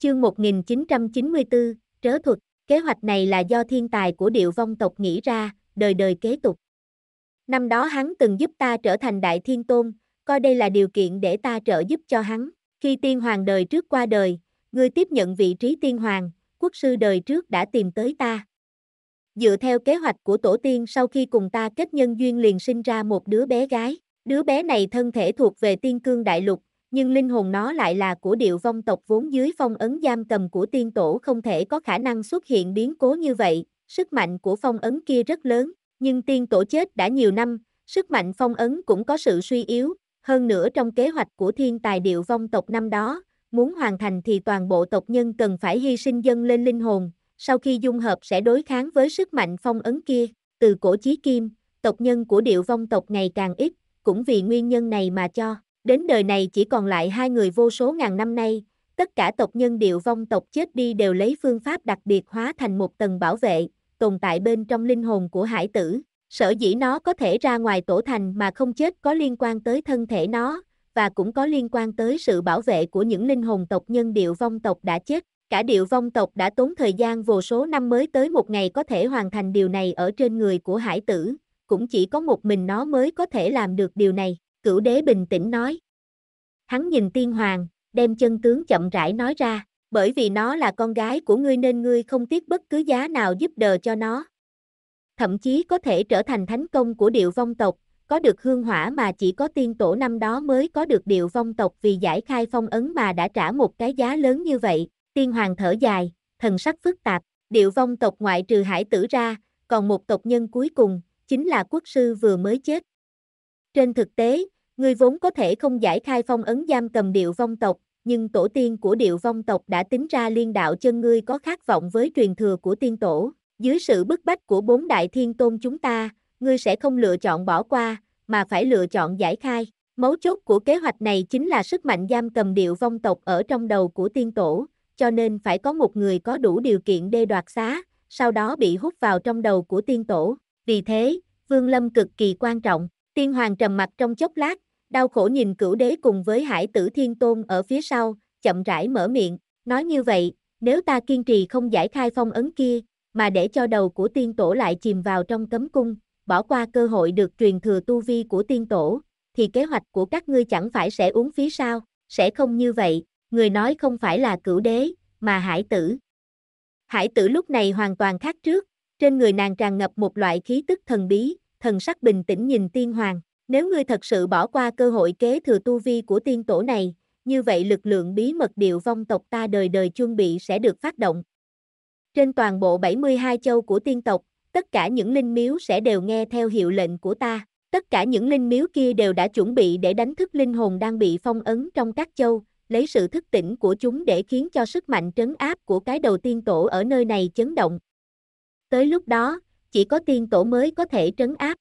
Chương 1994, trớ thuật, kế hoạch này là do thiên tài của điệu vong tộc nghĩ ra, đời đời kế tục. Năm đó hắn từng giúp ta trở thành đại thiên tôn, coi đây là điều kiện để ta trợ giúp cho hắn. Khi tiên hoàng đời trước qua đời, ngươi tiếp nhận vị trí tiên hoàng, quốc sư đời trước đã tìm tới ta. Dựa theo kế hoạch của tổ tiên sau khi cùng ta kết nhân duyên liền sinh ra một đứa bé gái. Đứa bé này thân thể thuộc về tiên cương đại lục, nhưng linh hồn nó lại là của điệu vong tộc vốn dưới phong ấn giam cầm của tiên tổ không thể có khả năng xuất hiện biến cố như vậy, sức mạnh của phong ấn kia rất lớn, nhưng tiên tổ chết đã nhiều năm, sức mạnh phong ấn cũng có sự suy yếu, hơn nữa trong kế hoạch của thiên tài điệu vong tộc năm đó, muốn hoàn thành thì toàn bộ tộc nhân cần phải hy sinh dân lên linh hồn, sau khi dung hợp sẽ đối kháng với sức mạnh phong ấn kia, từ cổ chí kim, tộc nhân của điệu vong tộc ngày càng ít, cũng vì nguyên nhân này mà cho. Đến đời này chỉ còn lại hai người vô số ngàn năm nay, tất cả tộc nhân điệu vong tộc chết đi đều lấy phương pháp đặc biệt hóa thành một tầng bảo vệ, tồn tại bên trong linh hồn của hải tử. Sở dĩ nó có thể ra ngoài tổ thành mà không chết có liên quan tới thân thể nó, và cũng có liên quan tới sự bảo vệ của những linh hồn tộc nhân điệu vong tộc đã chết. Cả điệu vong tộc đã tốn thời gian vô số năm mới tới một ngày có thể hoàn thành điều này ở trên người của hải tử, cũng chỉ có một mình nó mới có thể làm được điều này, cửu đế bình tĩnh nói. Hắn nhìn tiên hoàng, đem chân tướng chậm rãi nói ra, bởi vì nó là con gái của ngươi nên ngươi không tiếc bất cứ giá nào giúp đỡ cho nó. Thậm chí có thể trở thành thánh công của điệu vong tộc, có được hương hỏa mà chỉ có tiên tổ năm đó mới có được điệu vong tộc vì giải khai phong ấn mà đã trả một cái giá lớn như vậy, tiên hoàng thở dài, thần sắc phức tạp, điệu vong tộc ngoại trừ hải tử ra, còn một tộc nhân cuối cùng, chính là quốc sư vừa mới chết. Trên thực tế, Ngươi vốn có thể không giải khai phong ấn giam cầm điệu vong tộc, nhưng tổ tiên của điệu vong tộc đã tính ra liên đạo chân ngươi có khát vọng với truyền thừa của tiên tổ. Dưới sự bức bách của bốn đại thiên tôn chúng ta, ngươi sẽ không lựa chọn bỏ qua, mà phải lựa chọn giải khai. Mấu chốt của kế hoạch này chính là sức mạnh giam cầm điệu vong tộc ở trong đầu của tiên tổ, cho nên phải có một người có đủ điều kiện đê đoạt xá, sau đó bị hút vào trong đầu của tiên tổ. Vì thế, Vương Lâm cực kỳ quan trọng. Tiên Hoàng trầm mặt trong chốc lát, đau khổ nhìn cửu đế cùng với hải tử thiên tôn ở phía sau, chậm rãi mở miệng, nói như vậy, nếu ta kiên trì không giải khai phong ấn kia, mà để cho đầu của tiên tổ lại chìm vào trong cấm cung, bỏ qua cơ hội được truyền thừa tu vi của tiên tổ, thì kế hoạch của các ngươi chẳng phải sẽ uống phí sao, sẽ không như vậy, người nói không phải là cửu đế, mà hải tử. Hải tử lúc này hoàn toàn khác trước, trên người nàng tràn ngập một loại khí tức thần bí, thần sắc bình tĩnh nhìn tiên hoàng. Nếu ngươi thật sự bỏ qua cơ hội kế thừa tu vi của tiên tổ này, như vậy lực lượng bí mật điệu vong tộc ta đời đời chuẩn bị sẽ được phát động. Trên toàn bộ 72 châu của tiên tộc, tất cả những linh miếu sẽ đều nghe theo hiệu lệnh của ta. Tất cả những linh miếu kia đều đã chuẩn bị để đánh thức linh hồn đang bị phong ấn trong các châu, lấy sự thức tỉnh của chúng để khiến cho sức mạnh trấn áp của cái đầu tiên tổ ở nơi này chấn động. Tới lúc đó, chỉ có tiên tổ mới có thể trấn áp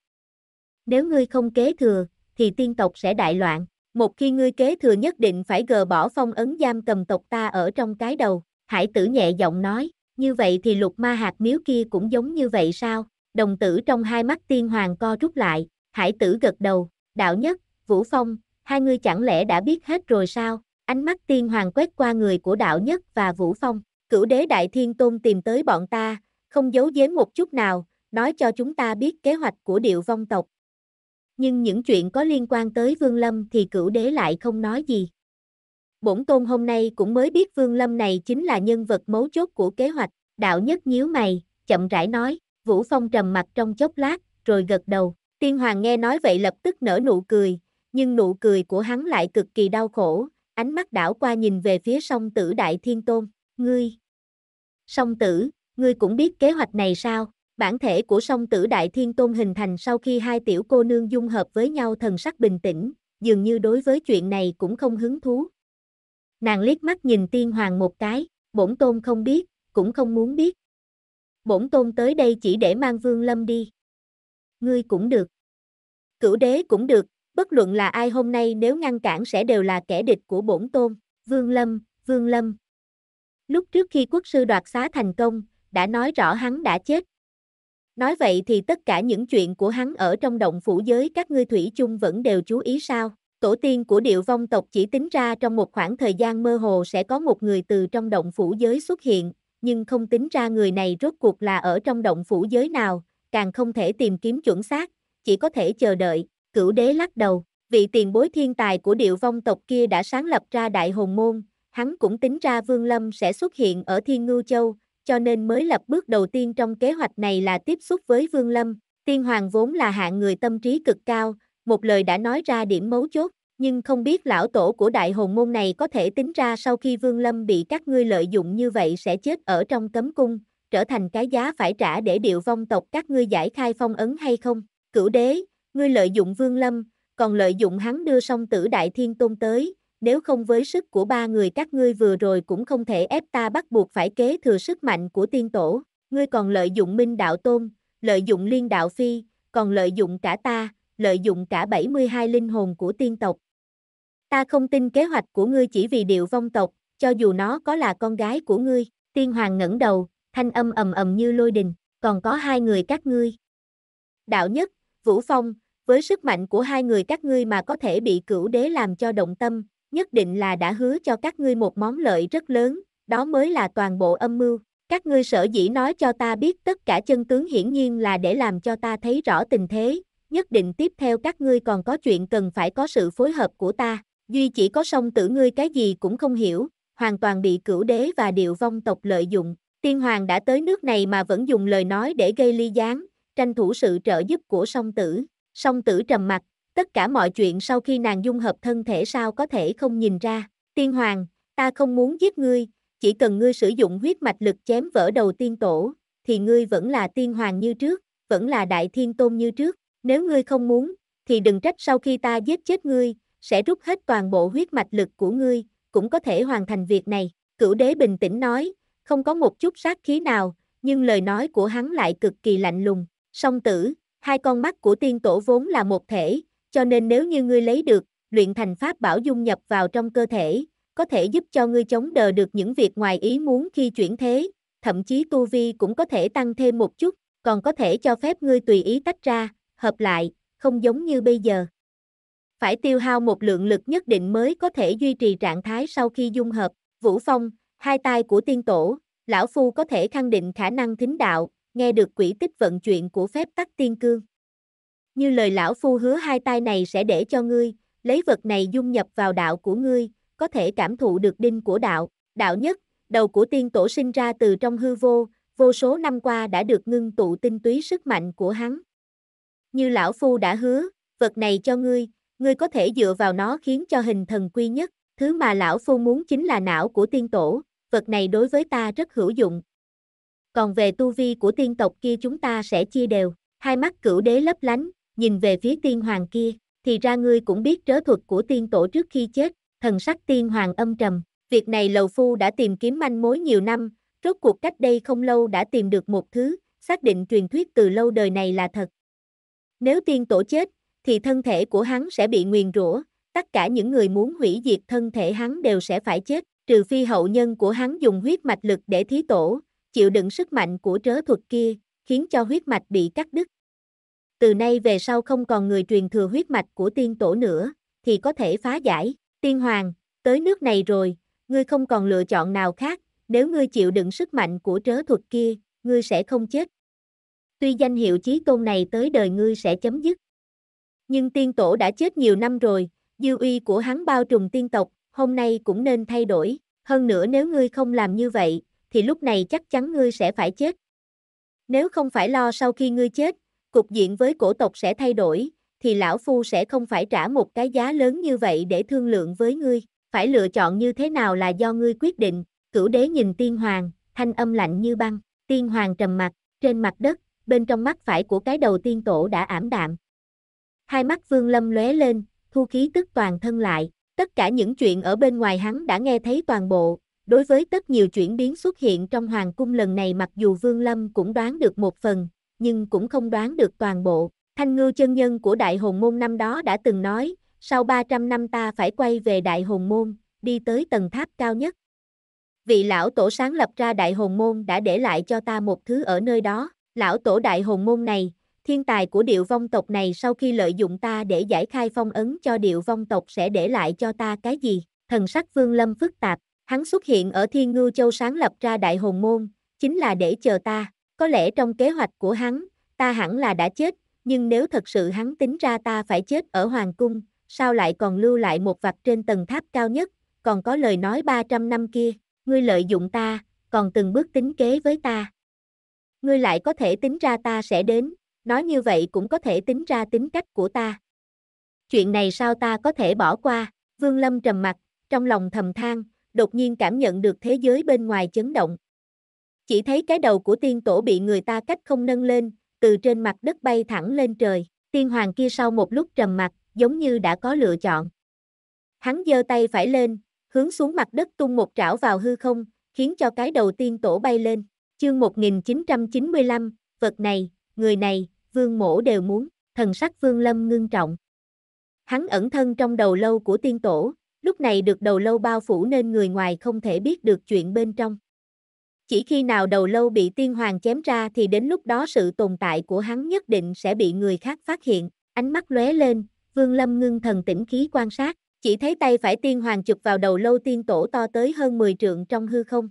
nếu ngươi không kế thừa, thì tiên tộc sẽ đại loạn. Một khi ngươi kế thừa nhất định phải gờ bỏ phong ấn giam cầm tộc ta ở trong cái đầu. Hải tử nhẹ giọng nói, như vậy thì lục ma hạt miếu kia cũng giống như vậy sao? Đồng tử trong hai mắt tiên hoàng co rút lại, hải tử gật đầu, đạo nhất, vũ phong, hai ngươi chẳng lẽ đã biết hết rồi sao? Ánh mắt tiên hoàng quét qua người của đạo nhất và vũ phong, cửu đế đại thiên tôn tìm tới bọn ta, không giấu giếm một chút nào, nói cho chúng ta biết kế hoạch của điệu vong tộc, nhưng những chuyện có liên quan tới Vương Lâm thì cửu đế lại không nói gì. Bổn tôn hôm nay cũng mới biết Vương Lâm này chính là nhân vật mấu chốt của kế hoạch, đạo nhất nhíu mày, chậm rãi nói, Vũ Phong trầm mặt trong chốc lát, rồi gật đầu, tiên hoàng nghe nói vậy lập tức nở nụ cười, nhưng nụ cười của hắn lại cực kỳ đau khổ, ánh mắt đảo qua nhìn về phía song tử đại thiên tôn, ngươi. Song tử, ngươi cũng biết kế hoạch này sao? Bản thể của song tử đại thiên tôn hình thành sau khi hai tiểu cô nương dung hợp với nhau thần sắc bình tĩnh, dường như đối với chuyện này cũng không hứng thú. Nàng liếc mắt nhìn tiên hoàng một cái, bổn tôn không biết, cũng không muốn biết. Bổn tôn tới đây chỉ để mang vương lâm đi. Ngươi cũng được. Cửu đế cũng được, bất luận là ai hôm nay nếu ngăn cản sẽ đều là kẻ địch của bổn tôn, vương lâm, vương lâm. Lúc trước khi quốc sư đoạt xá thành công, đã nói rõ hắn đã chết, Nói vậy thì tất cả những chuyện của hắn ở trong động phủ giới các ngươi thủy chung vẫn đều chú ý sao? Tổ tiên của điệu vong tộc chỉ tính ra trong một khoảng thời gian mơ hồ sẽ có một người từ trong động phủ giới xuất hiện, nhưng không tính ra người này rốt cuộc là ở trong động phủ giới nào, càng không thể tìm kiếm chuẩn xác, chỉ có thể chờ đợi, cửu đế lắc đầu, vị tiền bối thiên tài của điệu vong tộc kia đã sáng lập ra đại hồn môn, hắn cũng tính ra Vương Lâm sẽ xuất hiện ở Thiên Ngưu Châu, cho nên mới lập bước đầu tiên trong kế hoạch này là tiếp xúc với Vương Lâm. Tiên Hoàng vốn là hạng người tâm trí cực cao, một lời đã nói ra điểm mấu chốt, nhưng không biết lão tổ của đại hồn môn này có thể tính ra sau khi Vương Lâm bị các ngươi lợi dụng như vậy sẽ chết ở trong cấm cung, trở thành cái giá phải trả để điệu vong tộc các ngươi giải khai phong ấn hay không. Cửu đế, ngươi lợi dụng Vương Lâm, còn lợi dụng hắn đưa song tử Đại Thiên Tôn tới, nếu không với sức của ba người các ngươi vừa rồi cũng không thể ép ta bắt buộc phải kế thừa sức mạnh của tiên tổ, ngươi còn lợi dụng minh đạo tôn, lợi dụng liên đạo phi, còn lợi dụng cả ta, lợi dụng cả 72 linh hồn của tiên tộc. Ta không tin kế hoạch của ngươi chỉ vì điệu vong tộc, cho dù nó có là con gái của ngươi, tiên hoàng ngẩng đầu, thanh âm ầm ầm như lôi đình, còn có hai người các ngươi. Đạo nhất, Vũ Phong, với sức mạnh của hai người các ngươi mà có thể bị cửu đế làm cho động tâm, nhất định là đã hứa cho các ngươi một món lợi rất lớn, đó mới là toàn bộ âm mưu. Các ngươi sở dĩ nói cho ta biết tất cả chân tướng hiển nhiên là để làm cho ta thấy rõ tình thế, nhất định tiếp theo các ngươi còn có chuyện cần phải có sự phối hợp của ta, duy chỉ có song tử ngươi cái gì cũng không hiểu, hoàn toàn bị cửu đế và điệu vong tộc lợi dụng, tiên hoàng đã tới nước này mà vẫn dùng lời nói để gây ly gián, tranh thủ sự trợ giúp của song tử. Song tử trầm mặt, Tất cả mọi chuyện sau khi nàng dung hợp thân thể sao có thể không nhìn ra. Tiên hoàng, ta không muốn giết ngươi, chỉ cần ngươi sử dụng huyết mạch lực chém vỡ đầu tiên tổ, thì ngươi vẫn là tiên hoàng như trước, vẫn là đại thiên tôn như trước. Nếu ngươi không muốn, thì đừng trách sau khi ta giết chết ngươi, sẽ rút hết toàn bộ huyết mạch lực của ngươi, cũng có thể hoàn thành việc này. Cửu đế bình tĩnh nói, không có một chút sát khí nào, nhưng lời nói của hắn lại cực kỳ lạnh lùng. Song tử, hai con mắt của tiên tổ vốn là một thể, cho nên nếu như ngươi lấy được, luyện thành pháp bảo dung nhập vào trong cơ thể, có thể giúp cho ngươi chống đỡ được những việc ngoài ý muốn khi chuyển thế, thậm chí tu vi cũng có thể tăng thêm một chút, còn có thể cho phép ngươi tùy ý tách ra, hợp lại, không giống như bây giờ. Phải tiêu hao một lượng lực nhất định mới có thể duy trì trạng thái sau khi dung hợp, Vũ Phong, hai tay của tiên tổ, lão phu có thể khẳng định khả năng thính đạo, nghe được quỹ tích vận chuyện của phép tắc tiên cương như lời lão phu hứa hai tay này sẽ để cho ngươi, lấy vật này dung nhập vào đạo của ngươi, có thể cảm thụ được đinh của đạo. Đạo nhất, đầu của tiên tổ sinh ra từ trong hư vô, vô số năm qua đã được ngưng tụ tinh túy sức mạnh của hắn. Như lão phu đã hứa, vật này cho ngươi, ngươi có thể dựa vào nó khiến cho hình thần quy nhất, thứ mà lão phu muốn chính là não của tiên tổ, vật này đối với ta rất hữu dụng. Còn về tu vi của tiên tộc kia chúng ta sẽ chia đều, hai mắt cửu đế lấp lánh, nhìn về phía tiên hoàng kia, thì ra ngươi cũng biết trớ thuật của tiên tổ trước khi chết, thần sắc tiên hoàng âm trầm, việc này lầu phu đã tìm kiếm manh mối nhiều năm, rốt cuộc cách đây không lâu đã tìm được một thứ, xác định truyền thuyết từ lâu đời này là thật. Nếu tiên tổ chết, thì thân thể của hắn sẽ bị nguyền rủa, tất cả những người muốn hủy diệt thân thể hắn đều sẽ phải chết, trừ phi hậu nhân của hắn dùng huyết mạch lực để thí tổ, chịu đựng sức mạnh của trớ thuật kia, khiến cho huyết mạch bị cắt đứt từ nay về sau không còn người truyền thừa huyết mạch của tiên tổ nữa, thì có thể phá giải. Tiên hoàng, tới nước này rồi, ngươi không còn lựa chọn nào khác, nếu ngươi chịu đựng sức mạnh của trớ thuật kia, ngươi sẽ không chết. Tuy danh hiệu chí tôn này tới đời ngươi sẽ chấm dứt. Nhưng tiên tổ đã chết nhiều năm rồi, dư uy của hắn bao trùm tiên tộc, hôm nay cũng nên thay đổi. Hơn nữa nếu ngươi không làm như vậy, thì lúc này chắc chắn ngươi sẽ phải chết. Nếu không phải lo sau khi ngươi chết, cục diện với cổ tộc sẽ thay đổi, thì lão phu sẽ không phải trả một cái giá lớn như vậy để thương lượng với ngươi, phải lựa chọn như thế nào là do ngươi quyết định, cửu đế nhìn tiên hoàng, thanh âm lạnh như băng, tiên hoàng trầm mặt, trên mặt đất, bên trong mắt phải của cái đầu tiên tổ đã ảm đạm. Hai mắt vương lâm lóe lên, thu khí tức toàn thân lại, tất cả những chuyện ở bên ngoài hắn đã nghe thấy toàn bộ, đối với tất nhiều chuyển biến xuất hiện trong hoàng cung lần này mặc dù vương lâm cũng đoán được một phần, nhưng cũng không đoán được toàn bộ. Thanh ngư chân nhân của Đại Hồn Môn năm đó đã từng nói, sau 300 năm ta phải quay về Đại Hồn Môn, đi tới tầng tháp cao nhất. Vị lão tổ sáng lập ra Đại Hồn Môn đã để lại cho ta một thứ ở nơi đó, lão tổ Đại Hồn Môn này, thiên tài của điệu vong tộc này sau khi lợi dụng ta để giải khai phong ấn cho điệu vong tộc sẽ để lại cho ta cái gì? Thần sắc Vương Lâm phức tạp, hắn xuất hiện ở Thiên Ngư Châu sáng lập ra Đại Hồn Môn, chính là để chờ ta. Có lẽ trong kế hoạch của hắn, ta hẳn là đã chết, nhưng nếu thật sự hắn tính ra ta phải chết ở Hoàng Cung, sao lại còn lưu lại một vặt trên tầng tháp cao nhất, còn có lời nói 300 năm kia, ngươi lợi dụng ta, còn từng bước tính kế với ta. Ngươi lại có thể tính ra ta sẽ đến, nói như vậy cũng có thể tính ra tính cách của ta. Chuyện này sao ta có thể bỏ qua, Vương Lâm trầm mặt, trong lòng thầm than, đột nhiên cảm nhận được thế giới bên ngoài chấn động, chỉ thấy cái đầu của tiên tổ bị người ta cách không nâng lên, từ trên mặt đất bay thẳng lên trời. Tiên hoàng kia sau một lúc trầm mặt, giống như đã có lựa chọn. Hắn giơ tay phải lên, hướng xuống mặt đất tung một trảo vào hư không, khiến cho cái đầu tiên tổ bay lên. Chương 1995, vật này, người này, vương mổ đều muốn, thần sắc vương lâm ngưng trọng. Hắn ẩn thân trong đầu lâu của tiên tổ, lúc này được đầu lâu bao phủ nên người ngoài không thể biết được chuyện bên trong. Chỉ khi nào đầu lâu bị tiên hoàng chém ra thì đến lúc đó sự tồn tại của hắn nhất định sẽ bị người khác phát hiện. Ánh mắt lóe lên, Vương Lâm ngưng thần tĩnh khí quan sát, chỉ thấy tay phải tiên hoàng chụp vào đầu lâu tiên tổ to tới hơn 10 trượng trong hư không.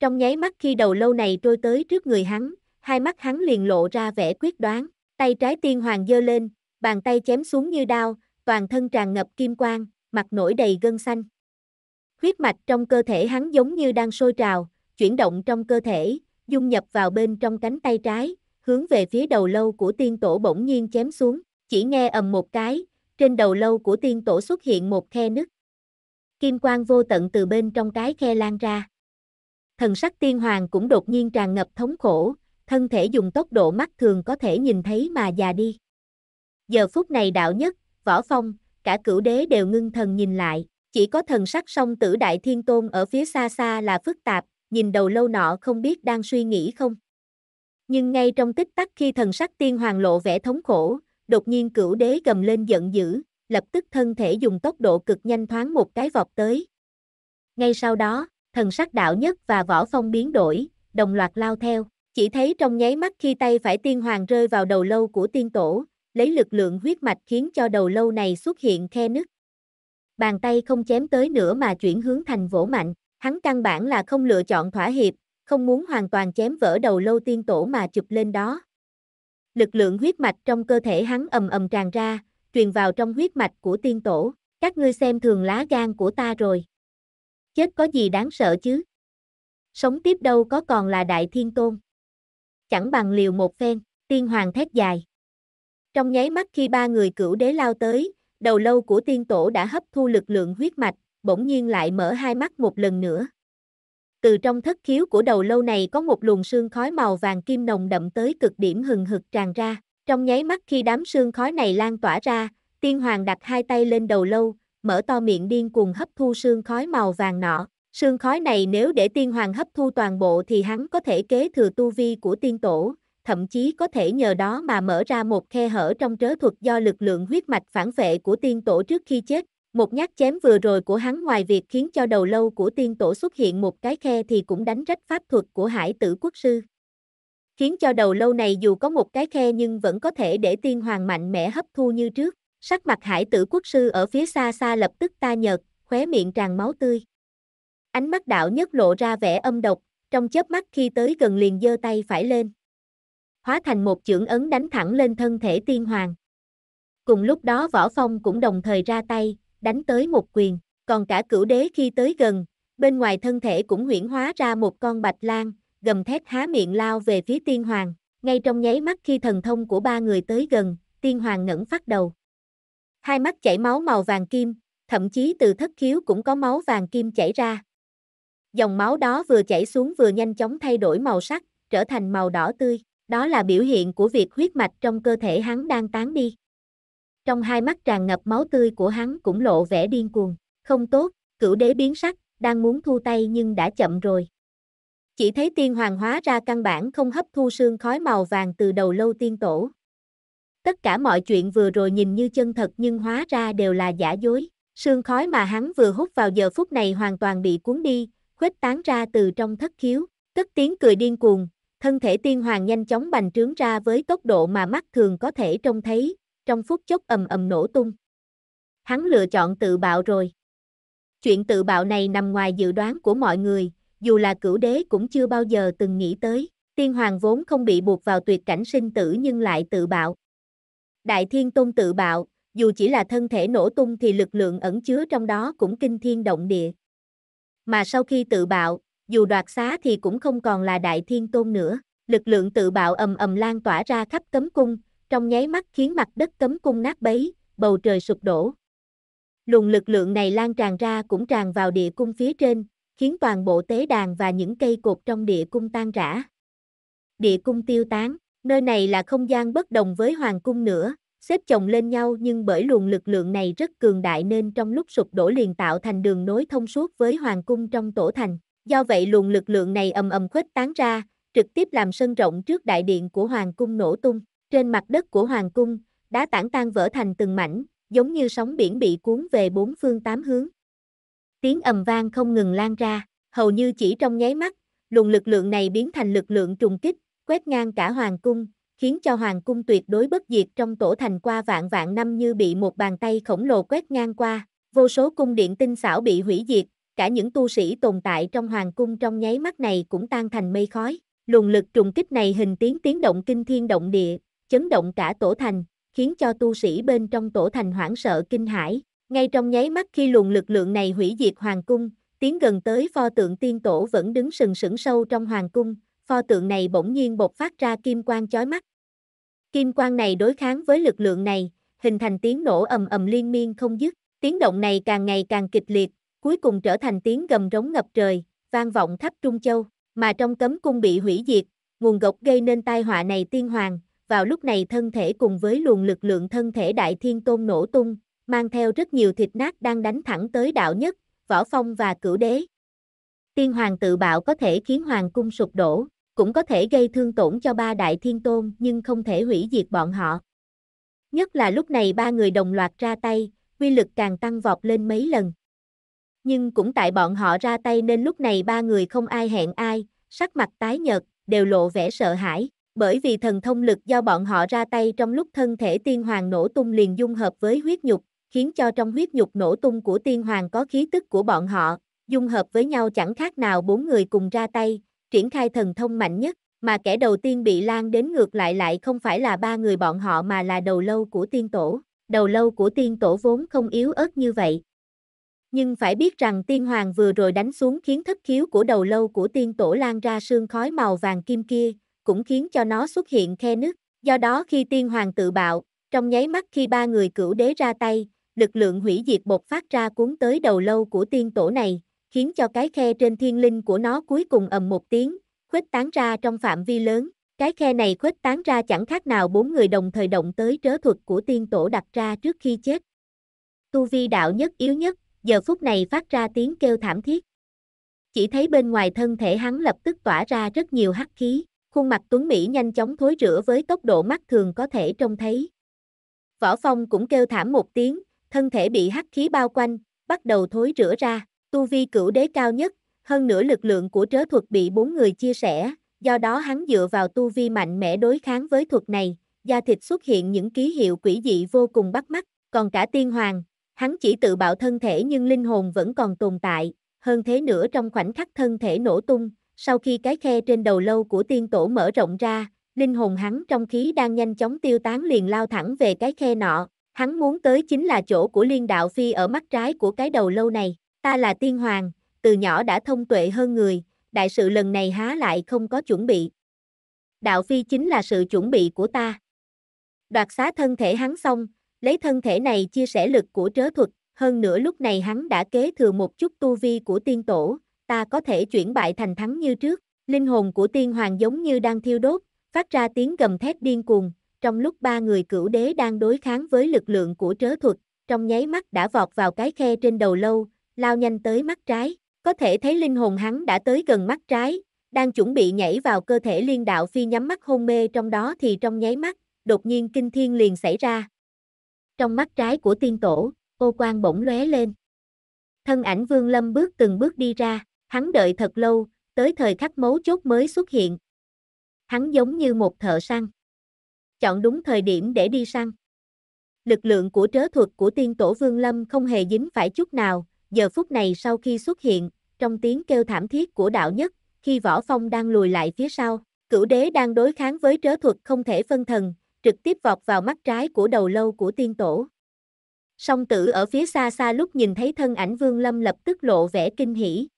Trong nháy mắt khi đầu lâu này trôi tới trước người hắn, hai mắt hắn liền lộ ra vẻ quyết đoán, tay trái tiên hoàng giơ lên, bàn tay chém xuống như đao, toàn thân tràn ngập kim quang, mặt nổi đầy gân xanh. Huyết mạch trong cơ thể hắn giống như đang sôi trào, chuyển động trong cơ thể, dung nhập vào bên trong cánh tay trái, hướng về phía đầu lâu của tiên tổ bỗng nhiên chém xuống, chỉ nghe ầm một cái, trên đầu lâu của tiên tổ xuất hiện một khe nứt. Kim quang vô tận từ bên trong cái khe lan ra. Thần sắc tiên hoàng cũng đột nhiên tràn ngập thống khổ, thân thể dùng tốc độ mắt thường có thể nhìn thấy mà già đi. Giờ phút này đạo nhất, võ phong, cả cửu đế đều ngưng thần nhìn lại, chỉ có thần sắc song tử đại thiên tôn ở phía xa xa là phức tạp, nhìn đầu lâu nọ không biết đang suy nghĩ không. Nhưng ngay trong tích tắc khi thần sắc tiên hoàng lộ vẻ thống khổ, đột nhiên cửu đế gầm lên giận dữ, lập tức thân thể dùng tốc độ cực nhanh thoáng một cái vọt tới. Ngay sau đó, thần sắc đạo nhất và võ phong biến đổi, đồng loạt lao theo, chỉ thấy trong nháy mắt khi tay phải tiên hoàng rơi vào đầu lâu của tiên tổ, lấy lực lượng huyết mạch khiến cho đầu lâu này xuất hiện khe nứt. Bàn tay không chém tới nữa mà chuyển hướng thành vỗ mạnh. Hắn căn bản là không lựa chọn thỏa hiệp, không muốn hoàn toàn chém vỡ đầu lâu tiên tổ mà chụp lên đó. Lực lượng huyết mạch trong cơ thể hắn ầm ầm tràn ra, truyền vào trong huyết mạch của tiên tổ, các ngươi xem thường lá gan của ta rồi. Chết có gì đáng sợ chứ? Sống tiếp đâu có còn là đại thiên tôn. Chẳng bằng liều một phen, tiên hoàng thét dài. Trong nháy mắt khi ba người cửu đế lao tới, đầu lâu của tiên tổ đã hấp thu lực lượng huyết mạch, bỗng nhiên lại mở hai mắt một lần nữa. Từ trong thất khiếu của đầu lâu này có một luồng sương khói màu vàng kim nồng đậm tới cực điểm hừng hực tràn ra. Trong nháy mắt khi đám sương khói này lan tỏa ra, tiên hoàng đặt hai tay lên đầu lâu, mở to miệng điên cuồng hấp thu sương khói màu vàng nọ. Sương khói này nếu để tiên hoàng hấp thu toàn bộ thì hắn có thể kế thừa tu vi của tiên tổ, thậm chí có thể nhờ đó mà mở ra một khe hở trong trớ thuật do lực lượng huyết mạch phản vệ của tiên tổ trước khi chết. Một nhát chém vừa rồi của hắn ngoài việc khiến cho đầu lâu của tiên tổ xuất hiện một cái khe thì cũng đánh rách pháp thuật của hải tử quốc sư. Khiến cho đầu lâu này dù có một cái khe nhưng vẫn có thể để tiên hoàng mạnh mẽ hấp thu như trước. Sắc mặt hải tử quốc sư ở phía xa xa lập tức ta nhợt, khóe miệng tràn máu tươi. Ánh mắt đạo nhất lộ ra vẻ âm độc, trong chớp mắt khi tới gần liền giơ tay phải lên. Hóa thành một chưởng ấn đánh thẳng lên thân thể tiên hoàng. Cùng lúc đó võ phong cũng đồng thời ra tay, đánh tới một quyền, còn cả cửu đế khi tới gần, bên ngoài thân thể cũng huyển hóa ra một con bạch lang, gầm thét há miệng lao về phía tiên hoàng, ngay trong nháy mắt khi thần thông của ba người tới gần, tiên hoàng ngẩng phát đầu. Hai mắt chảy máu màu vàng kim, thậm chí từ thất khiếu cũng có máu vàng kim chảy ra. Dòng máu đó vừa chảy xuống vừa nhanh chóng thay đổi màu sắc, trở thành màu đỏ tươi, đó là biểu hiện của việc huyết mạch trong cơ thể hắn đang tán đi trong hai mắt tràn ngập máu tươi của hắn cũng lộ vẻ điên cuồng, không tốt, cửu đế biến sắc, đang muốn thu tay nhưng đã chậm rồi. Chỉ thấy tiên hoàng hóa ra căn bản không hấp thu sương khói màu vàng từ đầu lâu tiên tổ. Tất cả mọi chuyện vừa rồi nhìn như chân thật nhưng hóa ra đều là giả dối. Sương khói mà hắn vừa hút vào giờ phút này hoàn toàn bị cuốn đi, khuếch tán ra từ trong thất khiếu, tất tiếng cười điên cuồng, thân thể tiên hoàng nhanh chóng bành trướng ra với tốc độ mà mắt thường có thể trông thấy, trong phút chốc ầm ầm nổ tung. Hắn lựa chọn tự bạo rồi. Chuyện tự bạo này nằm ngoài dự đoán của mọi người, dù là cửu đế cũng chưa bao giờ từng nghĩ tới. Tiên hoàng vốn không bị buộc vào tuyệt cảnh sinh tử nhưng lại tự bạo. Đại thiên tôn tự bạo, dù chỉ là thân thể nổ tung thì lực lượng ẩn chứa trong đó cũng kinh thiên động địa. Mà sau khi tự bạo, dù đoạt xá thì cũng không còn là đại thiên tôn nữa, lực lượng tự bạo ầm ầm lan tỏa ra khắp cấm cung, trong nháy mắt khiến mặt đất cấm cung nát bấy, bầu trời sụp đổ. Luồng lực lượng này lan tràn ra cũng tràn vào địa cung phía trên, khiến toàn bộ tế đàn và những cây cột trong địa cung tan rã. Địa cung tiêu tán, nơi này là không gian bất đồng với hoàng cung nữa, xếp chồng lên nhau nhưng bởi luồng lực lượng này rất cường đại nên trong lúc sụp đổ liền tạo thành đường nối thông suốt với hoàng cung trong tổ thành. Do vậy luồng lực lượng này ầm ầm khuếch tán ra, trực tiếp làm sân rộng trước đại điện của hoàng cung nổ tung. Trên mặt đất của hoàng cung, đá tảng tan vỡ thành từng mảnh, giống như sóng biển bị cuốn về bốn phương tám hướng. Tiếng ầm vang không ngừng lan ra, hầu như chỉ trong nháy mắt, luồng lực lượng này biến thành lực lượng trùng kích, quét ngang cả hoàng cung, khiến cho hoàng cung tuyệt đối bất diệt trong tổ thành qua vạn vạn năm như bị một bàn tay khổng lồ quét ngang qua, vô số cung điện tinh xảo bị hủy diệt, cả những tu sĩ tồn tại trong hoàng cung trong nháy mắt này cũng tan thành mây khói. Luồng lực trùng kích này hình tiếng tiếng động kinh thiên động địa, chấn động cả tổ thành, khiến cho tu sĩ bên trong tổ thành hoảng sợ kinh hãi. Ngay trong nháy mắt khi luồng lực lượng này hủy diệt hoàng cung, tiến gần tới pho tượng tiên tổ vẫn đứng sừng sững sâu trong hoàng cung, pho tượng này bỗng nhiên bộc phát ra kim quang chói mắt. Kim quang này đối kháng với lực lượng này, hình thành tiếng nổ ầm ầm liên miên không dứt, tiếng động này càng ngày càng kịch liệt, cuối cùng trở thành tiếng gầm rống ngập trời, vang vọng khắp Trung Châu, mà trong cấm cung bị hủy diệt, nguồn gốc gây nên tai họa này tiên hoàng, vào lúc này thân thể cùng với luồng lực lượng thân thể đại thiên tôn nổ tung, mang theo rất nhiều thịt nát đang đánh thẳng tới đạo nhất, võ phong và cửu đế. Tiên hoàng tự bạo có thể khiến hoàng cung sụp đổ, cũng có thể gây thương tổn cho ba đại thiên tôn nhưng không thể hủy diệt bọn họ. Nhất là lúc này ba người đồng loạt ra tay, quy lực càng tăng vọt lên mấy lần. Nhưng cũng tại bọn họ ra tay nên lúc này ba người không ai hẹn ai, sắc mặt tái nhợt, đều lộ vẻ sợ hãi bởi vì thần thông lực do bọn họ ra tay trong lúc thân thể tiên hoàng nổ tung liền dung hợp với huyết nhục, khiến cho trong huyết nhục nổ tung của tiên hoàng có khí tức của bọn họ, dung hợp với nhau chẳng khác nào bốn người cùng ra tay, triển khai thần thông mạnh nhất, mà kẻ đầu tiên bị lan đến ngược lại lại không phải là ba người bọn họ mà là đầu lâu của tiên tổ. Đầu lâu của tiên tổ vốn không yếu ớt như vậy. Nhưng phải biết rằng tiên hoàng vừa rồi đánh xuống khiến thất khiếu của đầu lâu của tiên tổ lan ra sương khói màu vàng kim kia, cũng khiến cho nó xuất hiện khe nứt. Do đó khi tiên hoàng tự bạo, trong nháy mắt khi ba người cửu đế ra tay, lực lượng hủy diệt bột phát ra cuốn tới đầu lâu của tiên tổ này, khiến cho cái khe trên thiên linh của nó cuối cùng ầm một tiếng, khuếch tán ra trong phạm vi lớn. Cái khe này khuếch tán ra chẳng khác nào bốn người đồng thời động tới trớ thuật của tiên tổ đặt ra trước khi chết. Tu vi đạo nhất yếu nhất, giờ phút này phát ra tiếng kêu thảm thiết. Chỉ thấy bên ngoài thân thể hắn lập tức tỏa ra rất nhiều hắc khí khuôn mặt Tuấn Mỹ nhanh chóng thối rửa với tốc độ mắt thường có thể trông thấy. Võ Phong cũng kêu thảm một tiếng, thân thể bị hắc khí bao quanh, bắt đầu thối rửa ra, tu vi cửu đế cao nhất, hơn nửa lực lượng của trớ thuật bị bốn người chia sẻ, do đó hắn dựa vào tu vi mạnh mẽ đối kháng với thuật này, da thịt xuất hiện những ký hiệu quỷ dị vô cùng bắt mắt, còn cả tiên hoàng, hắn chỉ tự bạo thân thể nhưng linh hồn vẫn còn tồn tại, hơn thế nữa trong khoảnh khắc thân thể nổ tung, sau khi cái khe trên đầu lâu của tiên tổ mở rộng ra, linh hồn hắn trong khí đang nhanh chóng tiêu tán liền lao thẳng về cái khe nọ, hắn muốn tới chính là chỗ của liên đạo phi ở mắt trái của cái đầu lâu này, ta là tiên hoàng, từ nhỏ đã thông tuệ hơn người, đại sự lần này há lại không có chuẩn bị. Đạo phi chính là sự chuẩn bị của ta. Đoạt xá thân thể hắn xong, lấy thân thể này chia sẻ lực của trớ thuật, hơn nữa lúc này hắn đã kế thừa một chút tu vi của tiên tổ, ta có thể chuyển bại thành thắng như trước. Linh hồn của tiên hoàng giống như đang thiêu đốt, phát ra tiếng gầm thét điên cuồng, trong lúc ba người cửu đế đang đối kháng với lực lượng của trớ thuật, trong nháy mắt đã vọt vào cái khe trên đầu lâu, lao nhanh tới mắt trái, có thể thấy linh hồn hắn đã tới gần mắt trái, đang chuẩn bị nhảy vào cơ thể liên đạo phi nhắm mắt hôn mê trong đó thì trong nháy mắt, đột nhiên kinh thiên liền xảy ra. Trong mắt trái của tiên tổ, ô quang bỗng lóe lên. Thân ảnh vương lâm bước từng bước đi ra hắn đợi thật lâu, tới thời khắc mấu chốt mới xuất hiện. Hắn giống như một thợ săn. Chọn đúng thời điểm để đi săn. Lực lượng của trớ thuật của tiên tổ Vương Lâm không hề dính phải chút nào, giờ phút này sau khi xuất hiện, trong tiếng kêu thảm thiết của đạo nhất, khi võ phong đang lùi lại phía sau, cửu đế đang đối kháng với trớ thuật không thể phân thần, trực tiếp vọt vào mắt trái của đầu lâu của tiên tổ. Song tử ở phía xa xa lúc nhìn thấy thân ảnh Vương Lâm lập tức lộ vẻ kinh hỉ.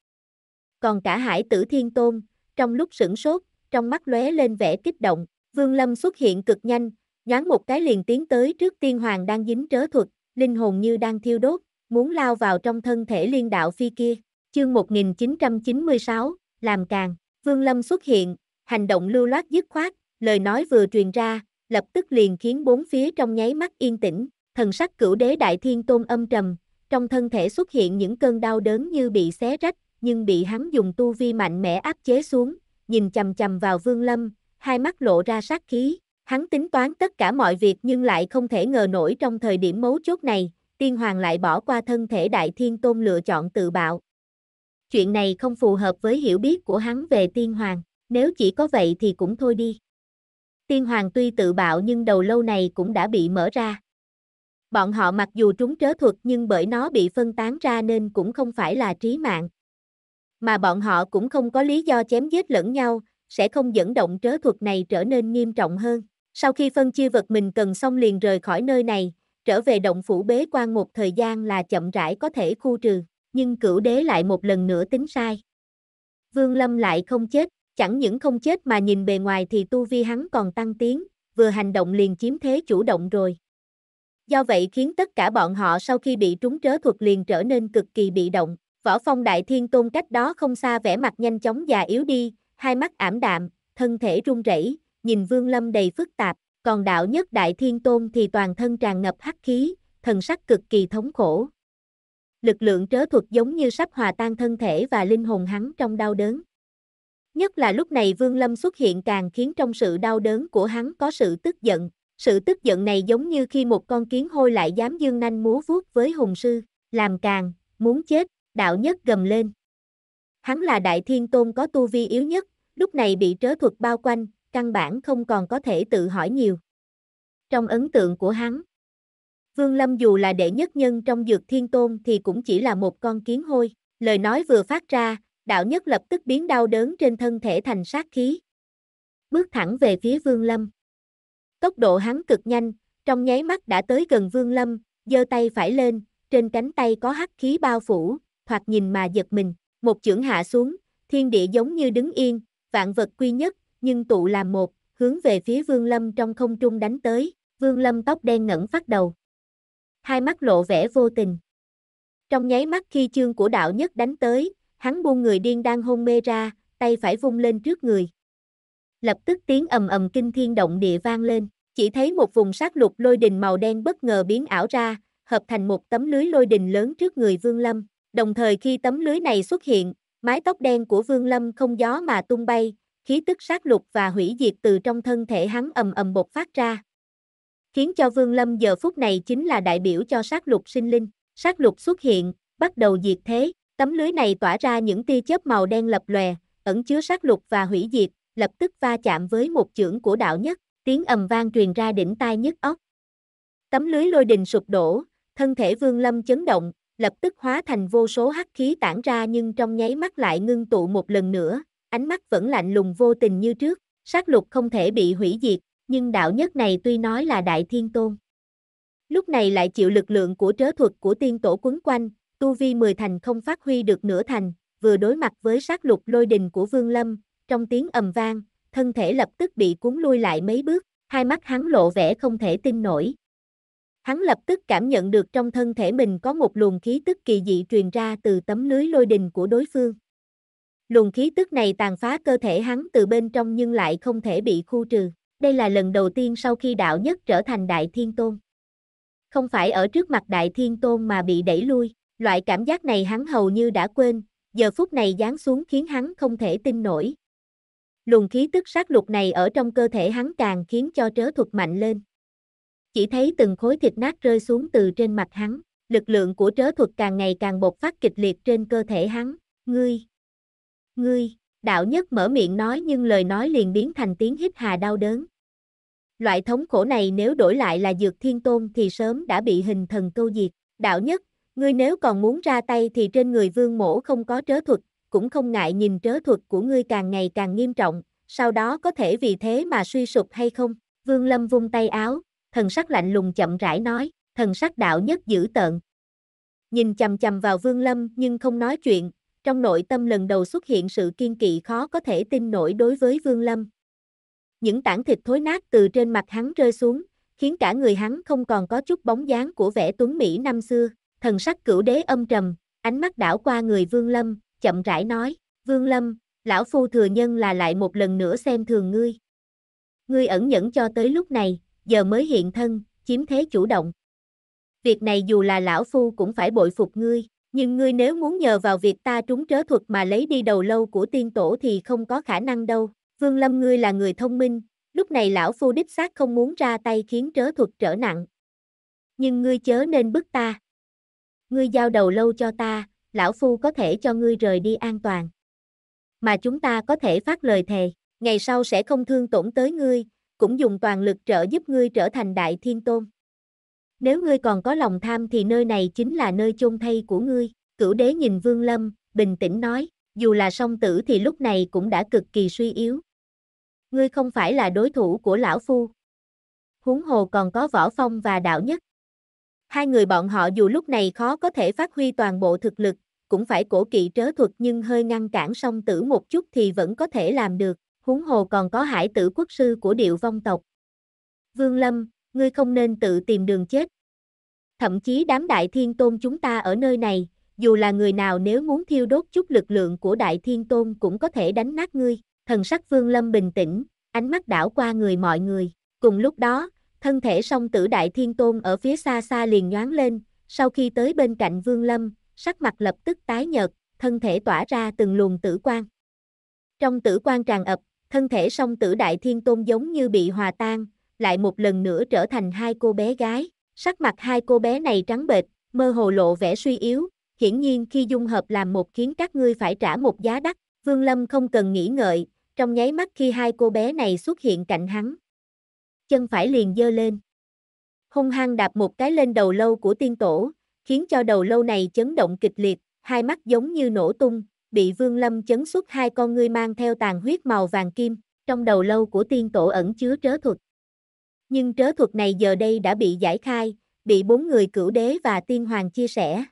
Còn cả hải tử thiên tôn, trong lúc sửng sốt, trong mắt lóe lên vẻ kích động, Vương Lâm xuất hiện cực nhanh, nhoáng một cái liền tiến tới trước tiên hoàng đang dính trớ thuật, linh hồn như đang thiêu đốt, muốn lao vào trong thân thể liên đạo phi kia. Chương 1996, làm càng, Vương Lâm xuất hiện, hành động lưu loát dứt khoát, lời nói vừa truyền ra, lập tức liền khiến bốn phía trong nháy mắt yên tĩnh, thần sắc cửu đế đại thiên tôn âm trầm, trong thân thể xuất hiện những cơn đau đớn như bị xé rách, nhưng bị hắn dùng tu vi mạnh mẽ áp chế xuống, nhìn chầm chầm vào Vương Lâm, hai mắt lộ ra sát khí. Hắn tính toán tất cả mọi việc nhưng lại không thể ngờ nổi trong thời điểm mấu chốt này, tiên hoàng lại bỏ qua thân thể đại thiên tôn lựa chọn tự bạo. Chuyện này không phù hợp với hiểu biết của hắn về tiên hoàng, nếu chỉ có vậy thì cũng thôi đi. Tiên hoàng tuy tự bạo nhưng đầu lâu này cũng đã bị mở ra. Bọn họ mặc dù trúng trớ thuật nhưng bởi nó bị phân tán ra nên cũng không phải là trí mạng mà bọn họ cũng không có lý do chém giết lẫn nhau, sẽ không dẫn động trớ thuật này trở nên nghiêm trọng hơn. Sau khi phân chia vật mình cần xong liền rời khỏi nơi này, trở về động phủ bế quan một thời gian là chậm rãi có thể khu trừ, nhưng cửu đế lại một lần nữa tính sai. Vương Lâm lại không chết, chẳng những không chết mà nhìn bề ngoài thì tu vi hắn còn tăng tiến, vừa hành động liền chiếm thế chủ động rồi. Do vậy khiến tất cả bọn họ sau khi bị trúng trớ thuật liền trở nên cực kỳ bị động, Võ Phong Đại Thiên Tôn cách đó không xa vẻ mặt nhanh chóng già yếu đi, hai mắt ảm đạm, thân thể run rẩy, nhìn Vương Lâm đầy phức tạp, còn đạo nhất Đại Thiên Tôn thì toàn thân tràn ngập hắc khí, thần sắc cực kỳ thống khổ. Lực lượng trớ thuật giống như sắp hòa tan thân thể và linh hồn hắn trong đau đớn. Nhất là lúc này Vương Lâm xuất hiện càng khiến trong sự đau đớn của hắn có sự tức giận. Sự tức giận này giống như khi một con kiến hôi lại dám dương nanh múa vuốt với hùng sư, làm càng, muốn chết đạo nhất gầm lên. Hắn là đại thiên tôn có tu vi yếu nhất, lúc này bị trớ thuật bao quanh, căn bản không còn có thể tự hỏi nhiều. Trong ấn tượng của hắn, Vương Lâm dù là đệ nhất nhân trong dược thiên tôn thì cũng chỉ là một con kiến hôi. Lời nói vừa phát ra, đạo nhất lập tức biến đau đớn trên thân thể thành sát khí. Bước thẳng về phía Vương Lâm. Tốc độ hắn cực nhanh, trong nháy mắt đã tới gần Vương Lâm, giơ tay phải lên, trên cánh tay có hắc khí bao phủ, thoạt nhìn mà giật mình, một chưởng hạ xuống, thiên địa giống như đứng yên, vạn vật quy nhất, nhưng tụ làm một, hướng về phía Vương Lâm trong không trung đánh tới, Vương Lâm tóc đen ngẩng phát đầu. Hai mắt lộ vẻ vô tình. Trong nháy mắt khi chương của đạo nhất đánh tới, hắn buông người điên đang hôn mê ra, tay phải vung lên trước người. Lập tức tiếng ầm ầm kinh thiên động địa vang lên, chỉ thấy một vùng sát lục lôi đình màu đen bất ngờ biến ảo ra, hợp thành một tấm lưới lôi đình lớn trước người Vương Lâm. Đồng thời khi tấm lưới này xuất hiện, mái tóc đen của Vương Lâm không gió mà tung bay, khí tức sát lục và hủy diệt từ trong thân thể hắn ầm ầm bộc phát ra. Khiến cho Vương Lâm giờ phút này chính là đại biểu cho sát lục sinh linh, sát lục xuất hiện, bắt đầu diệt thế, tấm lưới này tỏa ra những tia chớp màu đen lập lòe, ẩn chứa sát lục và hủy diệt, lập tức va chạm với một chưởng của đạo nhất, tiếng ầm vang truyền ra đỉnh tai nhất ốc. Tấm lưới lôi đình sụp đổ, thân thể Vương Lâm chấn động, lập tức hóa thành vô số hắc khí tản ra nhưng trong nháy mắt lại ngưng tụ một lần nữa, ánh mắt vẫn lạnh lùng vô tình như trước, sát lục không thể bị hủy diệt, nhưng đạo nhất này tuy nói là đại thiên tôn. Lúc này lại chịu lực lượng của trớ thuật của tiên tổ quấn quanh, tu vi mười thành không phát huy được nửa thành, vừa đối mặt với sát lục lôi đình của Vương Lâm, trong tiếng ầm vang, thân thể lập tức bị cuốn lui lại mấy bước, hai mắt hắn lộ vẻ không thể tin nổi, hắn lập tức cảm nhận được trong thân thể mình có một luồng khí tức kỳ dị truyền ra từ tấm lưới lôi đình của đối phương. Luồng khí tức này tàn phá cơ thể hắn từ bên trong nhưng lại không thể bị khu trừ. Đây là lần đầu tiên sau khi đạo nhất trở thành Đại Thiên Tôn. Không phải ở trước mặt Đại Thiên Tôn mà bị đẩy lui, loại cảm giác này hắn hầu như đã quên, giờ phút này giáng xuống khiến hắn không thể tin nổi. Luồng khí tức sát lục này ở trong cơ thể hắn càng khiến cho trớ thuật mạnh lên. Chỉ thấy từng khối thịt nát rơi xuống từ trên mặt hắn, lực lượng của trớ thuật càng ngày càng bộc phát kịch liệt trên cơ thể hắn, ngươi, ngươi, đạo nhất mở miệng nói nhưng lời nói liền biến thành tiếng hít hà đau đớn. Loại thống khổ này nếu đổi lại là dược thiên tôn thì sớm đã bị hình thần câu diệt, đạo nhất, ngươi nếu còn muốn ra tay thì trên người vương mổ không có trớ thuật, cũng không ngại nhìn trớ thuật của ngươi càng ngày càng nghiêm trọng, sau đó có thể vì thế mà suy sụp hay không, vương lâm vung tay áo, thần sắc lạnh lùng chậm rãi nói, thần sắc đạo nhất dữ tợn. Nhìn chầm chầm vào Vương Lâm nhưng không nói chuyện, trong nội tâm lần đầu xuất hiện sự kiên kỵ khó có thể tin nổi đối với Vương Lâm. Những tảng thịt thối nát từ trên mặt hắn rơi xuống, khiến cả người hắn không còn có chút bóng dáng của vẻ tuấn Mỹ năm xưa, thần sắc cửu đế âm trầm, ánh mắt đảo qua người Vương Lâm, chậm rãi nói, Vương Lâm, lão phu thừa nhân là lại một lần nữa xem thường ngươi. Ngươi ẩn nhẫn cho tới lúc này, giờ mới hiện thân, chiếm thế chủ động. Việc này dù là lão phu cũng phải bội phục ngươi, nhưng ngươi nếu muốn nhờ vào việc ta trúng trớ thuật mà lấy đi đầu lâu của tiên tổ thì không có khả năng đâu. Vương Lâm ngươi là người thông minh, lúc này lão phu đích xác không muốn ra tay khiến trớ thuật trở nặng. Nhưng ngươi chớ nên bức ta. Ngươi giao đầu lâu cho ta, lão phu có thể cho ngươi rời đi an toàn. Mà chúng ta có thể phát lời thề, ngày sau sẽ không thương tổn tới ngươi, cũng dùng toàn lực trợ giúp ngươi trở thành đại thiên tôn. Nếu ngươi còn có lòng tham thì nơi này chính là nơi chôn thay của ngươi, cửu đế nhìn Vương Lâm, bình tĩnh nói, dù là song tử thì lúc này cũng đã cực kỳ suy yếu. Ngươi không phải là đối thủ của lão phu. Huống hồ còn có võ phong và đạo nhất. Hai người bọn họ dù lúc này khó có thể phát huy toàn bộ thực lực, cũng phải cổ kỵ trớ thuật nhưng hơi ngăn cản song tử một chút thì vẫn có thể làm được huống hồ còn có hải tử quốc sư của điệu vong tộc. Vương Lâm, ngươi không nên tự tìm đường chết. Thậm chí đám đại thiên tôn chúng ta ở nơi này, dù là người nào nếu muốn thiêu đốt chút lực lượng của đại thiên tôn cũng có thể đánh nát ngươi. Thần sắc Vương Lâm bình tĩnh, ánh mắt đảo qua người mọi người. Cùng lúc đó, thân thể song tử đại thiên tôn ở phía xa xa liền nhoáng lên, sau khi tới bên cạnh Vương Lâm, sắc mặt lập tức tái nhợt, thân thể tỏa ra từng luồng tử quang. Trong tử quang tràn ập thân thể song tử đại thiên tôn giống như bị hòa tan, lại một lần nữa trở thành hai cô bé gái. Sắc mặt hai cô bé này trắng bệch, mơ hồ lộ vẻ suy yếu, hiển nhiên khi dung hợp làm một khiến các ngươi phải trả một giá đắt, Vương Lâm không cần nghĩ ngợi, trong nháy mắt khi hai cô bé này xuất hiện cạnh hắn. Chân phải liền dơ lên. Hung hăng đạp một cái lên đầu lâu của tiên tổ, khiến cho đầu lâu này chấn động kịch liệt, hai mắt giống như nổ tung, bị Vương Lâm chấn xuất hai con ngươi mang theo tàn huyết màu vàng kim, trong đầu lâu của tiên tổ ẩn chứa trớ thuật. Nhưng trớ thuật này giờ đây đã bị giải khai, bị bốn người cửu đế và tiên hoàng chia sẻ.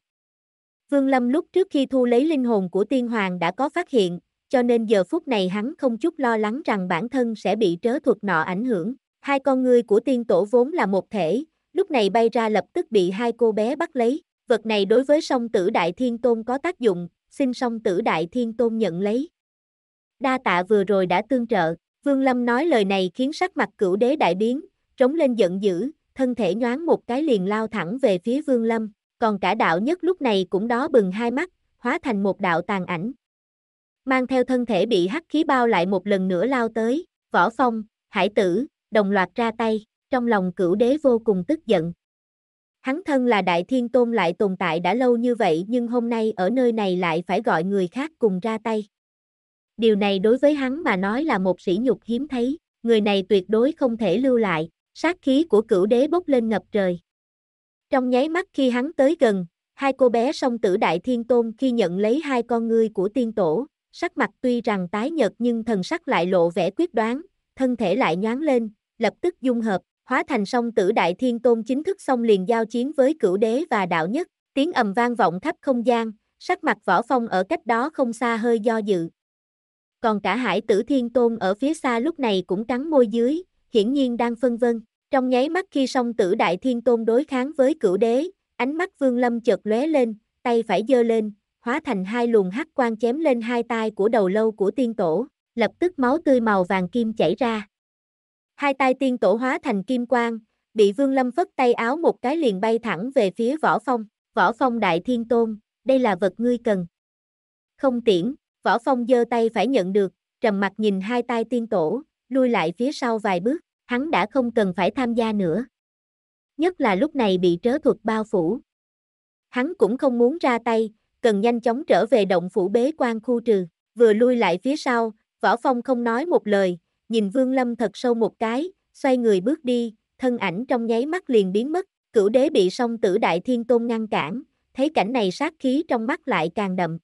Vương Lâm lúc trước khi thu lấy linh hồn của tiên hoàng đã có phát hiện, cho nên giờ phút này hắn không chút lo lắng rằng bản thân sẽ bị trớ thuật nọ ảnh hưởng. Hai con ngươi của tiên tổ vốn là một thể, lúc này bay ra lập tức bị hai cô bé bắt lấy. Vật này đối với song tử đại thiên tôn có tác dụng, xin song tử đại thiên tôn nhận lấy. Đa tạ vừa rồi đã tương trợ, Vương Lâm nói lời này khiến sắc mặt cửu đế đại biến, trống lên giận dữ, thân thể nhoáng một cái liền lao thẳng về phía Vương Lâm, còn cả đạo nhất lúc này cũng đó bừng hai mắt, hóa thành một đạo tàn ảnh. Mang theo thân thể bị hắc khí bao lại một lần nữa lao tới, võ phong, hải tử, đồng loạt ra tay, trong lòng cửu đế vô cùng tức giận, Hắn thân là Đại Thiên Tôn lại tồn tại đã lâu như vậy nhưng hôm nay ở nơi này lại phải gọi người khác cùng ra tay. Điều này đối với hắn mà nói là một sỉ nhục hiếm thấy, người này tuyệt đối không thể lưu lại, sát khí của cửu đế bốc lên ngập trời. Trong nháy mắt khi hắn tới gần, hai cô bé song tử Đại Thiên Tôn khi nhận lấy hai con ngươi của tiên tổ, sắc mặt tuy rằng tái nhợt nhưng thần sắc lại lộ vẻ quyết đoán, thân thể lại nhoáng lên, lập tức dung hợp, hóa thành song tử đại thiên tôn chính thức xong liền giao chiến với cửu đế và đạo nhất, tiếng ầm vang vọng khắp không gian, sắc mặt võ phong ở cách đó không xa hơi do dự. Còn cả hải tử thiên tôn ở phía xa lúc này cũng cắn môi dưới, hiển nhiên đang phân vân. Trong nháy mắt khi song tử đại thiên tôn đối kháng với cửu đế, ánh mắt vương lâm chợt lóe lên, tay phải giơ lên, hóa thành hai luồng hắc quang chém lên hai tai của đầu lâu của tiên tổ, lập tức máu tươi màu vàng kim chảy ra. Hai tay tiên tổ hóa thành kim quang, bị Vương Lâm phất tay áo một cái liền bay thẳng về phía Võ Phong. Võ Phong Đại Thiên Tôn, đây là vật ngươi cần. Không tiễn, Võ Phong giơ tay phải nhận được, trầm mặt nhìn hai tay tiên tổ, lui lại phía sau vài bước, hắn đã không cần phải tham gia nữa. Nhất là lúc này bị trớ thuật bao phủ. Hắn cũng không muốn ra tay, cần nhanh chóng trở về động phủ bế quan khu trừ, vừa lui lại phía sau, Võ Phong không nói một lời, nhìn Vương Lâm thật sâu một cái, xoay người bước đi, thân ảnh trong nháy mắt liền biến mất, cửu đế bị song tử đại thiên tôn ngăn cản, thấy cảnh này sát khí trong mắt lại càng đậm.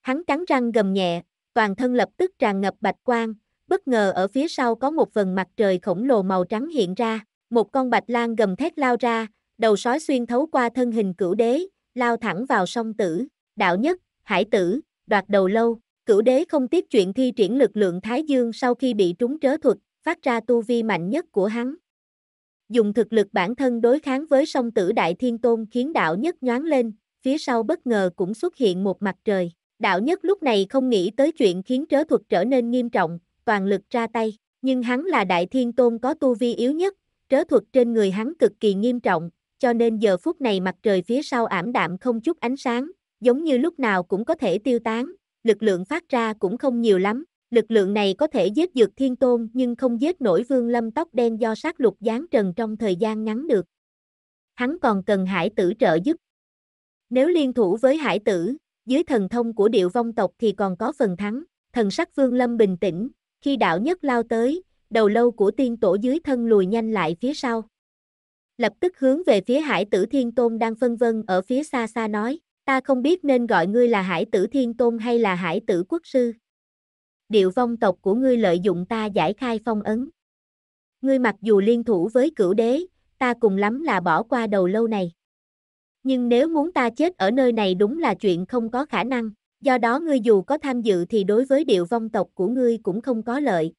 Hắn cắn răng gầm nhẹ, toàn thân lập tức tràn ngập bạch quang, bất ngờ ở phía sau có một vần mặt trời khổng lồ màu trắng hiện ra, một con bạch lang gầm thét lao ra, đầu sói xuyên thấu qua thân hình cửu đế, lao thẳng vào song tử, đạo nhất, hải tử, đoạt đầu lâu. Cửu đế không tiếp chuyện thi triển lực lượng Thái Dương sau khi bị trúng trớ thuật, phát ra tu vi mạnh nhất của hắn. Dùng thực lực bản thân đối kháng với song tử Đại Thiên Tôn khiến đạo nhất nhoáng lên, phía sau bất ngờ cũng xuất hiện một mặt trời. Đạo nhất lúc này không nghĩ tới chuyện khiến trớ thuật trở nên nghiêm trọng, toàn lực ra tay, nhưng hắn là Đại Thiên Tôn có tu vi yếu nhất, trớ thuật trên người hắn cực kỳ nghiêm trọng, cho nên giờ phút này mặt trời phía sau ảm đạm không chút ánh sáng, giống như lúc nào cũng có thể tiêu tán, lực lượng phát ra cũng không nhiều lắm, lực lượng này có thể giết dược thiên tôn nhưng không giết nổi vương lâm tóc đen do sát lục gián trần trong thời gian ngắn được. Hắn còn cần hải tử trợ giúp. Nếu liên thủ với hải tử, dưới thần thông của điệu vong tộc thì còn có phần thắng, thần sắc vương lâm bình tĩnh, khi đạo nhất lao tới, đầu lâu của tiên tổ dưới thân lùi nhanh lại phía sau. Lập tức hướng về phía hải tử thiên tôn đang phân vân ở phía xa xa nói. Ta không biết nên gọi ngươi là hải tử thiên tôn hay là hải tử quốc sư. Điệu vong tộc của ngươi lợi dụng ta giải khai phong ấn. Ngươi mặc dù liên thủ với cửu đế, ta cùng lắm là bỏ qua đầu lâu này. Nhưng nếu muốn ta chết ở nơi này đúng là chuyện không có khả năng, do đó ngươi dù có tham dự thì đối với điệu vong tộc của ngươi cũng không có lợi.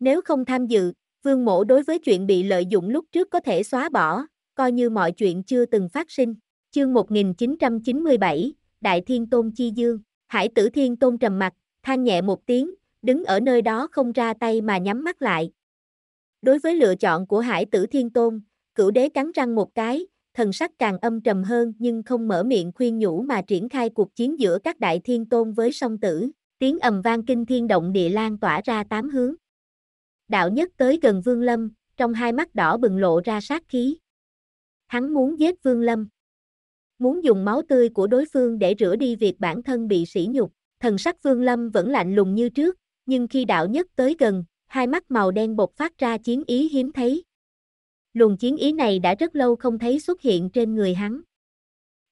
Nếu không tham dự, vương mổ đối với chuyện bị lợi dụng lúc trước có thể xóa bỏ, coi như mọi chuyện chưa từng phát sinh. Chương 1997, Đại Thiên Tôn Chi Dương, Hải Tử Thiên Tôn trầm mặt, than nhẹ một tiếng, đứng ở nơi đó không ra tay mà nhắm mắt lại. Đối với lựa chọn của Hải Tử Thiên Tôn, cửu đế cắn răng một cái, thần sắc càng âm trầm hơn nhưng không mở miệng khuyên nhủ mà triển khai cuộc chiến giữa các đại thiên tôn với song tử, tiếng ầm vang kinh thiên động địa lan tỏa ra tám hướng. Đạo nhất tới gần Vương Lâm, trong hai mắt đỏ bừng lộ ra sát khí. Hắn muốn giết Vương Lâm muốn dùng máu tươi của đối phương để rửa đi việc bản thân bị sỉ nhục. Thần sắc Vương Lâm vẫn lạnh lùng như trước, nhưng khi đạo nhất tới gần, hai mắt màu đen bột phát ra chiến ý hiếm thấy. Luồng chiến ý này đã rất lâu không thấy xuất hiện trên người hắn.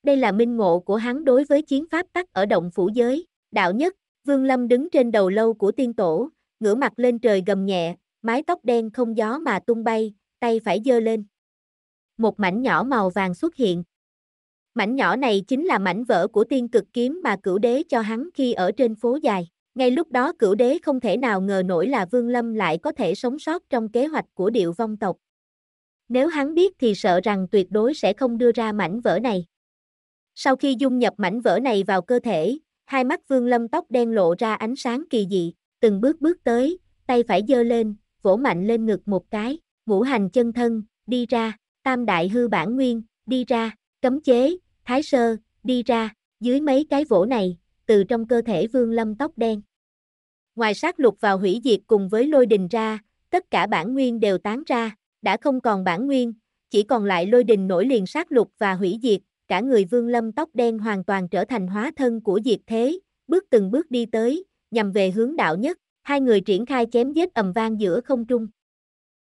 Đây là minh ngộ của hắn đối với chiến pháp tắc ở động phủ giới. Đạo nhất, Vương Lâm đứng trên đầu lâu của tiên tổ, ngửa mặt lên trời gầm nhẹ, mái tóc đen không gió mà tung bay, tay phải giơ lên. Một mảnh nhỏ màu vàng xuất hiện, Mảnh nhỏ này chính là mảnh vỡ của tiên cực kiếm mà cửu đế cho hắn khi ở trên phố dài. Ngay lúc đó cửu đế không thể nào ngờ nổi là Vương Lâm lại có thể sống sót trong kế hoạch của điệu vong tộc. Nếu hắn biết thì sợ rằng tuyệt đối sẽ không đưa ra mảnh vỡ này. Sau khi dung nhập mảnh vỡ này vào cơ thể, hai mắt Vương Lâm tóc đen lộ ra ánh sáng kỳ dị, từng bước bước tới, tay phải giơ lên, vỗ mạnh lên ngực một cái, ngũ hành chân thân, đi ra, tam đại hư bản nguyên, đi ra, cấm chế, Thái sơ, đi ra, dưới mấy cái vỗ này, từ trong cơ thể vương lâm tóc đen. Ngoài sát lục vào hủy diệt cùng với lôi đình ra, tất cả bản nguyên đều tán ra, đã không còn bản nguyên, chỉ còn lại lôi đình nổi liền sát lục và hủy diệt, cả người vương lâm tóc đen hoàn toàn trở thành hóa thân của diệt thế, bước từng bước đi tới, nhằm về hướng đạo nhất, hai người triển khai chém giết ầm vang giữa không trung.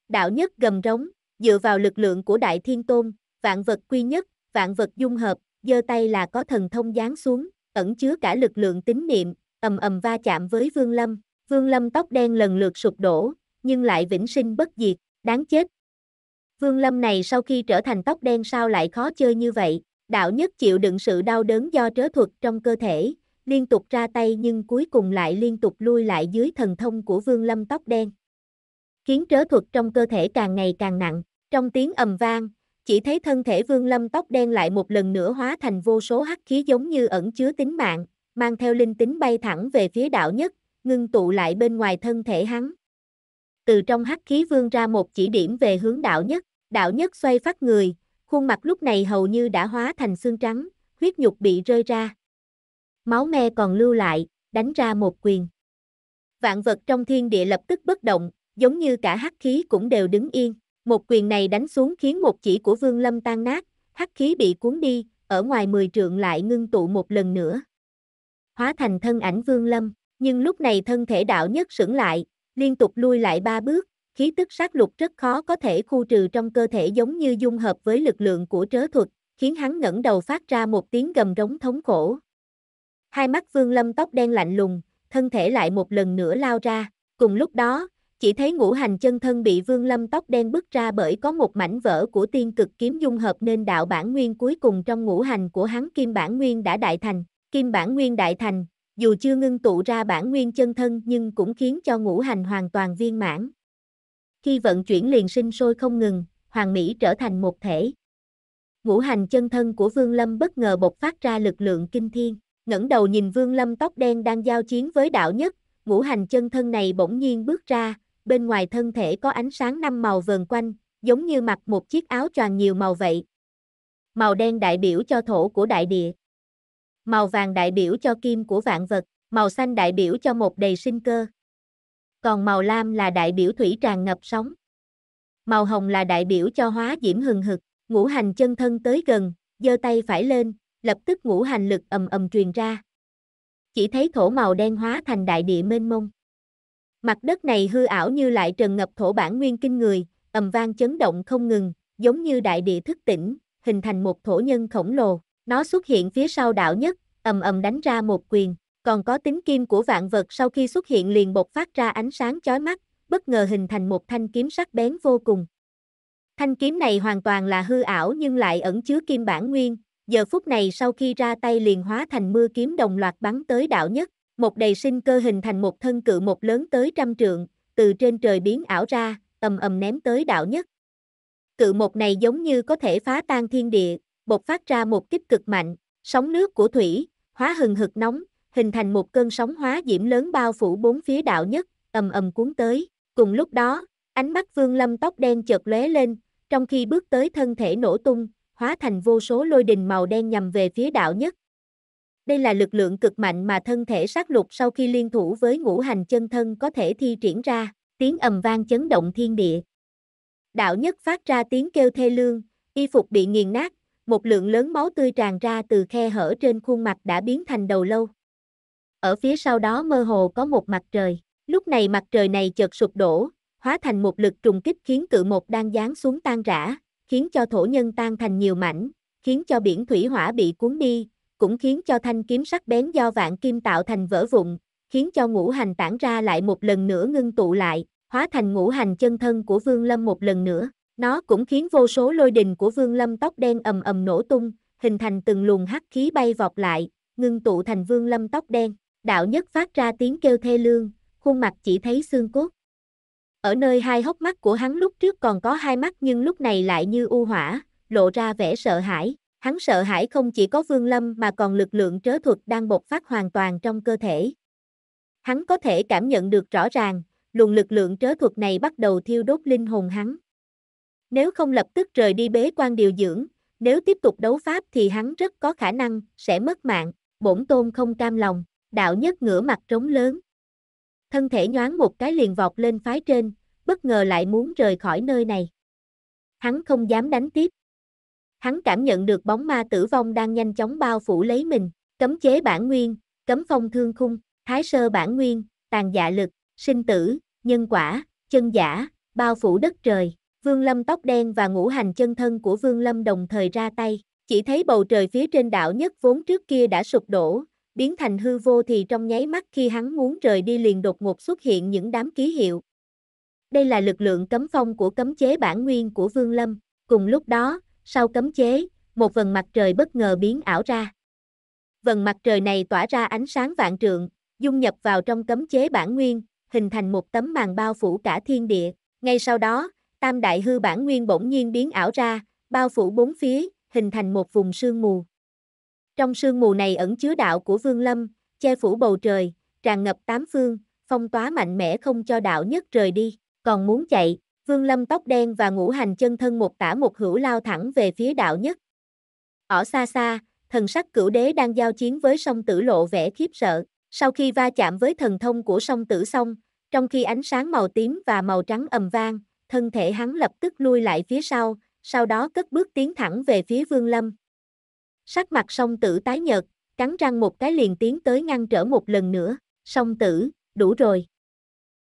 Đạo nhất gầm rống, dựa vào lực lượng của Đại Thiên Tôn, vạn vật quy nhất, vạn vật dung hợp, giơ tay là có thần thông giáng xuống, ẩn chứa cả lực lượng tín niệm, ầm ầm va chạm với Vương Lâm. Vương Lâm tóc đen lần lượt sụp đổ, nhưng lại vĩnh sinh bất diệt, đáng chết. Vương Lâm này sau khi trở thành tóc đen sao lại khó chơi như vậy, đạo nhất chịu đựng sự đau đớn do trớ thuật trong cơ thể, liên tục ra tay nhưng cuối cùng lại liên tục lui lại dưới thần thông của Vương Lâm tóc đen. Khiến trớ thuật trong cơ thể càng ngày càng nặng, trong tiếng ầm vang, chỉ thấy thân thể Vương Lâm tóc đen lại một lần nữa hóa thành vô số hắc khí giống như ẩn chứa tính mạng, mang theo linh tính bay thẳng về phía đạo nhất, ngưng tụ lại bên ngoài thân thể hắn. Từ trong hắc khí vương ra một chỉ điểm về hướng đạo nhất, đạo nhất xoay phát người, khuôn mặt lúc này hầu như đã hóa thành xương trắng, huyết nhục bị rơi ra. Máu me còn lưu lại, đánh ra một quyền. Vạn vật trong thiên địa lập tức bất động, giống như cả hắc khí cũng đều đứng yên. Một quyền này đánh xuống khiến một chỉ của Vương Lâm tan nát, hắc khí bị cuốn đi, ở ngoài mười trượng lại ngưng tụ một lần nữa. Hóa thành thân ảnh Vương Lâm, nhưng lúc này thân thể đạo nhất sững lại, liên tục lui lại ba bước, khí tức sát lục rất khó có thể khu trừ trong cơ thể giống như dung hợp với lực lượng của trớ thuật, khiến hắn ngẩng đầu phát ra một tiếng gầm rống thống khổ. Hai mắt Vương Lâm tóc đen lạnh lùng, thân thể lại một lần nữa lao ra, cùng lúc đó, chỉ thấy ngũ hành chân thân bị vương lâm tóc đen bứt ra bởi có một mảnh vỡ của tiên cực kiếm dung hợp nên đạo bản nguyên cuối cùng trong ngũ hành của hắn kim bản nguyên đã đại thành, kim bản nguyên đại thành, dù chưa ngưng tụ ra bản nguyên chân thân nhưng cũng khiến cho ngũ hành hoàn toàn viên mãn. Khi vận chuyển liền sinh sôi không ngừng, hoàng mỹ trở thành một thể. Ngũ hành chân thân của Vương Lâm bất ngờ bộc phát ra lực lượng kinh thiên, ngẩng đầu nhìn Vương Lâm tóc đen đang giao chiến với đạo nhất, ngũ hành chân thân này bỗng nhiên bước ra, bên ngoài thân thể có ánh sáng năm màu vờn quanh, giống như mặc một chiếc áo choàng nhiều màu vậy. Màu đen đại biểu cho thổ của đại địa. Màu vàng đại biểu cho kim của vạn vật, màu xanh đại biểu cho một đầy sinh cơ. Còn màu lam là đại biểu thủy tràn ngập sóng. Màu hồng là đại biểu cho hóa diễm hừng hực, ngũ hành chân thân tới gần, giơ tay phải lên, lập tức ngũ hành lực ầm ầm truyền ra. Chỉ thấy thổ màu đen hóa thành đại địa mênh mông. Mặt đất này hư ảo như lại trần ngập thổ bản nguyên kinh người, ầm vang chấn động không ngừng, giống như đại địa thức tỉnh, hình thành một thổ nhân khổng lồ. Nó xuất hiện phía sau đạo nhất, ầm ầm đánh ra một quyền, còn có tính kim của vạn vật sau khi xuất hiện liền bộc phát ra ánh sáng chói mắt, bất ngờ hình thành một thanh kiếm sắc bén vô cùng. Thanh kiếm này hoàn toàn là hư ảo nhưng lại ẩn chứa kim bản nguyên, giờ phút này sau khi ra tay liền hóa thành mưa kiếm đồng loạt bắn tới đạo nhất, một đầy sinh cơ hình thành một thân cự một lớn tới trăm trượng, từ trên trời biến ảo ra, ầm ầm ném tới đạo nhất. Cự một này giống như có thể phá tan thiên địa, bộc phát ra một kích cực mạnh, sóng nước của thủy, hóa hừng hực nóng, hình thành một cơn sóng hóa diễm lớn bao phủ bốn phía đạo nhất, ầm ầm cuốn tới. Cùng lúc đó, ánh mắt Vương Lâm tóc đen chợt lóe lên, trong khi bước tới thân thể nổ tung, hóa thành vô số lôi đình màu đen nhằm về phía đạo nhất, đây là lực lượng cực mạnh mà thân thể sát lục sau khi liên thủ với ngũ hành chân thân có thể thi triển ra, tiếng ầm vang chấn động thiên địa. Đạo nhất phát ra tiếng kêu thê lương, y phục bị nghiền nát, một lượng lớn máu tươi tràn ra từ khe hở trên khuôn mặt đã biến thành đầu lâu. Ở phía sau đó mơ hồ có một mặt trời, lúc này mặt trời này chợt sụp đổ, hóa thành một lực trùng kích khiến cự một đang giáng xuống tan rã, khiến cho thổ nhân tan thành nhiều mảnh, khiến cho biển thủy hỏa bị cuốn đi, cũng khiến cho thanh kiếm sắc bén do vạn kim tạo thành vỡ vụn, khiến cho ngũ hành tản ra lại một lần nữa ngưng tụ lại, hóa thành ngũ hành chân thân của Vương Lâm một lần nữa. Nó cũng khiến vô số lôi đình của Vương Lâm tóc đen ầm ầm nổ tung, hình thành từng luồng hắc khí bay vọt lại, ngưng tụ thành Vương Lâm tóc đen. Đạo nhất phát ra tiếng kêu thê lương, khuôn mặt chỉ thấy xương cốt. Ở nơi hai hốc mắt của hắn lúc trước còn có hai mắt nhưng lúc này lại như u hỏa, lộ ra vẻ sợ hãi. Hắn sợ hãi không chỉ có Vương Lâm mà còn lực lượng trớ thuật đang bộc phát hoàn toàn trong cơ thể. Hắn có thể cảm nhận được rõ ràng, luồng lực lượng trớ thuật này bắt đầu thiêu đốt linh hồn hắn. Nếu không lập tức rời đi bế quan điều dưỡng, nếu tiếp tục đấu pháp thì hắn rất có khả năng sẽ mất mạng, bổn tôn không cam lòng, đạo nhất ngửa mặt trống lớn. Thân thể nhoáng một cái liền vọt lên phái trên, bất ngờ lại muốn rời khỏi nơi này. Hắn không dám đánh tiếp hắn cảm nhận được bóng ma tử vong đang nhanh chóng bao phủ lấy mình, cấm chế bản nguyên, cấm phong thương khung, thái sơ bản nguyên, tàn dạ lực, sinh tử, nhân quả, chân giả, bao phủ đất trời. Vương Lâm tóc đen và ngũ hành chân thân của Vương Lâm đồng thời ra tay, chỉ thấy bầu trời phía trên đảo nhất vốn trước kia đã sụp đổ, biến thành hư vô thì trong nháy mắt khi hắn muốn rời đi liền đột ngột xuất hiện những đám ký hiệu. Đây là lực lượng cấm phong của cấm chế bản nguyên của Vương Lâm, cùng lúc đó, sau cấm chế, một vần mặt trời bất ngờ biến ảo ra. Vần mặt trời này tỏa ra ánh sáng vạn trượng, dung nhập vào trong cấm chế bản nguyên, hình thành một tấm màn bao phủ cả thiên địa. Ngay sau đó, tam đại hư bản nguyên bỗng nhiên biến ảo ra, bao phủ bốn phía, hình thành một vùng sương mù. Trong sương mù này ẩn chứa đạo của Vương Lâm, che phủ bầu trời, tràn ngập tám phương, phong tỏa mạnh mẽ không cho đạo nhất rời đi, còn muốn chạy, Vương Lâm tóc đen và ngũ hành chân thân một tả một hữu lao thẳng về phía đạo nhất. Ở xa xa, thần sắc cửu đế đang giao chiến với song tử lộ vẻ khiếp sợ. Sau khi va chạm với thần thông của song tử xong, trong khi ánh sáng màu tím và màu trắng ầm vang, thân thể hắn lập tức lui lại phía sau, sau đó cất bước tiến thẳng về phía Vương Lâm. Sắc mặt song tử tái nhợt, cắn răng một cái liền tiến tới ngăn trở một lần nữa, song tử, đủ rồi.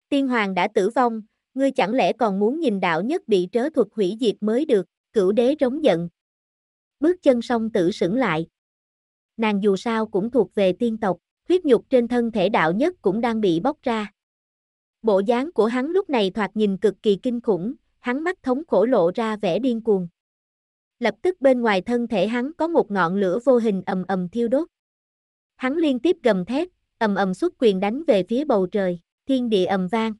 Tiên hoàng đã tử vong, ngươi chẳng lẽ còn muốn nhìn đạo nhất bị trớ thuật hủy diệt mới được, cửu đế rống giận. Bước chân song tử sững lại. Nàng dù sao cũng thuộc về tiên tộc, huyết nhục trên thân thể đạo nhất cũng đang bị bóc ra. Bộ dáng của hắn lúc này thoạt nhìn cực kỳ kinh khủng, hắn mắt thống khổ lộ ra vẻ điên cuồng. Lập tức bên ngoài thân thể hắn có một ngọn lửa vô hình ầm ầm thiêu đốt. Hắn liên tiếp gầm thét, ầm ầm xuất quyền đánh về phía bầu trời, thiên địa ầm vang.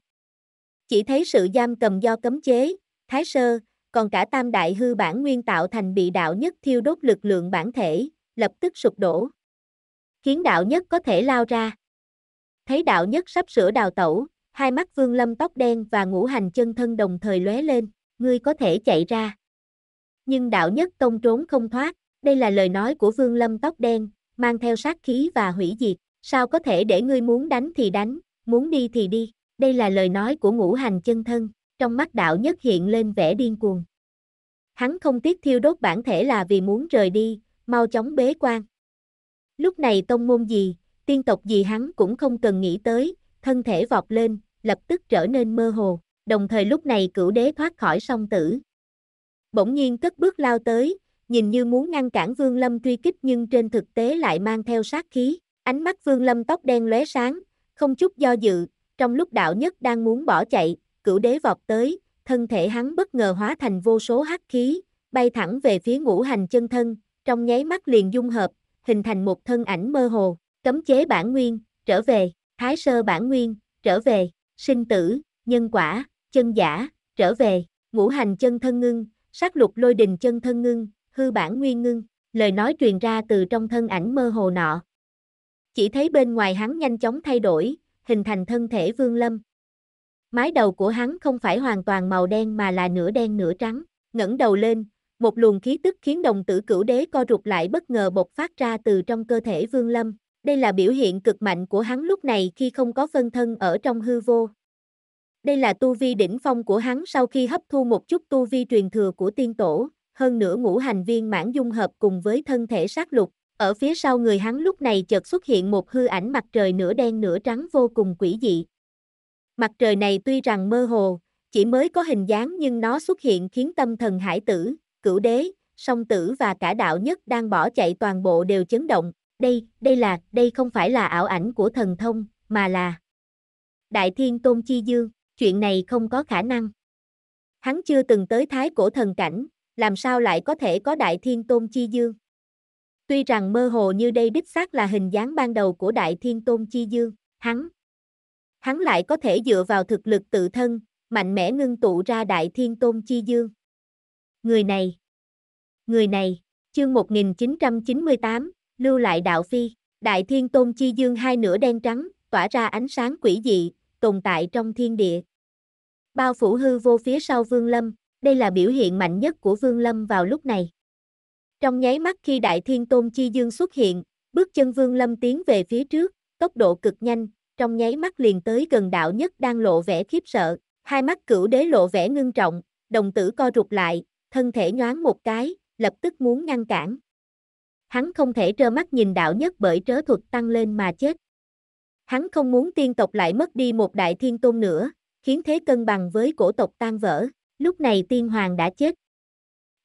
Chỉ thấy sự giam cầm do cấm chế, thái sơ, còn cả tam đại hư bản nguyên tạo thành bị đạo nhất thiêu đốt lực lượng bản thể, lập tức sụp đổ. Khiến đạo nhất có thể lao ra. Thấy đạo nhất sắp sửa đào tẩu, hai mắt vương lâm tóc đen và ngũ hành chân thân đồng thời lóe lên, ngươi có thể chạy ra. Nhưng đạo nhất tông trốn không thoát, đây là lời nói của vương lâm tóc đen, mang theo sát khí và hủy diệt, sao có thể để ngươi muốn đánh thì đánh, muốn đi thì đi. Đây là lời nói của ngũ hành chân thân, trong mắt đạo nhất hiện lên vẻ điên cuồng. Hắn không tiếc thiêu đốt bản thể là vì muốn rời đi, mau chóng bế quan. Lúc này tông môn gì, tiên tộc gì hắn cũng không cần nghĩ tới, thân thể vọt lên, lập tức trở nên mơ hồ, đồng thời lúc này cửu đế thoát khỏi song tử. Bỗng nhiên cất bước lao tới, nhìn như muốn ngăn cản Vương Lâm truy kích nhưng trên thực tế lại mang theo sát khí, ánh mắt Vương Lâm tóc đen lóe sáng, không chút do dự, trong lúc đạo nhất đang muốn bỏ chạy, cửu đế vọt tới, thân thể hắn bất ngờ hóa thành vô số hắc khí, bay thẳng về phía ngũ hành chân thân, trong nháy mắt liền dung hợp, hình thành một thân ảnh mơ hồ, cấm chế bản nguyên, trở về, thái sơ bản nguyên, trở về, sinh tử, nhân quả, chân giả, trở về, ngũ hành chân thân ngưng, sát lục lôi đình chân thân ngưng, hư bản nguyên ngưng, lời nói truyền ra từ trong thân ảnh mơ hồ nọ. Chỉ thấy bên ngoài hắn nhanh chóng thay đổi, hình thành thân thể vương lâm. Mái đầu của hắn không phải hoàn toàn màu đen mà là nửa đen nửa trắng, ngẩng đầu lên, một luồng khí tức khiến đồng tử cửu đế co rụt lại bất ngờ bộc phát ra từ trong cơ thể vương lâm. Đây là biểu hiện cực mạnh của hắn lúc này khi không có phân thân ở trong hư vô. Đây là tu vi đỉnh phong của hắn sau khi hấp thu một chút tu vi truyền thừa của tiên tổ, hơn nữa ngũ hành viên mãn dung hợp cùng với thân thể sát lục, ở phía sau người hắn lúc này chợt xuất hiện một hư ảnh mặt trời nửa đen nửa trắng vô cùng quỷ dị. Mặt trời này tuy rằng mơ hồ, chỉ mới có hình dáng nhưng nó xuất hiện khiến tâm thần hải tử, cửu đế, song tử và cả đạo nhất đang bỏ chạy toàn bộ đều chấn động. Đây, đây là, đây không phải là ảo ảnh của thần thông, mà là Đại Thiên Tôn Chi Dương, chuyện này không có khả năng. Hắn chưa từng tới thái cổ thần cảnh, làm sao lại có thể có Đại Thiên Tôn Chi Dương? Tuy rằng mơ hồ như đây đích xác là hình dáng ban đầu của Đại Thiên Tôn Chi Dương, hắn. Hắn lại có thể dựa vào thực lực tự thân, mạnh mẽ ngưng tụ ra Đại Thiên Tôn Chi Dương. Người này, người này, chương 1998, lưu lại đạo phi, Đại Thiên Tôn Chi Dương hai nửa đen trắng, tỏa ra ánh sáng quỷ dị, tồn tại trong thiên địa. Bao phủ hư vô phía sau Vương Lâm, đây là biểu hiện mạnh nhất của Vương Lâm vào lúc này. Trong nháy mắt khi Đại Thiên Tôn Chi Dương xuất hiện, bước chân Vương Lâm tiến về phía trước, tốc độ cực nhanh, trong nháy mắt liền tới gần đạo nhất đang lộ vẻ khiếp sợ, hai mắt cửu đế lộ vẻ ngưng trọng, đồng tử co rụt lại, thân thể nhoáng một cái, lập tức muốn ngăn cản. Hắn không thể trơ mắt nhìn đạo nhất bởi trớ thuật tăng lên mà chết. Hắn không muốn tiên tộc lại mất đi một đại thiên tôn nữa, khiến thế cân bằng với cổ tộc tan vỡ, lúc này tiên hoàng đã chết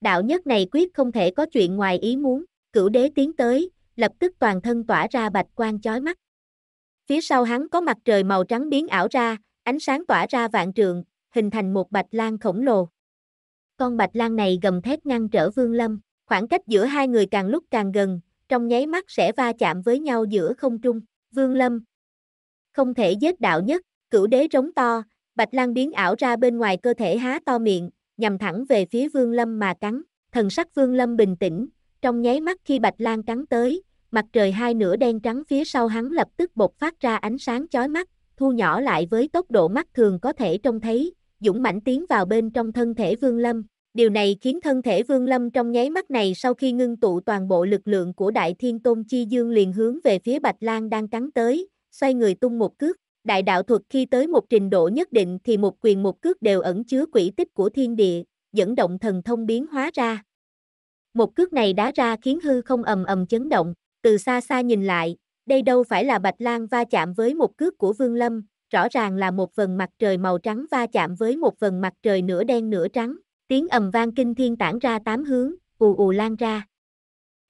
đạo nhất này quyết không thể có chuyện ngoài ý muốn, cửu đế tiến tới, lập tức toàn thân tỏa ra bạch quang chói mắt. Phía sau hắn có mặt trời màu trắng biến ảo ra, ánh sáng tỏa ra vạn trường, hình thành một bạch lang khổng lồ. Con bạch lang này gầm thét ngăn trở Vương Lâm, khoảng cách giữa hai người càng lúc càng gần, trong nháy mắt sẽ va chạm với nhau giữa không trung, Vương Lâm. Không thể giết đạo nhất, cửu đế rống to, bạch lang biến ảo ra bên ngoài cơ thể há to miệng, nhằm thẳng về phía Vương Lâm mà cắn, thần sắc Vương Lâm bình tĩnh, trong nháy mắt khi Bạch Lan cắn tới, mặt trời hai nửa đen trắng phía sau hắn lập tức bộc phát ra ánh sáng chói mắt, thu nhỏ lại với tốc độ mắt thường có thể trông thấy, dũng mãnh tiến vào bên trong thân thể Vương Lâm. Điều này khiến thân thể Vương Lâm trong nháy mắt này sau khi ngưng tụ toàn bộ lực lượng của Đại Thiên Tôn Chi Dương liền hướng về phía Bạch Lan đang cắn tới, xoay người tung một cước, Đại đạo thuật khi tới một trình độ nhất định thì một quyền một cước đều ẩn chứa quỷ tích của thiên địa, dẫn động thần thông biến hóa ra. Một cước này đá ra khiến hư không ầm ầm chấn động, từ xa xa nhìn lại, đây đâu phải là Bạch Lan va chạm với một cước của Vương Lâm, rõ ràng là một vần mặt trời màu trắng va chạm với một vần mặt trời nửa đen nửa trắng, tiếng ầm vang kinh thiên tản ra tám hướng, ù ù lan ra.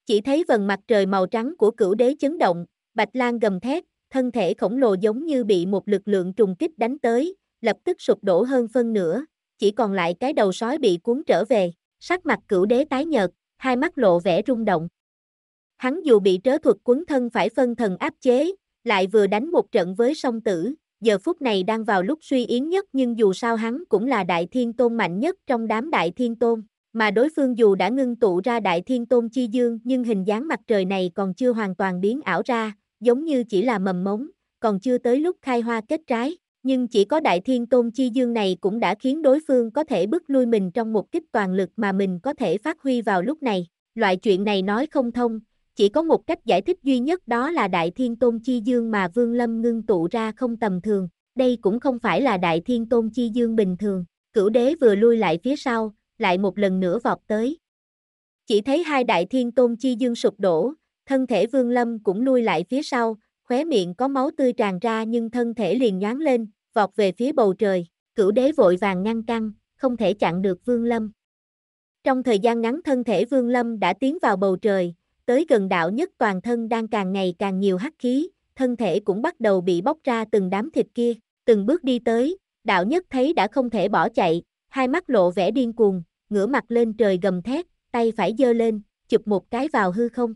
Chỉ thấy vần mặt trời màu trắng của cửu đế chấn động, Bạch Lan gầm thét, thân thể khổng lồ giống như bị một lực lượng trùng kích đánh tới, lập tức sụp đổ hơn phân nữa, chỉ còn lại cái đầu sói bị cuốn trở về, sắc mặt cửu đế tái nhợt, hai mắt lộ vẻ rung động. Hắn dù bị trớ thuật quấn thân phải phân thần áp chế, lại vừa đánh một trận với song tử, giờ phút này đang vào lúc suy yếu nhất nhưng dù sao hắn cũng là đại thiên tôn mạnh nhất trong đám đại thiên tôn, mà đối phương dù đã ngưng tụ ra đại thiên tôn chi dương nhưng hình dáng mặt trời này còn chưa hoàn toàn biến ảo ra, giống như chỉ là mầm mống, còn chưa tới lúc khai hoa kết trái, nhưng chỉ có Đại Thiên Tôn Chi Dương này cũng đã khiến đối phương có thể bức lui mình trong một kích toàn lực mà mình có thể phát huy vào lúc này. Loại chuyện này nói không thông, chỉ có một cách giải thích duy nhất đó là Đại Thiên Tôn Chi Dương mà Vương Lâm ngưng tụ ra không tầm thường, đây cũng không phải là Đại Thiên Tôn Chi Dương bình thường, cửu đế vừa lui lại phía sau, lại một lần nữa vọt tới. Chỉ thấy hai Đại Thiên Tôn Chi Dương sụp đổ, Thân thể Vương Lâm cũng lui lại phía sau, khóe miệng có máu tươi tràn ra nhưng thân thể liền nhoáng lên, vọt về phía bầu trời, cửu đế vội vàng ngăn căng, không thể chặn được Vương Lâm. Trong thời gian ngắn thân thể Vương Lâm đã tiến vào bầu trời, tới gần đạo nhất toàn thân đang càng ngày càng nhiều hắc khí, thân thể cũng bắt đầu bị bóc ra từng đám thịt kia, từng bước đi tới, đạo nhất thấy đã không thể bỏ chạy, hai mắt lộ vẻ điên cuồng, ngửa mặt lên trời gầm thét, tay phải giơ lên, chụp một cái vào hư không,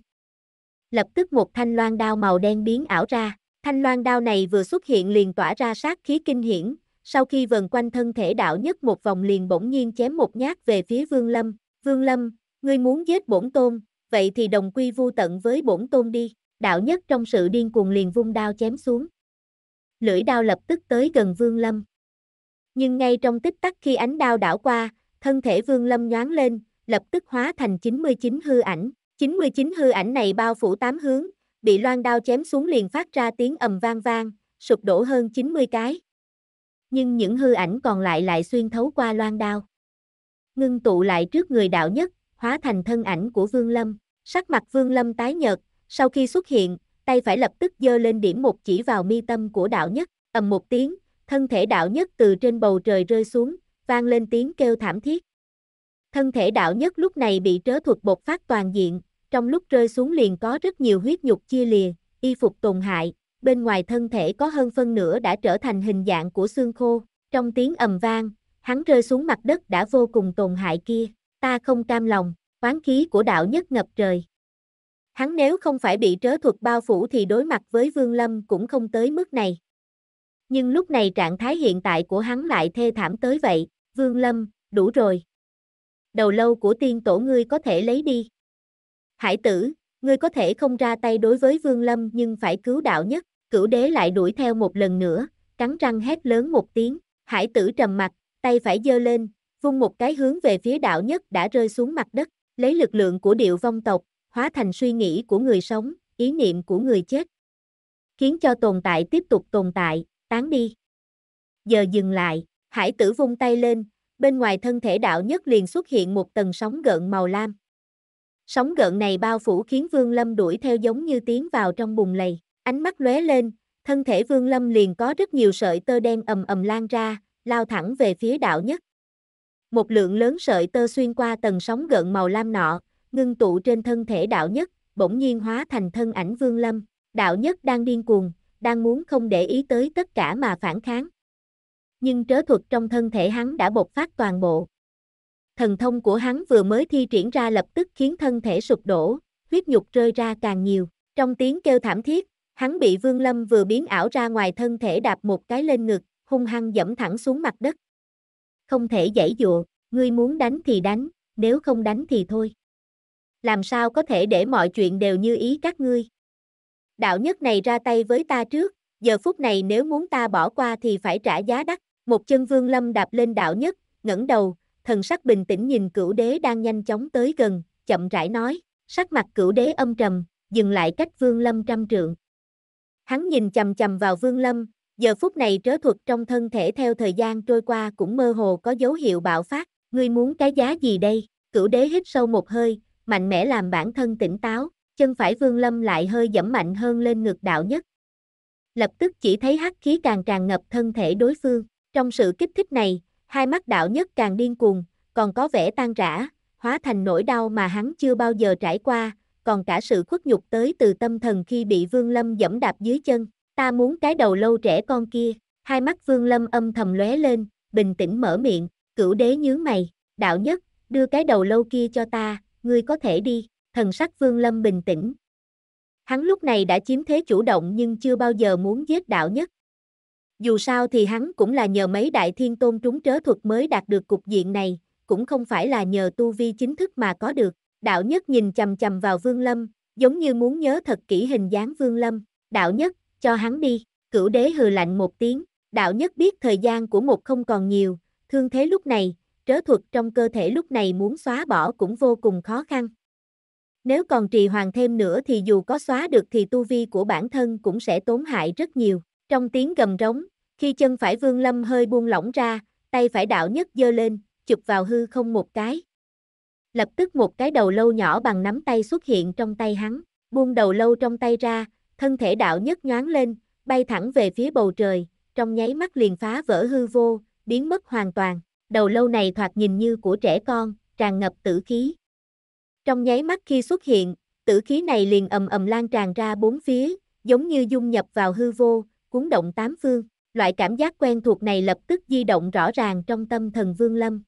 lập tức một thanh loan đao màu đen biến ảo ra. Thanh loan đao này vừa xuất hiện liền tỏa ra sát khí kinh hiển, sau khi vần quanh thân thể đạo nhất một vòng liền bỗng nhiên chém một nhát về phía Vương Lâm. Vương Lâm, ngươi muốn giết bổn tôn, vậy thì đồng quy vu tận với bổn tôn đi. Đạo nhất trong sự điên cuồng liền vung đao chém xuống. Lưỡi đao lập tức tới gần Vương Lâm. Nhưng ngay trong tích tắc khi ánh đao đảo qua, thân thể Vương Lâm nhoáng lên, lập tức hóa thành 99 hư ảnh, 99 hư ảnh này bao phủ tám hướng, bị loan đao chém xuống liền phát ra tiếng ầm vang vang, sụp đổ hơn 90 cái. Nhưng những hư ảnh còn lại lại xuyên thấu qua loan đao. Ngưng tụ lại trước người đạo nhất, hóa thành thân ảnh của Vương Lâm. Sắc mặt Vương Lâm tái nhợt, sau khi xuất hiện, tay phải lập tức giơ lên điểm một chỉ vào mi tâm của đạo nhất, ầm một tiếng, thân thể đạo nhất từ trên bầu trời rơi xuống, vang lên tiếng kêu thảm thiết. Thân thể đạo nhất lúc này bị trớ thuật bột phát toàn diện, trong lúc rơi xuống liền có rất nhiều huyết nhục chia lìa, y phục tồn hại, bên ngoài thân thể có hơn phân nửa đã trở thành hình dạng của xương khô, trong tiếng ầm vang, hắn rơi xuống mặt đất đã vô cùng tồn hại kia, ta không cam lòng, Quán khí của đạo nhất ngập trời. Hắn nếu không phải bị trớ thuật bao phủ thì đối mặt với Vương Lâm cũng không tới mức này. Nhưng lúc này trạng thái hiện tại của hắn lại thê thảm tới vậy, Vương Lâm, đủ rồi, đầu lâu của tiên tổ ngươi có thể lấy đi. Hải tử, ngươi có thể không ra tay đối với Vương Lâm nhưng phải cứu đạo nhất, cửu đế lại đuổi theo một lần nữa, cắn răng hét lớn một tiếng, hải tử trầm mặt, tay phải giơ lên, vung một cái hướng về phía đạo nhất đã rơi xuống mặt đất, lấy lực lượng của điệu vong tộc, hóa thành suy nghĩ của người sống, ý niệm của người chết. Khiến cho tồn tại tiếp tục tồn tại, tán đi. Giờ dừng lại, hải tử vung tay lên, bên ngoài thân thể đạo nhất liền xuất hiện một tầng sóng gợn màu lam. Sóng gợn này bao phủ khiến Vương Lâm đuổi theo giống như tiến vào trong bùn lầy, ánh mắt lóe lên, thân thể Vương Lâm liền có rất nhiều sợi tơ đen ầm ầm lan ra, lao thẳng về phía đạo nhất. Một lượng lớn sợi tơ xuyên qua tầng sóng gợn màu lam nọ, ngưng tụ trên thân thể đạo nhất, bỗng nhiên hóa thành thân ảnh Vương Lâm. Đạo nhất đang điên cuồng, đang muốn không để ý tới tất cả mà phản kháng nhưng trớ thuật trong thân thể hắn đã bộc phát toàn bộ. Thần thông của hắn vừa mới thi triển ra lập tức khiến thân thể sụp đổ, huyết nhục rơi ra càng nhiều. Trong tiếng kêu thảm thiết, hắn bị Vương Lâm vừa biến ảo ra ngoài thân thể đạp một cái lên ngực, hung hăng dẫm thẳng xuống mặt đất. Không thể giải dụa, ngươi muốn đánh thì đánh, nếu không đánh thì thôi. Làm sao có thể để mọi chuyện đều như ý các ngươi? Đạo nhất này ra tay với ta trước, giờ phút này nếu muốn ta bỏ qua thì phải trả giá đắt. Một chân vương lâm đạp lên đạo nhất, ngẩng đầu, thần sắc bình tĩnh nhìn cửu đế đang nhanh chóng tới gần, chậm rãi nói, sắc mặt cửu đế âm trầm, dừng lại cách vương lâm trăm trượng. Hắn nhìn chầm chầm vào vương lâm, giờ phút này trớ thuật trong thân thể theo thời gian trôi qua cũng mơ hồ có dấu hiệu bạo phát, ngươi muốn cái giá gì đây, cửu đế hít sâu một hơi, mạnh mẽ làm bản thân tỉnh táo, chân phải vương lâm lại hơi dẫm mạnh hơn lên ngực đạo nhất. Lập tức chỉ thấy hắc khí càng tràn ngập thân thể đối phương. Trong sự kích thích này, hai mắt đạo nhất càng điên cuồng, còn có vẻ tan rã, hóa thành nỗi đau mà hắn chưa bao giờ trải qua, còn cả sự khuất nhục tới từ tâm thần khi bị Vương Lâm dẫm đạp dưới chân. Ta muốn cái đầu lâu trẻ con kia, hai mắt Vương Lâm âm thầm lóe lên, bình tĩnh mở miệng, cửu đế nhướng mày, đạo nhất, đưa cái đầu lâu kia cho ta, ngươi có thể đi, thần sắc Vương Lâm bình tĩnh. Hắn lúc này đã chiếm thế chủ động nhưng chưa bao giờ muốn giết đạo nhất, dù sao thì hắn cũng là nhờ mấy đại thiên tôn trúng trớ thuật mới đạt được cục diện này, cũng không phải là nhờ tu vi chính thức mà có được. Đạo nhất nhìn chầm chầm vào Vương Lâm, giống như muốn nhớ thật kỹ hình dáng Vương Lâm. Đạo nhất, cho hắn đi, cửu đế hừ lạnh một tiếng. Đạo nhất biết thời gian của một không còn nhiều, thương thế lúc này, trớ thuật trong cơ thể lúc này muốn xóa bỏ cũng vô cùng khó khăn. Nếu còn trì hoàng thêm nữa thì dù có xóa được thì tu vi của bản thân cũng sẽ tốn hại rất nhiều. Trong tiếng gầm rống, khi chân phải Vương Lâm hơi buông lỏng ra, tay phải đạo nhất dơ lên, chụp vào hư không một cái. Lập tức một cái đầu lâu nhỏ bằng nắm tay xuất hiện trong tay hắn, buông đầu lâu trong tay ra, thân thể đạo nhất nhoáng lên, bay thẳng về phía bầu trời, trong nháy mắt liền phá vỡ hư vô, biến mất hoàn toàn. Đầu lâu này thoạt nhìn như của trẻ con, tràn ngập tử khí. Trong nháy mắt khi xuất hiện, tử khí này liền ầm ầm lan tràn ra bốn phía, giống như dung nhập vào hư vô, cuốn động tám phương, loại cảm giác quen thuộc này lập tức di động rõ ràng trong tâm thần Vương Lâm.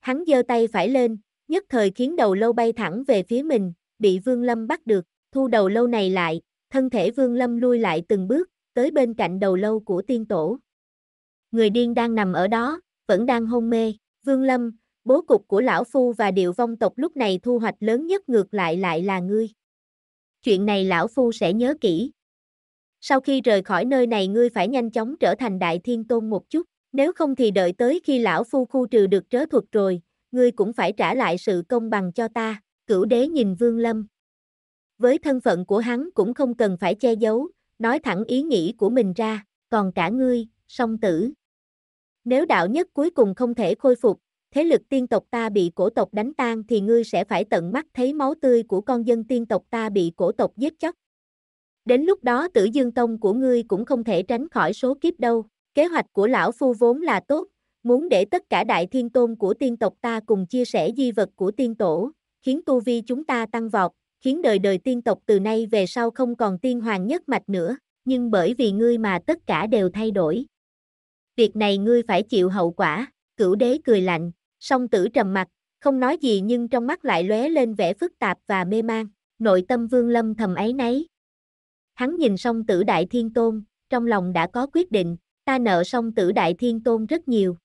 Hắn giơ tay phải lên, nhất thời khiến đầu lâu bay thẳng về phía mình, bị Vương Lâm bắt được, thu đầu lâu này lại, thân thể Vương Lâm lui lại từng bước, tới bên cạnh đầu lâu của tiên tổ. Người điên đang nằm ở đó, vẫn đang hôn mê, Vương Lâm, bố cục của lão phu và điệu vong tộc lúc này thu hoạch lớn nhất ngược lại lại là ngươi. Chuyện này lão phu sẽ nhớ kỹ, sau khi rời khỏi nơi này ngươi phải nhanh chóng trở thành đại thiên tôn một chút, nếu không thì đợi tới khi lão phu khu trừ được trớ thuật rồi, ngươi cũng phải trả lại sự công bằng cho ta, cửu đế nhìn Vương Lâm. Với thân phận của hắn cũng không cần phải che giấu, nói thẳng ý nghĩ của mình ra, còn cả ngươi, song tử. Nếu đạo nhất cuối cùng không thể khôi phục, thế lực tiên tộc ta bị cổ tộc đánh tan thì ngươi sẽ phải tận mắt thấy máu tươi của con dân tiên tộc ta bị cổ tộc giết chóc, Đến lúc đó tử dương tông của ngươi cũng không thể tránh khỏi số kiếp đâu. Kế hoạch của lão phu vốn là tốt, muốn để tất cả đại thiên tôn của tiên tộc ta cùng chia sẻ di vật của tiên tổ, khiến tu vi chúng ta tăng vọt, khiến đời đời tiên tộc từ nay về sau không còn tiên hoàng nhất mạch nữa, nhưng bởi vì ngươi mà tất cả đều thay đổi. Việc này ngươi phải chịu hậu quả, cửu đế cười lạnh, song tử trầm mặt, không nói gì nhưng trong mắt lại lóe lên vẻ phức tạp và mê man, nội tâm vương lâm thầm ấy nấy, Hắn nhìn song tử đại thiên tôn, trong lòng đã có quyết định, ta nợ song tử đại thiên tôn rất nhiều.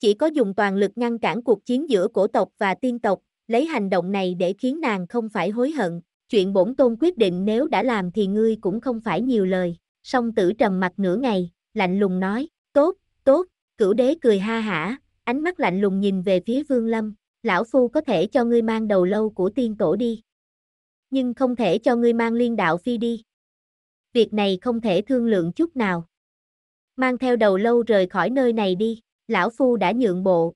Chỉ có dùng toàn lực ngăn cản cuộc chiến giữa cổ tộc và tiên tộc, lấy hành động này để khiến nàng không phải hối hận. Chuyện bổn tôn quyết định nếu đã làm thì ngươi cũng không phải nhiều lời. Song tử trầm mặt nửa ngày, lạnh lùng nói, tốt, tốt, cửu đế cười ha hả, ánh mắt lạnh lùng nhìn về phía vương lâm, lão phu có thể cho ngươi mang đầu lâu của tiên tổ đi. Nhưng không thể cho ngươi mang liên đạo phi đi việc này không thể thương lượng chút nào. Mang theo đầu lâu rời khỏi nơi này đi, lão phu đã nhượng bộ.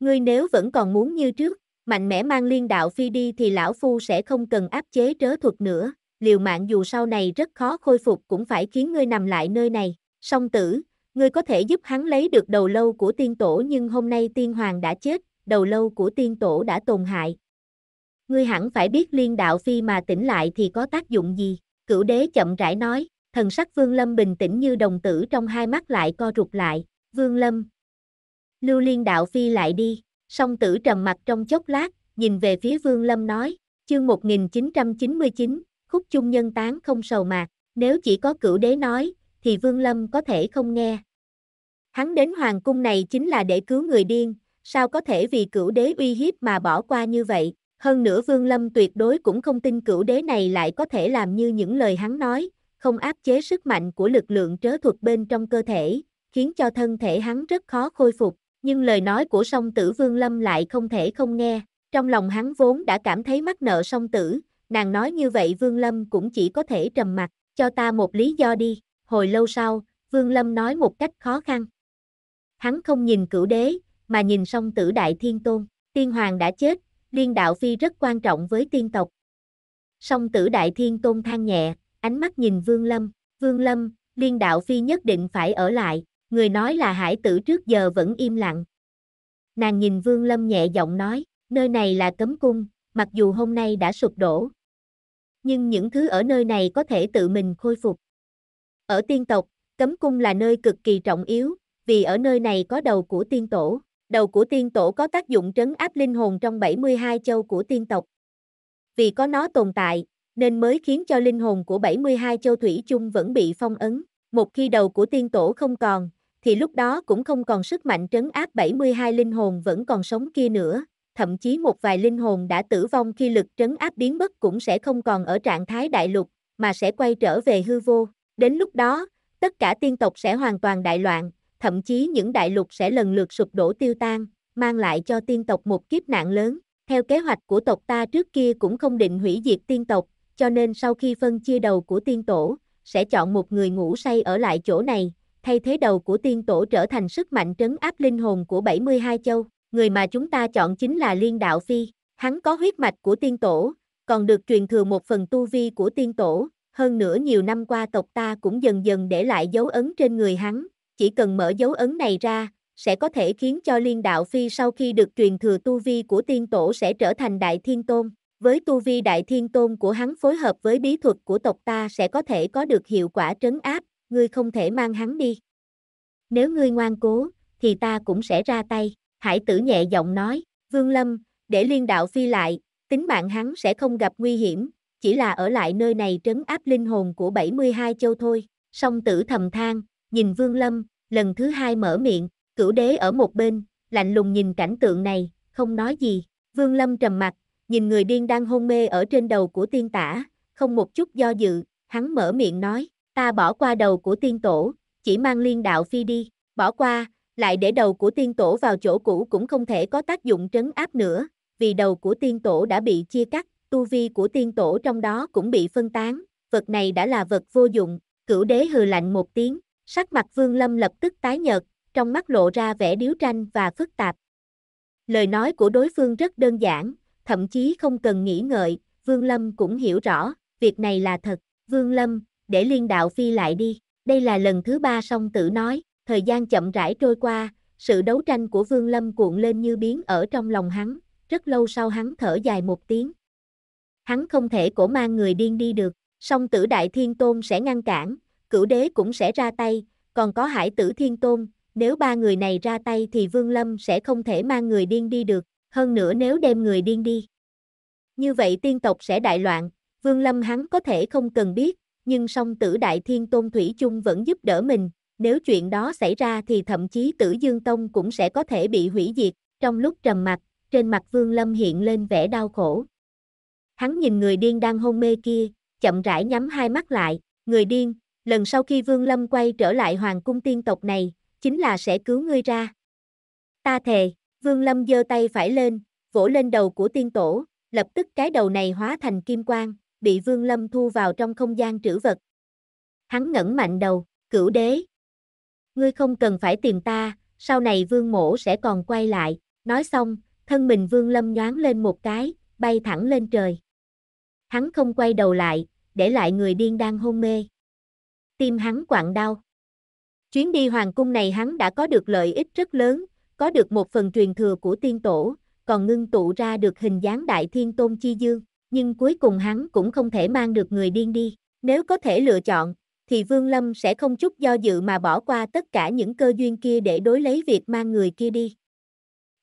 Ngươi nếu vẫn còn muốn như trước, mạnh mẽ mang liên đạo phi đi thì lão phu sẽ không cần áp chế trớ thuật nữa, liều mạng dù sau này rất khó khôi phục cũng phải khiến ngươi nằm lại nơi này, song tử, ngươi có thể giúp hắn lấy được đầu lâu của tiên tổ nhưng hôm nay tiên hoàng đã chết, đầu lâu của tiên tổ đã tồn hại. Ngươi hẳn phải biết liên đạo phi mà tỉnh lại thì có tác dụng gì. Cửu đế chậm rãi nói, thần sắc Vương Lâm bình tĩnh như đồng tử trong hai mắt lại co rụt lại, Vương Lâm. Lưu liên đạo phi lại đi, song tử trầm mặt trong chốc lát, nhìn về phía Vương Lâm nói, chương 1999, khúc chung nhân tán không sầu mạc, nếu chỉ có cửu đế nói, thì Vương Lâm có thể không nghe. Hắn đến hoàng cung này chính là để cứu người điên, sao có thể vì cửu đế uy hiếp mà bỏ qua như vậy. Hơn nữa Vương Lâm tuyệt đối cũng không tin cửu đế này lại có thể làm như những lời hắn nói, không áp chế sức mạnh của lực lượng trớ thuật bên trong cơ thể, khiến cho thân thể hắn rất khó khôi phục. Nhưng lời nói của song tử Vương Lâm lại không thể không nghe, trong lòng hắn vốn đã cảm thấy mắc nợ song tử, nàng nói như vậy Vương Lâm cũng chỉ có thể trầm mặt, cho ta một lý do đi. Hồi lâu sau, Vương Lâm nói một cách khó khăn. Hắn không nhìn cửu đế, mà nhìn song tử Đại Thiên Tôn, tiên hoàng đã chết, Liên đạo phi rất quan trọng với tiên tộc. Song tử đại thiên tôn than nhẹ, ánh mắt nhìn Vương Lâm, Vương Lâm, liên đạo phi nhất định phải ở lại, người nói là hải tử trước giờ vẫn im lặng. Nàng nhìn Vương Lâm nhẹ giọng nói, nơi này là cấm cung, mặc dù hôm nay đã sụp đổ. Nhưng những thứ ở nơi này có thể tự mình khôi phục. Ở tiên tộc, cấm cung là nơi cực kỳ trọng yếu, vì ở nơi này có đầu của tiên tổ đầu của tiên tổ có tác dụng trấn áp linh hồn trong 72 châu của tiên tộc. Vì có nó tồn tại, nên mới khiến cho linh hồn của 72 châu thủy chung vẫn bị phong ấn. Một khi đầu của tiên tổ không còn, thì lúc đó cũng không còn sức mạnh trấn áp 72 linh hồn vẫn còn sống kia nữa, thậm chí một vài linh hồn đã tử vong khi lực trấn áp biến mất cũng sẽ không còn ở trạng thái đại lục, mà sẽ quay trở về hư vô. Đến lúc đó, tất cả tiên tộc sẽ hoàn toàn đại loạn, thậm chí những đại lục sẽ lần lượt sụp đổ tiêu tan, mang lại cho tiên tộc một kiếp nạn lớn. Theo kế hoạch của tộc ta trước kia cũng không định hủy diệt tiên tộc, cho nên sau khi phân chia đầu của tiên tổ, sẽ chọn một người ngủ say ở lại chỗ này, thay thế đầu của tiên tổ trở thành sức mạnh trấn áp linh hồn của 72 châu. Người mà chúng ta chọn chính là Liên Đạo Phi, hắn có huyết mạch của tiên tổ, còn được truyền thừa một phần tu vi của tiên tổ, hơn nữa nhiều năm qua tộc ta cũng dần dần để lại dấu ấn trên người hắn, chỉ cần mở dấu ấn này ra, sẽ có thể khiến cho liên đạo phi sau khi được truyền thừa tu vi của tiên tổ sẽ trở thành đại thiên tôn. Với tu vi đại thiên tôn của hắn phối hợp với bí thuật của tộc ta sẽ có thể có được hiệu quả trấn áp, ngươi không thể mang hắn đi. Nếu ngươi ngoan cố, thì ta cũng sẽ ra tay, hải tử nhẹ giọng nói, Vương Lâm, để liên đạo phi lại, tính mạng hắn sẽ không gặp nguy hiểm, chỉ là ở lại nơi này trấn áp linh hồn của 72 châu thôi. Song tử thầm than, nhìn Vương Lâm, lần thứ hai mở miệng, cửu đế ở một bên, lạnh lùng nhìn cảnh tượng này, không nói gì. Vương Lâm trầm mặt, nhìn người điên đang hôn mê ở trên đầu của tiên tả, không một chút do dự, hắn mở miệng nói, ta bỏ qua đầu của tiên tổ, chỉ mang liên đạo phi đi, bỏ qua, lại để đầu của tiên tổ vào chỗ cũ cũng không thể có tác dụng trấn áp nữa, vì đầu của tiên tổ đã bị chia cắt, tu vi của tiên tổ trong đó cũng bị phân tán, vật này đã là vật vô dụng, cửu đế hừ lạnh một tiếng, Sắc mặt Vương Lâm lập tức tái nhợt, trong mắt lộ ra vẻ điếu tranh và phức tạp. Lời nói của đối phương rất đơn giản, thậm chí không cần nghĩ ngợi, Vương Lâm cũng hiểu rõ, việc này là thật. Vương Lâm, để liên đạo phi lại đi. Đây là lần thứ ba song tử nói, thời gian chậm rãi trôi qua, sự đấu tranh của Vương Lâm cuộn lên như biến ở trong lòng hắn, rất lâu sau hắn thở dài một tiếng. Hắn không thể cổ mang người điên đi được, song tử đại thiên tôn sẽ ngăn cản, cửu đế cũng sẽ ra tay, còn có hải tử thiên tôn, nếu ba người này ra tay thì Vương Lâm sẽ không thể mang người điên đi được, hơn nữa nếu đem người điên đi. Như vậy tiên tộc sẽ đại loạn, Vương Lâm hắn có thể không cần biết, nhưng song tử đại thiên tôn Thủy chung vẫn giúp đỡ mình, nếu chuyện đó xảy ra thì thậm chí tử Dương Tông cũng sẽ có thể bị hủy diệt, trong lúc trầm mặt, trên mặt Vương Lâm hiện lên vẻ đau khổ. Hắn nhìn người điên đang hôn mê kia, chậm rãi nhắm hai mắt lại, người điên, lần sau khi Vương Lâm quay trở lại hoàng cung tiên tộc này, chính là sẽ cứu ngươi ra. Ta thề, Vương Lâm giơ tay phải lên, vỗ lên đầu của tiên tổ, lập tức cái đầu này hóa thành kim quang, bị Vương Lâm thu vào trong không gian trữ vật. Hắn ngẩng mạnh đầu, cửu đế. Ngươi không cần phải tìm ta, sau này Vương Mổ sẽ còn quay lại, nói xong, thân mình Vương Lâm nhoáng lên một cái, bay thẳng lên trời. Hắn không quay đầu lại, để lại người điên đang hôn mê tim hắn quặn đau. Chuyến đi hoàng cung này hắn đã có được lợi ích rất lớn, có được một phần truyền thừa của tiên tổ, còn ngưng tụ ra được hình dáng đại thiên tôn chi dương, nhưng cuối cùng hắn cũng không thể mang được người điên đi. Nếu có thể lựa chọn, thì Vương Lâm sẽ không chút do dự mà bỏ qua tất cả những cơ duyên kia để đối lấy việc mang người kia đi.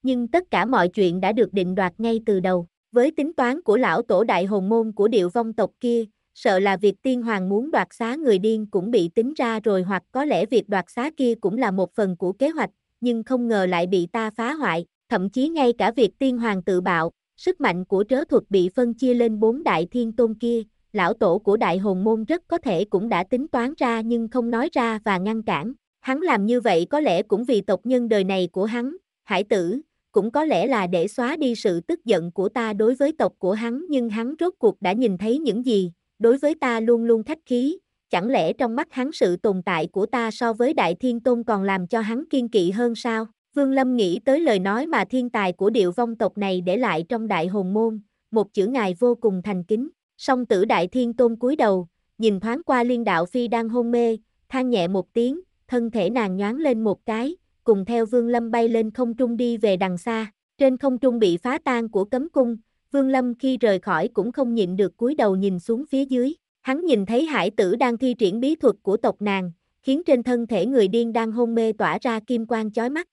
Nhưng tất cả mọi chuyện đã được định đoạt ngay từ đầu, với tính toán của lão tổ đại hồn môn của điệu vong tộc kia, sợ là việc tiên hoàng muốn đoạt xá người điên cũng bị tính ra rồi hoặc có lẽ việc đoạt xá kia cũng là một phần của kế hoạch, nhưng không ngờ lại bị ta phá hoại, thậm chí ngay cả việc tiên hoàng tự bạo, sức mạnh của trớ thuật bị phân chia lên bốn đại thiên tôn kia, lão tổ của đại hồn môn rất có thể cũng đã tính toán ra nhưng không nói ra và ngăn cản, hắn làm như vậy có lẽ cũng vì tộc nhân đời này của hắn, hải tử, cũng có lẽ là để xóa đi sự tức giận của ta đối với tộc của hắn nhưng hắn rốt cuộc đã nhìn thấy những gì, đối với ta luôn luôn thách khí, chẳng lẽ trong mắt hắn sự tồn tại của ta so với Đại Thiên Tôn còn làm cho hắn kiên kỵ hơn sao? Vương Lâm nghĩ tới lời nói mà thiên tài của điệu vong tộc này để lại trong đại hồn môn, một chữ ngài vô cùng thành kính, song tử Đại Thiên Tôn cúi đầu, nhìn thoáng qua liên đạo phi đang hôn mê, than nhẹ một tiếng, thân thể nàng nhoáng lên một cái, cùng theo Vương Lâm bay lên không trung đi về đằng xa, trên không trung bị phá tan của cấm cung, Vương Lâm khi rời khỏi cũng không nhịn được cúi đầu nhìn xuống phía dưới. Hắn nhìn thấy hải tử đang thi triển bí thuật của tộc nàng, khiến trên thân thể người điên đang hôn mê tỏa ra kim quang chói mắt.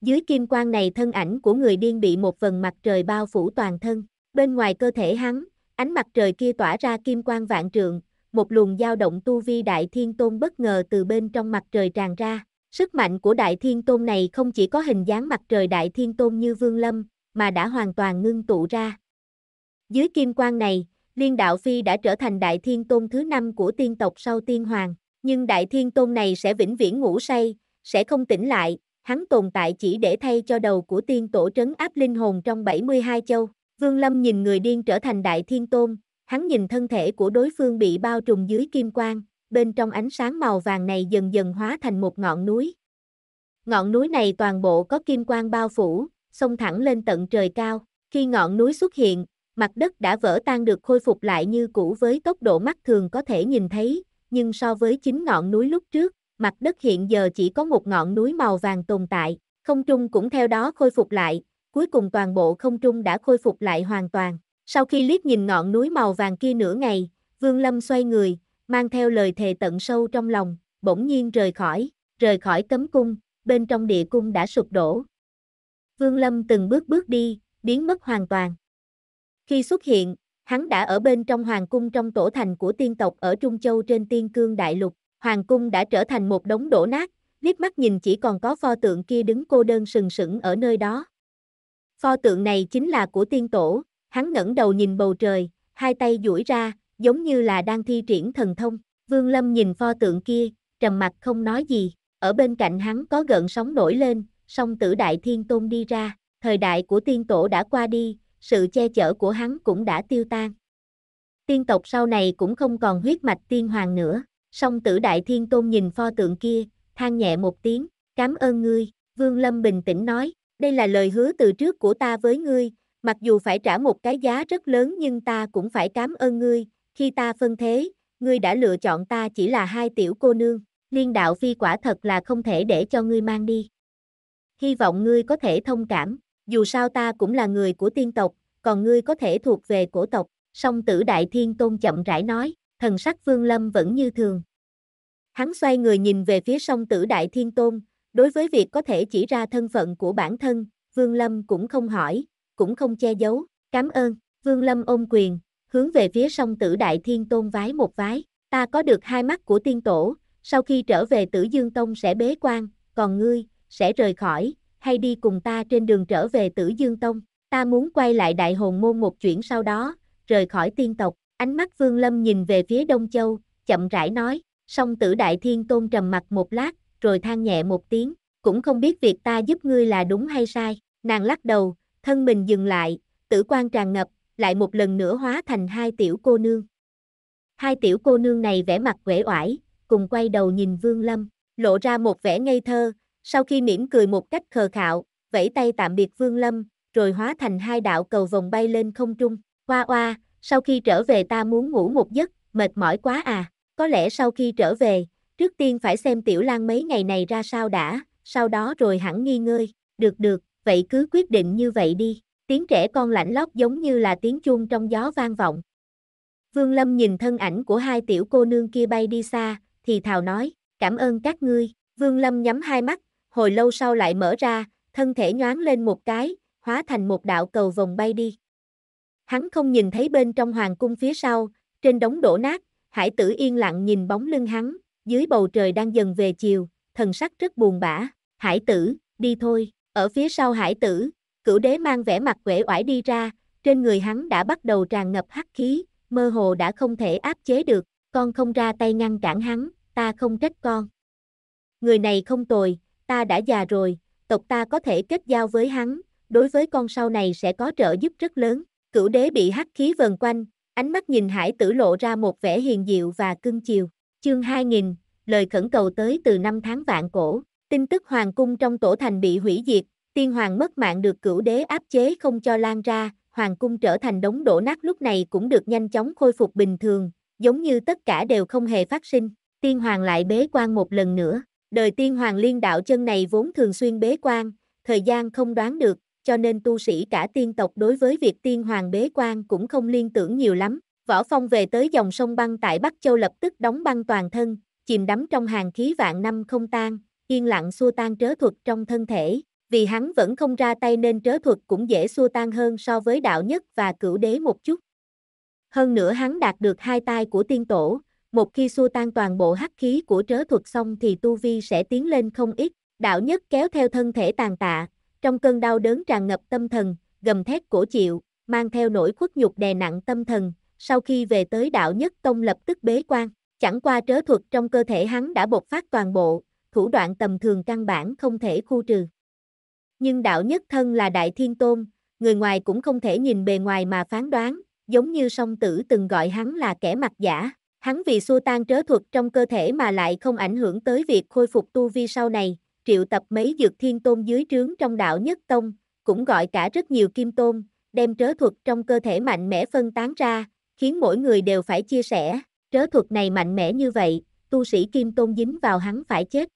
Dưới kim quang này thân ảnh của người điên bị một vầng mặt trời bao phủ toàn thân, bên ngoài cơ thể hắn, ánh mặt trời kia tỏa ra kim quang vạn trượng, một luồng dao động tu vi đại thiên tôn bất ngờ từ bên trong mặt trời tràn ra. Sức mạnh của đại thiên tôn này không chỉ có hình dáng mặt trời đại thiên tôn như Vương Lâm, mà đã hoàn toàn ngưng tụ ra. Dưới kim quang này, Liên Đạo Phi đã trở thành Đại Thiên Tôn thứ năm của tiên tộc sau Tiên Hoàng, nhưng Đại Thiên Tôn này sẽ vĩnh viễn ngủ say, sẽ không tỉnh lại, hắn tồn tại chỉ để thay cho đầu của tiên tổ trấn áp linh hồn trong 72 châu. Vương Lâm nhìn người điên trở thành Đại Thiên Tôn, hắn nhìn thân thể của đối phương bị bao trùm dưới kim quang, bên trong ánh sáng màu vàng này dần dần hóa thành một ngọn núi. Ngọn núi này toàn bộ có kim quang bao phủ, xông thẳng lên tận trời cao. Khi ngọn núi xuất hiện, mặt đất đã vỡ tan được khôi phục lại như cũ với tốc độ mắt thường có thể nhìn thấy, nhưng so với chính ngọn núi lúc trước, mặt đất hiện giờ chỉ có một ngọn núi màu vàng tồn tại, không trung cũng theo đó khôi phục lại, cuối cùng toàn bộ không trung đã khôi phục lại hoàn toàn. Sau khi liếc nhìn ngọn núi màu vàng kia nửa ngày, Vương Lâm xoay người, mang theo lời thề tận sâu trong lòng, bỗng nhiên rời khỏi, rời khỏi cấm cung, bên trong địa cung đã sụp đổ, Vương Lâm từng bước bước đi, biến mất hoàn toàn. Khi xuất hiện, hắn đã ở bên trong hoàng cung trong tổ thành của tiên tộc ở Trung Châu trên tiên cương đại lục. Hoàng cung đã trở thành một đống đổ nát, liếc mắt nhìn chỉ còn có pho tượng kia đứng cô đơn sừng sững ở nơi đó. Pho tượng này chính là của tiên tổ, hắn ngẩng đầu nhìn bầu trời, hai tay duỗi ra, giống như là đang thi triển thần thông. Vương Lâm nhìn pho tượng kia, trầm mặt không nói gì, ở bên cạnh hắn có gợn sóng nổi lên, song tử đại thiên tôn đi ra, thời đại của tiên tổ đã qua đi, sự che chở của hắn cũng đã tiêu tan. Tiên tộc sau này cũng không còn huyết mạch tiên hoàng nữa, song tử đại thiên tôn nhìn pho tượng kia, than nhẹ một tiếng, cảm ơn ngươi, Vương Lâm bình tĩnh nói, đây là lời hứa từ trước của ta với ngươi, mặc dù phải trả một cái giá rất lớn nhưng ta cũng phải cảm ơn ngươi, khi ta phân thế, ngươi đã lựa chọn ta chỉ là hai tiểu cô nương, liên đạo phi quả thật là không thể để cho ngươi mang đi, hy vọng ngươi có thể thông cảm, dù sao ta cũng là người của tiên tộc, còn ngươi có thể thuộc về cổ tộc, song tử đại thiên tôn chậm rãi nói, thần sắc vương lâm vẫn như thường. Hắn xoay người nhìn về phía song tử đại thiên tôn, đối với việc có thể chỉ ra thân phận của bản thân, vương lâm cũng không hỏi, cũng không che giấu, cảm ơn, vương lâm ôm quyền, hướng về phía song tử đại thiên tôn vái một vái, ta có được hai mắt của tiên tổ, sau khi trở về tử dương tông sẽ bế quan, còn ngươi, sẽ rời khỏi, hay đi cùng ta trên đường trở về Tử Dương Tông. Ta muốn quay lại Đại Hồn Môn một chuyển sau đó, rời khỏi tiên tộc. Ánh mắt Vương Lâm nhìn về phía Đông Châu, chậm rãi nói, song tử Đại Thiên Tôn trầm mặt một lát, rồi than nhẹ một tiếng, cũng không biết việc ta giúp ngươi là đúng hay sai. Nàng lắc đầu, thân mình dừng lại, tử quan tràn ngập, lại một lần nữa hóa thành hai tiểu cô nương. Hai tiểu cô nương này vẻ mặt uể oải, cùng quay đầu nhìn Vương Lâm, lộ ra một vẻ ngây thơ, sau khi mỉm cười một cách khờ khạo, vẫy tay tạm biệt Vương Lâm, rồi hóa thành hai đạo cầu vòng bay lên không trung. Hoa oa, sau khi trở về ta muốn ngủ một giấc, mệt mỏi quá à. Có lẽ sau khi trở về, trước tiên phải xem Tiểu Lan mấy ngày này ra sao đã, sau đó rồi hẳn nghi ngơi. Được được, vậy cứ quyết định như vậy đi. Tiếng trẻ con lạnh lót giống như là tiếng chuông trong gió vang vọng. Vương Lâm nhìn thân ảnh của hai tiểu cô nương kia bay đi xa, thì thào nói, cảm ơn các ngươi. Vương Lâm nhắm hai mắt, hồi lâu sau lại mở ra, thân thể nhoáng lên một cái, hóa thành một đạo cầu vòng bay đi. Hắn không nhìn thấy bên trong hoàng cung phía sau, trên đống đổ nát, hải tử yên lặng nhìn bóng lưng hắn, dưới bầu trời đang dần về chiều, thần sắc rất buồn bã, hải tử, đi thôi, ở phía sau hải tử, cửu đế mang vẻ mặt quể oải đi ra, trên người hắn đã bắt đầu tràn ngập hắc khí, mơ hồ đã không thể áp chế được, con không ra tay ngăn cản hắn, ta không trách con. Người này không tồi, ta đã già rồi, tộc ta có thể kết giao với hắn, đối với con sau này sẽ có trợ giúp rất lớn. Cửu đế bị hắc khí vần quanh, ánh mắt nhìn hải tử lộ ra một vẻ hiền diệu và cưng chiều. Chương 2000, lời khẩn cầu tới từ năm tháng vạn cổ, tin tức hoàng cung trong tổ thành bị hủy diệt, tiên hoàng mất mạng được cửu đế áp chế không cho lan ra, hoàng cung trở thành đống đổ nát lúc này cũng được nhanh chóng khôi phục bình thường, giống như tất cả đều không hề phát sinh, tiên hoàng lại bế quan một lần nữa. Đời tiên hoàng liên đạo chân này vốn thường xuyên bế quan, thời gian không đoán được, cho nên tu sĩ cả tiên tộc đối với việc tiên hoàng bế quan cũng không liên tưởng nhiều lắm. Võ Phong về tới dòng sông băng tại Bắc Châu lập tức đóng băng toàn thân, chìm đắm trong hàng khí vạn năm không tan, yên lặng xua tan trớ thuật trong thân thể, vì hắn vẫn không ra tay nên trớ thuật cũng dễ xua tan hơn so với đạo nhất và cửu đế một chút. Hơn nữa hắn đạt được hai tay của tiên tổ, một khi xua tan toàn bộ hắc khí của trớ thuật xong thì tu vi sẽ tiến lên không ít, đạo nhất kéo theo thân thể tàn tạ, trong cơn đau đớn tràn ngập tâm thần, gầm thét cổ chịu, mang theo nỗi khuất nhục đè nặng tâm thần, sau khi về tới đạo nhất tông lập tức bế quan, chẳng qua trớ thuật trong cơ thể hắn đã bộc phát toàn bộ, thủ đoạn tầm thường căn bản không thể khu trừ. Nhưng đạo nhất thân là đại thiên tôn, người ngoài cũng không thể nhìn bề ngoài mà phán đoán, giống như song tử từng gọi hắn là kẻ mặt giả, Hắn vì xua tan trớ thuật trong cơ thể mà lại không ảnh hưởng tới việc khôi phục tu vi sau này, triệu tập mấy dược thiên tôn dưới trướng trong đạo nhất tông, cũng gọi cả rất nhiều kim tôn, đem trớ thuật trong cơ thể mạnh mẽ phân tán ra, khiến mỗi người đều phải chia sẻ, trớ thuật này mạnh mẽ như vậy, tu sĩ kim tôn dính vào hắn phải chết.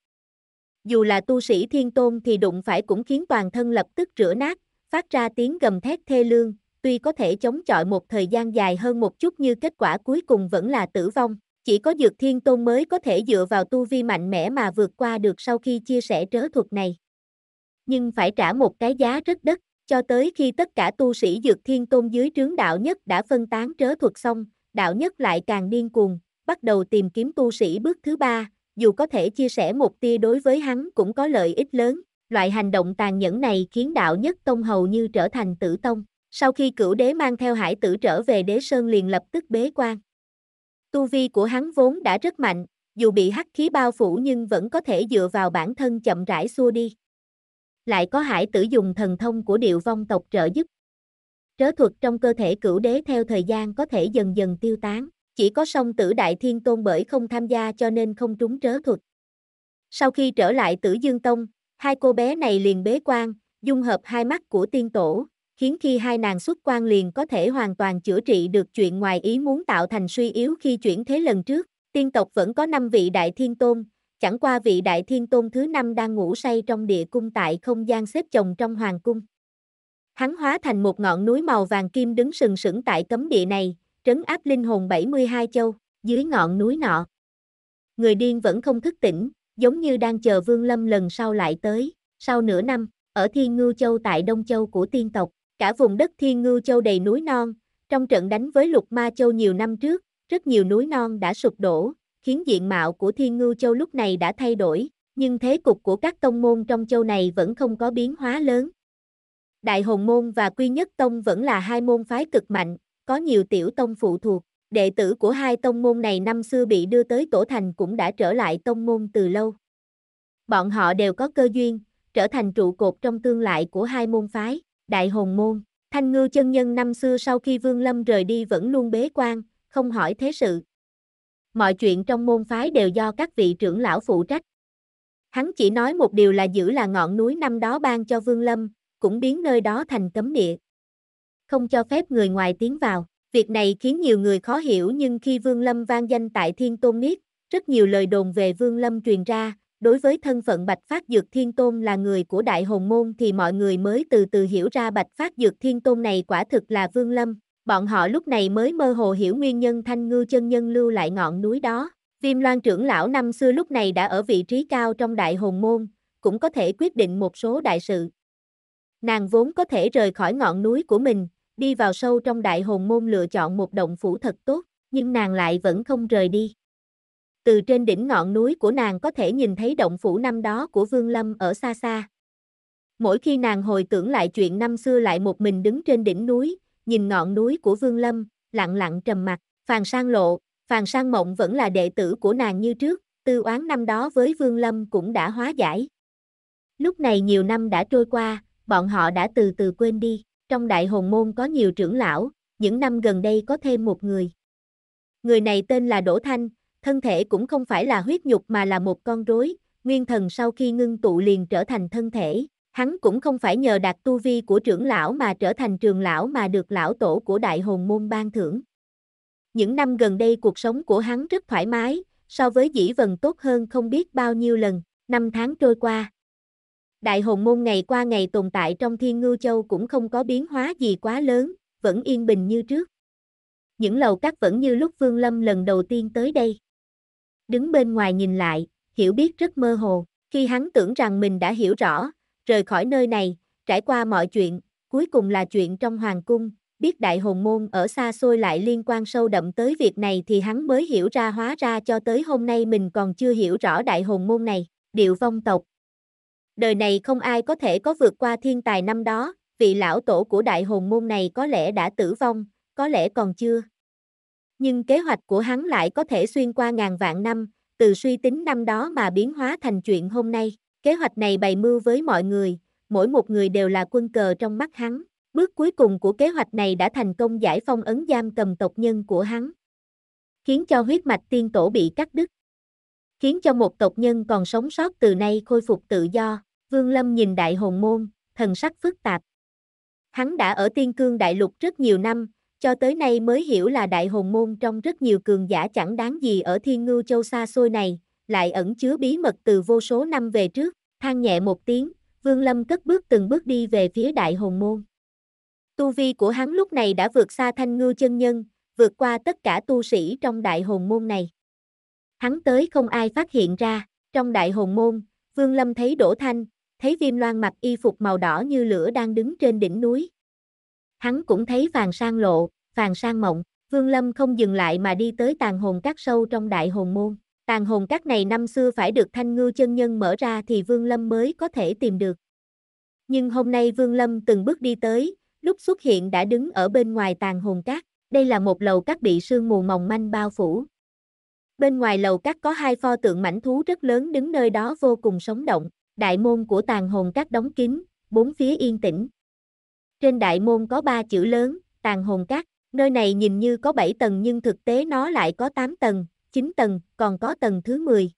Dù là tu sĩ thiên tôn thì đụng phải cũng khiến toàn thân lập tức rửa nát, phát ra tiếng gầm thét thê lương, tuy có thể chống chọi một thời gian dài hơn một chút như kết quả cuối cùng vẫn là tử vong. Chỉ có Dược Thiên Tôn mới có thể dựa vào tu vi mạnh mẽ mà vượt qua được sau khi chia sẻ trớ thuật này. Nhưng phải trả một cái giá rất đắt, cho tới khi tất cả tu sĩ Dược Thiên Tôn dưới trướng đạo nhất đã phân tán trớ thuật xong, đạo nhất lại càng điên cuồng, bắt đầu tìm kiếm tu sĩ bước thứ ba, dù có thể chia sẻ một tia đối với hắn cũng có lợi ích lớn. Loại hành động tàn nhẫn này khiến đạo nhất tông hầu như trở thành tử tông. Sau khi cửu đế mang theo hải tử trở về đế sơn liền lập tức bế quan. Tu vi của hắn vốn đã rất mạnh, dù bị hắc khí bao phủ nhưng vẫn có thể dựa vào bản thân chậm rãi xua đi. Lại có hải tử dùng thần thông của điệu vong tộc trợ giúp. Trớ thuật trong cơ thể cửu đế theo thời gian có thể dần dần tiêu tán, chỉ có song tử đại thiên tôn bởi không tham gia cho nên không trúng trớ thuật. Sau khi trở lại tử dương tông, hai cô bé này liền bế quan, dung hợp hai mắt của tiên tổ, khiến khi hai nàng xuất quan liền có thể hoàn toàn chữa trị được chuyện ngoài ý muốn tạo thành suy yếu khi chuyển thế lần trước. Tiên tộc vẫn có năm vị đại thiên tôn, chẳng qua vị đại thiên tôn thứ năm đang ngủ say trong địa cung tại không gian xếp chồng trong hoàng cung. Hắn hóa thành một ngọn núi màu vàng kim đứng sừng sững tại cấm địa này, trấn áp linh hồn 72 châu, dưới ngọn núi nọ. Người điên vẫn không thức tỉnh, giống như đang chờ Vương Lâm lần sau lại tới, sau nửa năm, ở Thiên Ngưu Châu tại Đông Châu của tiên tộc. Cả vùng đất Thiên ngư Châu đầy núi non, trong trận đánh với Lục Ma Châu nhiều năm trước, rất nhiều núi non đã sụp đổ, khiến diện mạo của Thiên ngư Châu lúc này đã thay đổi, nhưng thế cục của các tông môn trong châu này vẫn không có biến hóa lớn. Đại Hồng Môn và Quy Nhất Tông vẫn là hai môn phái cực mạnh, có nhiều tiểu tông phụ thuộc, đệ tử của hai tông môn này năm xưa bị đưa tới Tổ Thành cũng đã trở lại tông môn từ lâu. Bọn họ đều có cơ duyên, trở thành trụ cột trong tương lai của hai môn phái. Đại Hồn Môn, Thanh Ngư chân nhân năm xưa sau khi Vương Lâm rời đi vẫn luôn bế quan, không hỏi thế sự. Mọi chuyện trong môn phái đều do các vị trưởng lão phụ trách. Hắn chỉ nói một điều là giữ là ngọn núi năm đó ban cho Vương Lâm, cũng biến nơi đó thành cấm địa. Không cho phép người ngoài tiến vào. Việc này khiến nhiều người khó hiểu nhưng khi Vương Lâm vang danh tại Thiên Tôn Niết, rất nhiều lời đồn về Vương Lâm truyền ra, đối với thân phận Bạch Phát Dược Thiên Tôn là người của Đại Hồn Môn thì mọi người mới từ từ hiểu ra Bạch Phát Dược Thiên Tôn này quả thực là Vương Lâm, bọn họ lúc này mới mơ hồ hiểu nguyên nhân Thanh Ngư chân nhân lưu lại ngọn núi đó. Viêm Loan trưởng lão năm xưa lúc này đã ở vị trí cao trong Đại Hồn Môn, cũng có thể quyết định một số đại sự. Nàng vốn có thể rời khỏi ngọn núi của mình, đi vào sâu trong Đại Hồn Môn lựa chọn một động phủ thật tốt, nhưng nàng lại vẫn không rời đi từ trên đỉnh ngọn núi của nàng có thể nhìn thấy động phủ năm đó của Vương Lâm ở xa xa. Mỗi khi nàng hồi tưởng lại chuyện năm xưa lại một mình đứng trên đỉnh núi, nhìn ngọn núi của Vương Lâm, lặng lặng trầm mặt, Phàn Sang Lộ, Phàn Sang Mộng vẫn là đệ tử của nàng như trước, tư oán năm đó với Vương Lâm cũng đã hóa giải. Lúc này nhiều năm đã trôi qua, bọn họ đã từ từ quên đi, trong đại hồn môn có nhiều trưởng lão, những năm gần đây có thêm một người. Người này tên là Đỗ Thanh, thân thể cũng không phải là huyết nhục mà là một con rối, nguyên thần sau khi ngưng tụ liền trở thành thân thể, hắn cũng không phải nhờ đạt tu vi của trưởng lão mà trở thành trường lão mà được lão tổ của đại hồn môn ban thưởng. Những năm gần đây cuộc sống của hắn rất thoải mái, so với dĩ vần tốt hơn không biết bao nhiêu lần, năm tháng trôi qua. Đại hồn môn ngày qua ngày tồn tại trong thiên ngưu châu cũng không có biến hóa gì quá lớn, vẫn yên bình như trước. Những lầu cắt vẫn như lúc Vương Lâm lần đầu tiên tới đây. Đứng bên ngoài nhìn lại, hiểu biết rất mơ hồ, khi hắn tưởng rằng mình đã hiểu rõ, rời khỏi nơi này, trải qua mọi chuyện, cuối cùng là chuyện trong hoàng cung, biết đại hồn môn ở xa xôi lại liên quan sâu đậm tới việc này thì hắn mới hiểu ra hóa ra cho tới hôm nay mình còn chưa hiểu rõ đại hồn môn này, điệu vong tộc. Đời này không ai có thể có vượt qua thiên tài năm đó, vị lão tổ của đại hồn môn này có lẽ đã tử vong, có lẽ còn chưa. Nhưng kế hoạch của hắn lại có thể xuyên qua ngàn vạn năm, từ suy tính năm đó mà biến hóa thành chuyện hôm nay. Kế hoạch này bày mưu với mọi người, mỗi một người đều là quân cờ trong mắt hắn. Bước cuối cùng của kế hoạch này đã thành công giải phong ấn giam cầm tộc nhân của hắn. Khiến cho huyết mạch tiên tổ bị cắt đứt. Khiến cho một tộc nhân còn sống sót từ nay khôi phục tự do. Vương Lâm nhìn đại hồn môn, thần sắc phức tạp. Hắn đã ở tiên cương đại lục rất nhiều năm, cho tới nay mới hiểu là đại hồn môn trong rất nhiều cường giả chẳng đáng gì ở thiên ngưu châu xa xôi này, lại ẩn chứa bí mật từ vô số năm về trước, than nhẹ một tiếng, Vương Lâm cất bước từng bước đi về phía đại hồn môn. Tu vi của hắn lúc này đã vượt xa thanh ngư chân nhân, vượt qua tất cả tu sĩ trong đại hồn môn này. Hắn tới không ai phát hiện ra, trong đại hồn môn, Vương Lâm thấy Đỗ Thanh, thấy viêm loan mặc y phục màu đỏ như lửa đang đứng trên đỉnh núi. Hắn cũng thấy vàng sang lộ, phàn sang mộng, Vương Lâm không dừng lại mà đi tới tàn hồn các sâu trong đại hồn môn. Tàn hồn các này năm xưa phải được thanh ngư chân nhân mở ra thì Vương Lâm mới có thể tìm được. Nhưng hôm nay Vương Lâm từng bước đi tới, lúc xuất hiện đã đứng ở bên ngoài tàn hồn các. Đây là một lầu các bị sương mù mỏng manh bao phủ. Bên ngoài lầu các có hai pho tượng mảnh thú rất lớn đứng nơi đó vô cùng sống động. Đại môn của tàn hồn các đóng kín, bốn phía yên tĩnh. Trên đại môn có ba chữ lớn, tàn hồn các, Nơi này nhìn như có 7 tầng nhưng thực tế nó lại có 8 tầng, 9 tầng, còn có tầng thứ 10.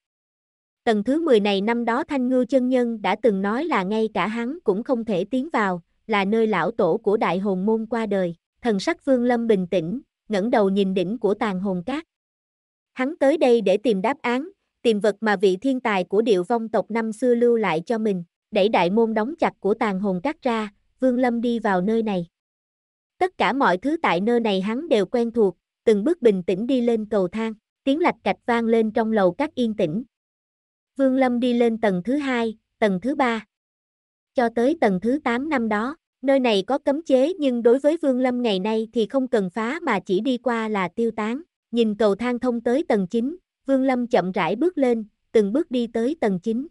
Tầng thứ 10 này năm đó Thanh Ngư chân nhân đã từng nói là ngay cả hắn cũng không thể tiến vào, là nơi lão tổ của đại hồn môn qua đời. Thần sắc Vương Lâm bình tĩnh, ngẩng đầu nhìn đỉnh của tàn hồn cát. Hắn tới đây để tìm đáp án, tìm vật mà vị thiên tài của điệu vong tộc năm xưa lưu lại cho mình, đẩy đại môn đóng chặt của tàn hồn cát ra, Vương Lâm đi vào nơi này. Tất cả mọi thứ tại nơi này hắn đều quen thuộc, từng bước bình tĩnh đi lên cầu thang, tiếng lạch cạch vang lên trong lầu các yên tĩnh. Vương Lâm đi lên tầng thứ hai, tầng thứ ba. Cho tới tầng thứ 8 năm đó, nơi này có cấm chế nhưng đối với Vương Lâm ngày nay thì không cần phá mà chỉ đi qua là tiêu tán. Nhìn cầu thang thông tới tầng 9, Vương Lâm chậm rãi bước lên, từng bước đi tới tầng 9.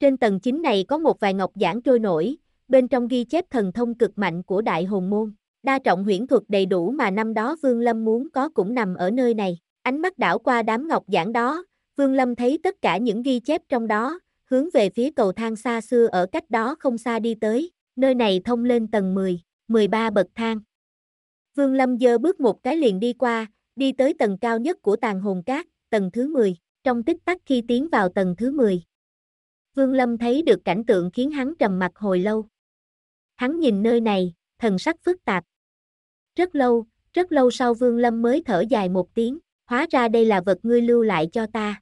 Trên tầng 9 này có một vài ngọc giản trôi nổi, bên trong ghi chép thần thông cực mạnh của Đại Hồn Môn. Đa trọng huyễn thuật đầy đủ mà năm đó Vương Lâm muốn có cũng nằm ở nơi này. Ánh mắt đảo qua đám ngọc giảng đó, Vương Lâm thấy tất cả những ghi chép trong đó, hướng về phía cầu thang xa xưa ở cách đó không xa đi tới, nơi này thông lên tầng 10, 13 bậc thang. Vương Lâm dơ bước một cái liền đi qua, đi tới tầng cao nhất của tàn hồn cát, tầng thứ 10, trong tích tắc khi tiến vào tầng thứ 10. Vương Lâm thấy được cảnh tượng khiến hắn trầm mặt hồi lâu. Hắn nhìn nơi này, thần sắc phức tạp. Rất lâu, rất lâu sau Vương Lâm mới thở dài một tiếng, hóa ra đây là vật ngươi lưu lại cho ta.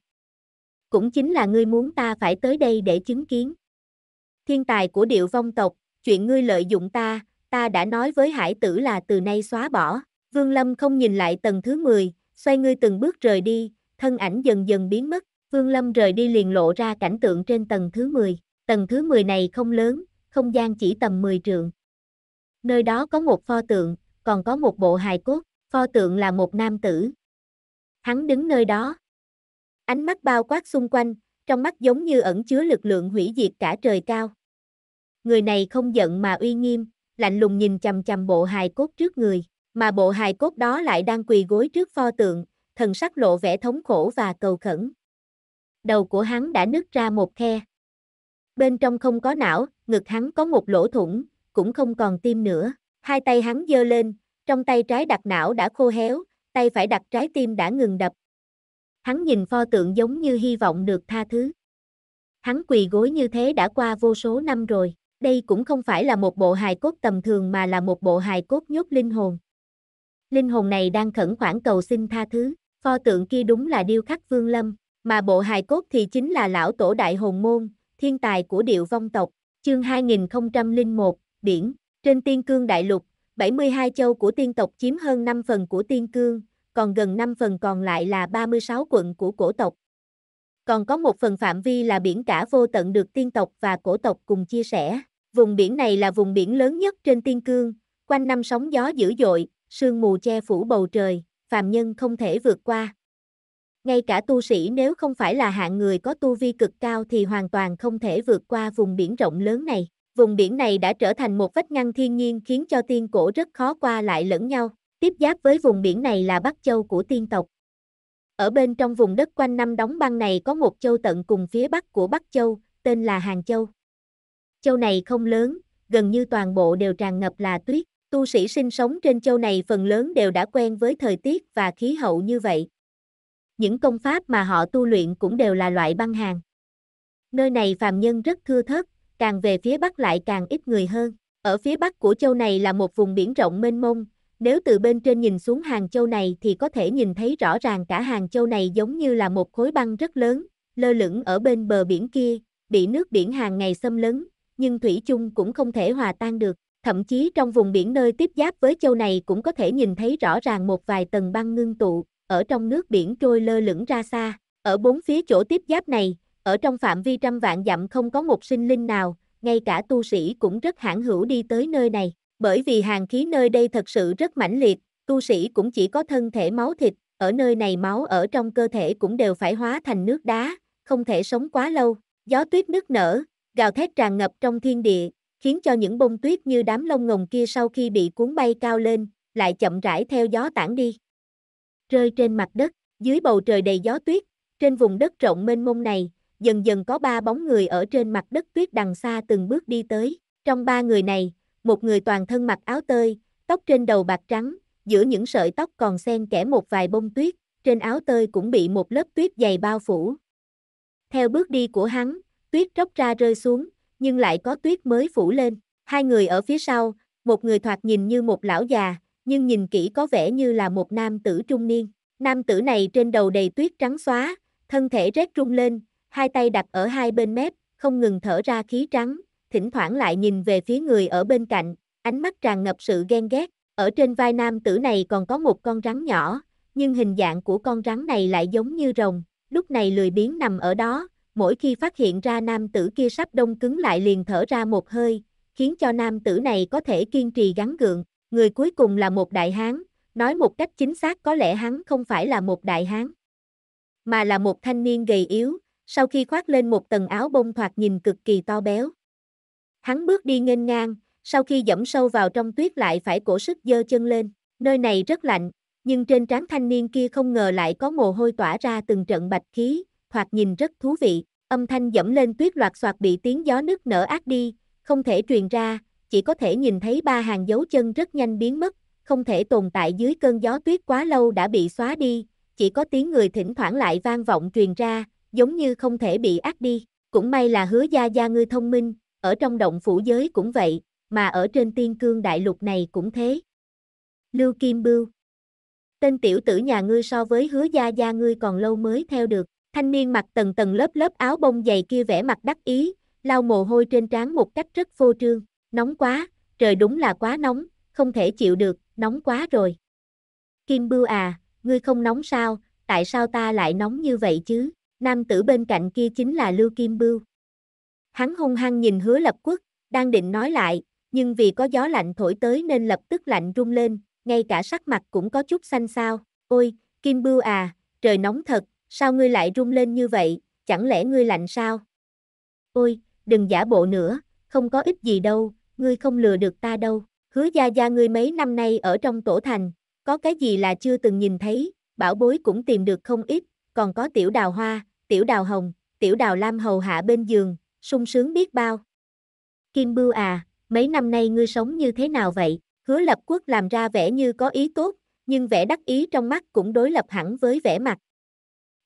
Cũng chính là ngươi muốn ta phải tới đây để chứng kiến. Thiên tài của điệu vong tộc, chuyện ngươi lợi dụng ta, ta đã nói với hải tử là từ nay xóa bỏ. Vương Lâm không nhìn lại tầng thứ 10, xoay ngươi từng bước rời đi, thân ảnh dần dần biến mất. Vương Lâm rời đi liền lộ ra cảnh tượng trên tầng thứ 10. Tầng thứ 10 này không lớn, không gian chỉ tầm 10 trượng. Nơi đó có một pho tượng, còn có một bộ hài cốt, pho tượng là một nam tử. Hắn đứng nơi đó. Ánh mắt bao quát xung quanh, trong mắt giống như ẩn chứa lực lượng hủy diệt cả trời cao. Người này không giận mà uy nghiêm, lạnh lùng nhìn chằm chằm bộ hài cốt trước người, mà bộ hài cốt đó lại đang quỳ gối trước pho tượng, thần sắc lộ vẻ thống khổ và cầu khẩn. Đầu của hắn đã nứt ra một khe. Bên trong không có não, ngực hắn có một lỗ thủng, cũng không còn tim nữa. Hai tay hắn giơ lên, trong tay trái đặt não đã khô héo, tay phải đặt trái tim đã ngừng đập. Hắn nhìn pho tượng giống như hy vọng được tha thứ. Hắn quỳ gối như thế đã qua vô số năm rồi, đây cũng không phải là một bộ hài cốt tầm thường mà là một bộ hài cốt nhốt linh hồn. Linh hồn này đang khẩn khoản cầu xin tha thứ, pho tượng kia đúng là điêu khắc vương lâm, mà bộ hài cốt thì chính là lão tổ đại hồn môn, thiên tài của điệu vong tộc, chương 2001, biển. Trên tiên cương đại lục, 72 châu của tiên tộc chiếm hơn 5 phần của tiên cương, còn gần 5 phần còn lại là 36 quận của cổ tộc. Còn có một phần phạm vi là biển cả vô tận được tiên tộc và cổ tộc cùng chia sẻ. Vùng biển này là vùng biển lớn nhất trên tiên cương, quanh năm sóng gió dữ dội, sương mù che phủ bầu trời, phàm nhân không thể vượt qua. Ngay cả tu sĩ nếu không phải là hạng người có tu vi cực cao thì hoàn toàn không thể vượt qua vùng biển rộng lớn này vùng biển này đã trở thành một vách ngăn thiên nhiên khiến cho tiên cổ rất khó qua lại lẫn nhau. Tiếp giáp với vùng biển này là Bắc Châu của tiên tộc. Ở bên trong vùng đất quanh năm đóng băng này có một châu tận cùng phía bắc của Bắc Châu, tên là Hàng Châu. Châu này không lớn, gần như toàn bộ đều tràn ngập là tuyết. Tu sĩ sinh sống trên châu này phần lớn đều đã quen với thời tiết và khí hậu như vậy. Những công pháp mà họ tu luyện cũng đều là loại băng hàng. Nơi này phàm nhân rất thưa thớt, càng về phía bắc lại càng ít người hơn. Ở phía bắc của châu này là một vùng biển rộng mênh mông, nếu từ bên trên nhìn xuống hàng châu này thì có thể nhìn thấy rõ ràng cả hàng châu này giống như là một khối băng rất lớn, lơ lửng ở bên bờ biển kia, bị nước biển hàng ngày xâm lấn, nhưng thủy chung cũng không thể hòa tan được. Thậm chí trong vùng biển nơi tiếp giáp với châu này cũng có thể nhìn thấy rõ ràng một vài tầng băng ngưng tụ, ở trong nước biển trôi lơ lửng ra xa. Ở bốn phía chỗ tiếp giáp này, ở trong phạm vi trăm vạn dặm không có một sinh linh nào, ngay cả tu sĩ cũng rất hãn hữu đi tới nơi này, bởi vì hàng khí nơi đây thật sự rất mãnh liệt, tu sĩ cũng chỉ có thân thể máu thịt, ở nơi này máu ở trong cơ thể cũng đều phải hóa thành nước đá, không thể sống quá lâu, gió tuyết nứt nở, gào thét tràn ngập trong thiên địa, khiến cho những bông tuyết như đám lông ngồng kia sau khi bị cuốn bay cao lên, lại chậm rãi theo gió tản đi. Rơi trên mặt đất, dưới bầu trời đầy gió tuyết, trên vùng đất rộng mênh mông này, dần dần có ba bóng người ở trên mặt đất tuyết đằng xa từng bước đi tới. Trong ba người này, một người toàn thân mặc áo tơi, tóc trên đầu bạc trắng, giữa những sợi tóc còn xen kẽ một vài bông tuyết, trên áo tơi cũng bị một lớp tuyết dày bao phủ. Theo bước đi của hắn, tuyết tróc ra rơi xuống, nhưng lại có tuyết mới phủ lên. Hai người ở phía sau, một người thoạt nhìn như một lão già, nhưng nhìn kỹ có vẻ như là một nam tử trung niên. Nam tử này trên đầu đầy tuyết trắng xóa, thân thể rét rung lên, hai tay đặt ở hai bên mép, không ngừng thở ra khí trắng, thỉnh thoảng lại nhìn về phía người ở bên cạnh, ánh mắt tràn ngập sự ghen ghét. Ở trên vai nam tử này còn có một con rắn nhỏ, nhưng hình dạng của con rắn này lại giống như rồng, lúc này lười biếng nằm ở đó, mỗi khi phát hiện ra nam tử kia sắp đông cứng lại liền thở ra một hơi, khiến cho nam tử này có thể kiên trì gắn gượng. Người cuối cùng là một đại hán, nói một cách chính xác có lẽ hắn không phải là một đại hán, mà là một thanh niên gầy yếu, sau khi khoác lên một tầng áo bông thoạt nhìn cực kỳ to béo. Hắn bước đi nghênh ngang, sau khi dẫm sâu vào trong tuyết lại phải cổ sức dơ chân lên, nơi này rất lạnh, nhưng trên trán thanh niên kia không ngờ lại có mồ hôi tỏa ra từng trận bạch khí, thoạt nhìn rất thú vị, âm thanh dẫm lên tuyết loạt xoạt bị tiếng gió nứt nở ác đi, không thể truyền ra, chỉ có thể nhìn thấy ba hàng dấu chân rất nhanh biến mất, không thể tồn tại dưới cơn gió tuyết quá lâu đã bị xóa đi, chỉ có tiếng người thỉnh thoảng lại vang vọng truyền ra, giống như không thể bị ác đi, cũng may là hứa gia gia ngươi thông minh, ở trong động phủ giới cũng vậy, mà ở trên tiên cương đại lục này cũng thế. Lưu Kim Bưu Tên tiểu tử nhà ngươi so với hứa gia gia ngươi còn lâu mới theo được, thanh niên mặc tầng tầng lớp lớp áo bông dày kia vẽ mặt đắc ý, lau mồ hôi trên trán một cách rất phô trương, nóng quá, trời đúng là quá nóng, không thể chịu được, nóng quá rồi. Kim Bưu à, ngươi không nóng sao, tại sao ta lại nóng như vậy chứ? nam tử bên cạnh kia chính là Lưu Kim Bưu. Hắn hung hăng nhìn hứa lập quốc, đang định nói lại, nhưng vì có gió lạnh thổi tới nên lập tức lạnh rung lên, ngay cả sắc mặt cũng có chút xanh xao. Ôi, Kim Bưu à, trời nóng thật, sao ngươi lại rung lên như vậy, chẳng lẽ ngươi lạnh sao? Ôi, đừng giả bộ nữa, không có ích gì đâu, ngươi không lừa được ta đâu. Hứa gia gia ngươi mấy năm nay ở trong tổ thành, có cái gì là chưa từng nhìn thấy, bảo bối cũng tìm được không ít, còn có tiểu đào hoa, tiểu đào hồng, tiểu đào lam hầu hạ bên giường, sung sướng biết bao. Kim Bưu à, mấy năm nay ngươi sống như thế nào vậy? Hứa lập quốc làm ra vẻ như có ý tốt, nhưng vẻ đắc ý trong mắt cũng đối lập hẳn với vẻ mặt.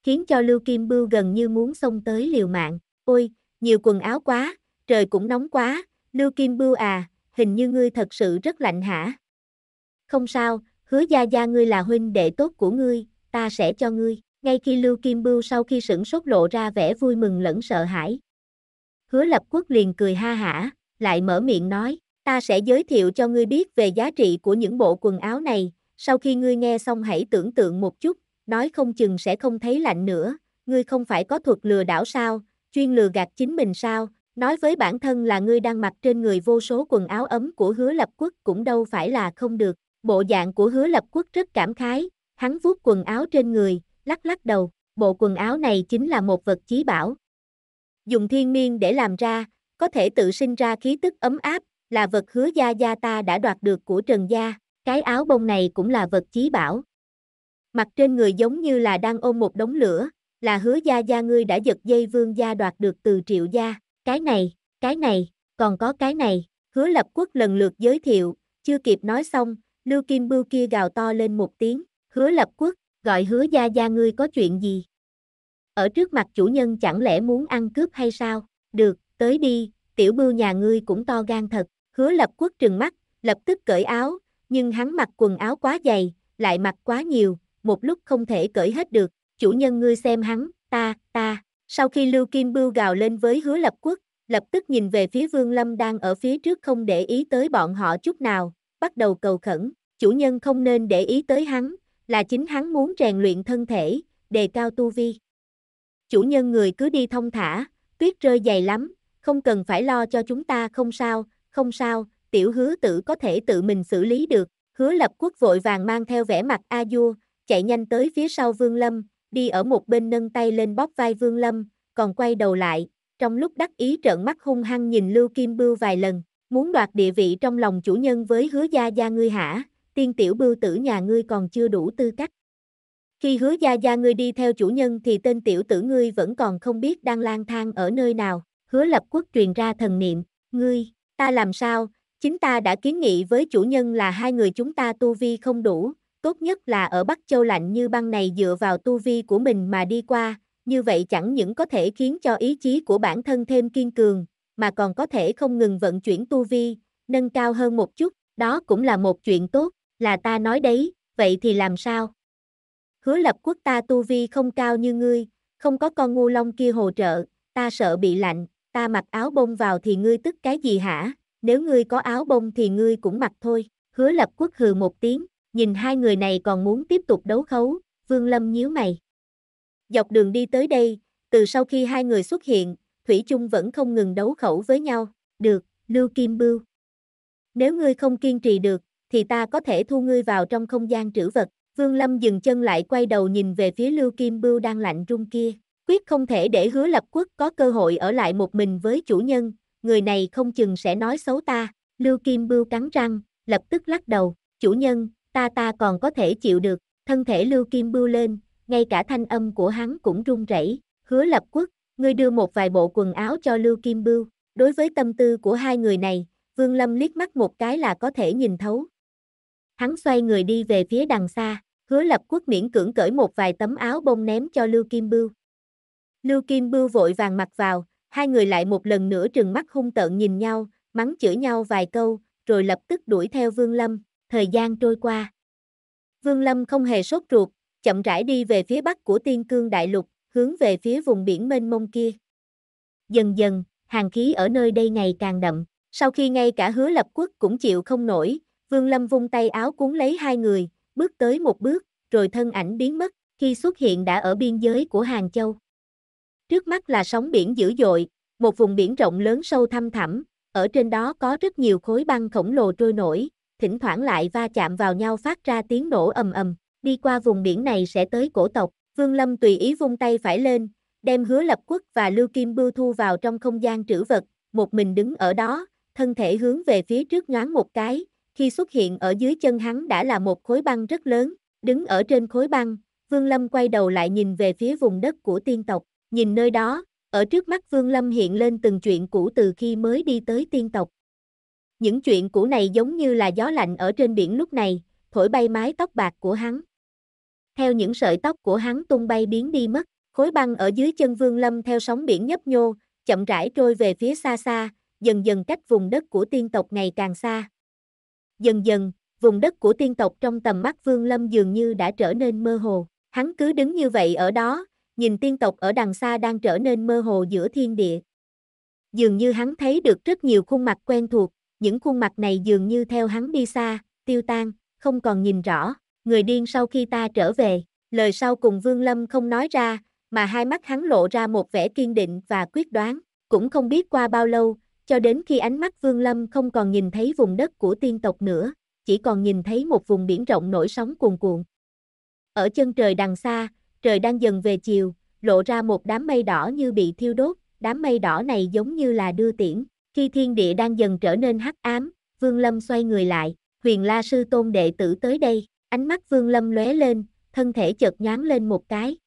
Khiến cho Lưu Kim Bưu gần như muốn xông tới liều mạng. Ôi, nhiều quần áo quá, trời cũng nóng quá, Lưu Kim Bưu à, hình như ngươi thật sự rất lạnh hả? Không sao, hứa gia gia ngươi là huynh đệ tốt của ngươi, ta sẽ cho ngươi. Ngay khi Lưu Kim Bưu sau khi sửng sốt lộ ra vẻ vui mừng lẫn sợ hãi. Hứa lập quốc liền cười ha hả, lại mở miệng nói, ta sẽ giới thiệu cho ngươi biết về giá trị của những bộ quần áo này, sau khi ngươi nghe xong hãy tưởng tượng một chút, nói không chừng sẽ không thấy lạnh nữa, ngươi không phải có thuật lừa đảo sao, chuyên lừa gạt chính mình sao, nói với bản thân là ngươi đang mặc trên người vô số quần áo ấm của hứa lập quốc cũng đâu phải là không được, bộ dạng của hứa lập quốc rất cảm khái, hắn vuốt quần áo trên người, lắc lắc đầu, bộ quần áo này chính là một vật chí bảo. Dùng thiên miên để làm ra, có thể tự sinh ra khí tức ấm áp, là vật hứa gia gia ta đã đoạt được của Trần Gia, cái áo bông này cũng là vật chí bảo. Mặt trên người giống như là đang ôm một đống lửa, là hứa gia gia ngươi đã giật dây vương gia đoạt được từ triệu gia, cái này, cái này, còn có cái này, hứa lập quốc lần lượt giới thiệu, chưa kịp nói xong, Lưu Kim Bưu kia gào to lên một tiếng, hứa lập quốc, gọi hứa gia gia ngươi có chuyện gì? Ở trước mặt chủ nhân chẳng lẽ muốn ăn cướp hay sao? Được, tới đi, tiểu bưu nhà ngươi cũng to gan thật, hứa lập quốc trừng mắt, lập tức cởi áo, nhưng hắn mặc quần áo quá dày, lại mặc quá nhiều, một lúc không thể cởi hết được, chủ nhân ngươi xem hắn, ta, ta. Sau khi Lưu Kim Bưu gào lên với hứa lập quốc, lập tức nhìn về phía Vương Lâm đang ở phía trước không để ý tới bọn họ chút nào, bắt đầu cầu khẩn, chủ nhân không nên để ý tới hắn, là chính hắn muốn rèn luyện thân thể, đề cao tu vi. Chủ nhân người cứ đi thông thả, tuyết rơi dày lắm, không cần phải lo cho chúng ta không sao, không sao, tiểu hứa tử có thể tự mình xử lý được. Hứa lập quốc vội vàng mang theo vẻ mặt a du, chạy nhanh tới phía sau Vương Lâm, đi ở một bên nâng tay lên bóp vai Vương Lâm, còn quay đầu lại, trong lúc đắc ý trợn mắt hung hăng nhìn Lưu Kim Bưu vài lần, muốn đoạt địa vị trong lòng chủ nhân với hứa gia gia ngươi hả, tiên tiểu bưu tử nhà ngươi còn chưa đủ tư cách. Khi hứa gia gia ngươi đi theo chủ nhân thì tên tiểu tử ngươi vẫn còn không biết đang lang thang ở nơi nào, hứa lập quốc truyền ra thần niệm, ngươi, ta làm sao, chính ta đã kiến nghị với chủ nhân là hai người chúng ta tu vi không đủ, tốt nhất là ở Bắc Châu lạnh như băng này dựa vào tu vi của mình mà đi qua, như vậy chẳng những có thể khiến cho ý chí của bản thân thêm kiên cường, mà còn có thể không ngừng vận chuyển tu vi, nâng cao hơn một chút, đó cũng là một chuyện tốt là ta nói đấy, vậy thì làm sao? Hứa lập quốc ta tu vi không cao như ngươi, không có con ngu long kia hỗ trợ, ta sợ bị lạnh, ta mặc áo bông vào thì ngươi tức cái gì hả? Nếu ngươi có áo bông thì ngươi cũng mặc thôi. Hứa lập quốc hừ một tiếng, nhìn hai người này còn muốn tiếp tục đấu khấu, Vương Lâm nhíu mày. Dọc đường đi tới đây, từ sau khi hai người xuất hiện, Thủy chung vẫn không ngừng đấu khẩu với nhau. Được, Lưu Kim Bưu. Nếu ngươi không kiên trì được, thì ta có thể thu ngươi vào trong không gian trữ vật. Vương Lâm dừng chân lại quay đầu nhìn về phía Lưu Kim Bưu đang lạnh run kia. Quyết không thể để hứa lập quốc có cơ hội ở lại một mình với chủ nhân, người này không chừng sẽ nói xấu ta. Lưu Kim Bưu cắn răng, lập tức lắc đầu, chủ nhân, ta ta còn có thể chịu được. Thân thể Lưu Kim Bưu lên, ngay cả thanh âm của hắn cũng run rẩy. Hứa lập quốc, ngươi đưa một vài bộ quần áo cho Lưu Kim Bưu. Đối với tâm tư của hai người này, Vương Lâm liếc mắt một cái là có thể nhìn thấu hắn xoay người đi về phía đằng xa, hứa lập quốc miễn cưỡng cởi một vài tấm áo bông ném cho Lưu Kim Bưu. Lưu Kim Bưu vội vàng mặc vào, hai người lại một lần nữa trừng mắt hung tợn nhìn nhau, mắng chửi nhau vài câu, rồi lập tức đuổi theo Vương Lâm, thời gian trôi qua. Vương Lâm không hề sốt ruột, chậm rãi đi về phía bắc của Tiên Cương Đại Lục, hướng về phía vùng biển mênh mông kia. Dần dần, hàng khí ở nơi đây ngày càng đậm, sau khi ngay cả hứa lập quốc cũng chịu không nổi, Vương Lâm vung tay áo cuốn lấy hai người, bước tới một bước, rồi thân ảnh biến mất, khi xuất hiện đã ở biên giới của Hàng Châu. Trước mắt là sóng biển dữ dội, một vùng biển rộng lớn sâu thăm thẳm, ở trên đó có rất nhiều khối băng khổng lồ trôi nổi, thỉnh thoảng lại va chạm vào nhau phát ra tiếng nổ ầm ầm, đi qua vùng biển này sẽ tới cổ tộc, Vương Lâm tùy ý vung tay phải lên, đem hứa lập quốc và Lưu Kim Bưu thu vào trong không gian trữ vật, một mình đứng ở đó, thân thể hướng về phía trước nhoáng một cái, khi xuất hiện ở dưới chân hắn đã là một khối băng rất lớn, đứng ở trên khối băng, Vương Lâm quay đầu lại nhìn về phía vùng đất của tiên tộc, nhìn nơi đó, ở trước mắt Vương Lâm hiện lên từng chuyện cũ từ khi mới đi tới tiên tộc. Những chuyện cũ này giống như là gió lạnh ở trên biển lúc này, thổi bay mái tóc bạc của hắn. Theo những sợi tóc của hắn tung bay biến đi mất, khối băng ở dưới chân Vương Lâm theo sóng biển nhấp nhô, chậm rãi trôi về phía xa xa, dần dần cách vùng đất của tiên tộc ngày càng xa. Dần dần, vùng đất của tiên tộc trong tầm mắt Vương Lâm dường như đã trở nên mơ hồ. Hắn cứ đứng như vậy ở đó, nhìn tiên tộc ở đằng xa đang trở nên mơ hồ giữa thiên địa. Dường như hắn thấy được rất nhiều khuôn mặt quen thuộc, những khuôn mặt này dường như theo hắn đi xa, tiêu tan, không còn nhìn rõ. Người điên sau khi ta trở về, lời sau cùng Vương Lâm không nói ra, mà hai mắt hắn lộ ra một vẻ kiên định và quyết đoán. Cũng không biết qua bao lâu, cho đến khi ánh mắt Vương Lâm không còn nhìn thấy vùng đất của tiên tộc nữa, chỉ còn nhìn thấy một vùng biển rộng nổi sóng cuồn cuộn. Ở chân trời đằng xa, trời đang dần về chiều, lộ ra một đám mây đỏ như bị thiêu đốt, đám mây đỏ này giống như là đưa tiễn, khi thiên địa đang dần trở nên hắc ám, Vương Lâm xoay người lại, huyền la sư tôn đệ tử tới đây, ánh mắt Vương Lâm lóe lên, thân thể chợt nhoáng lên một cái.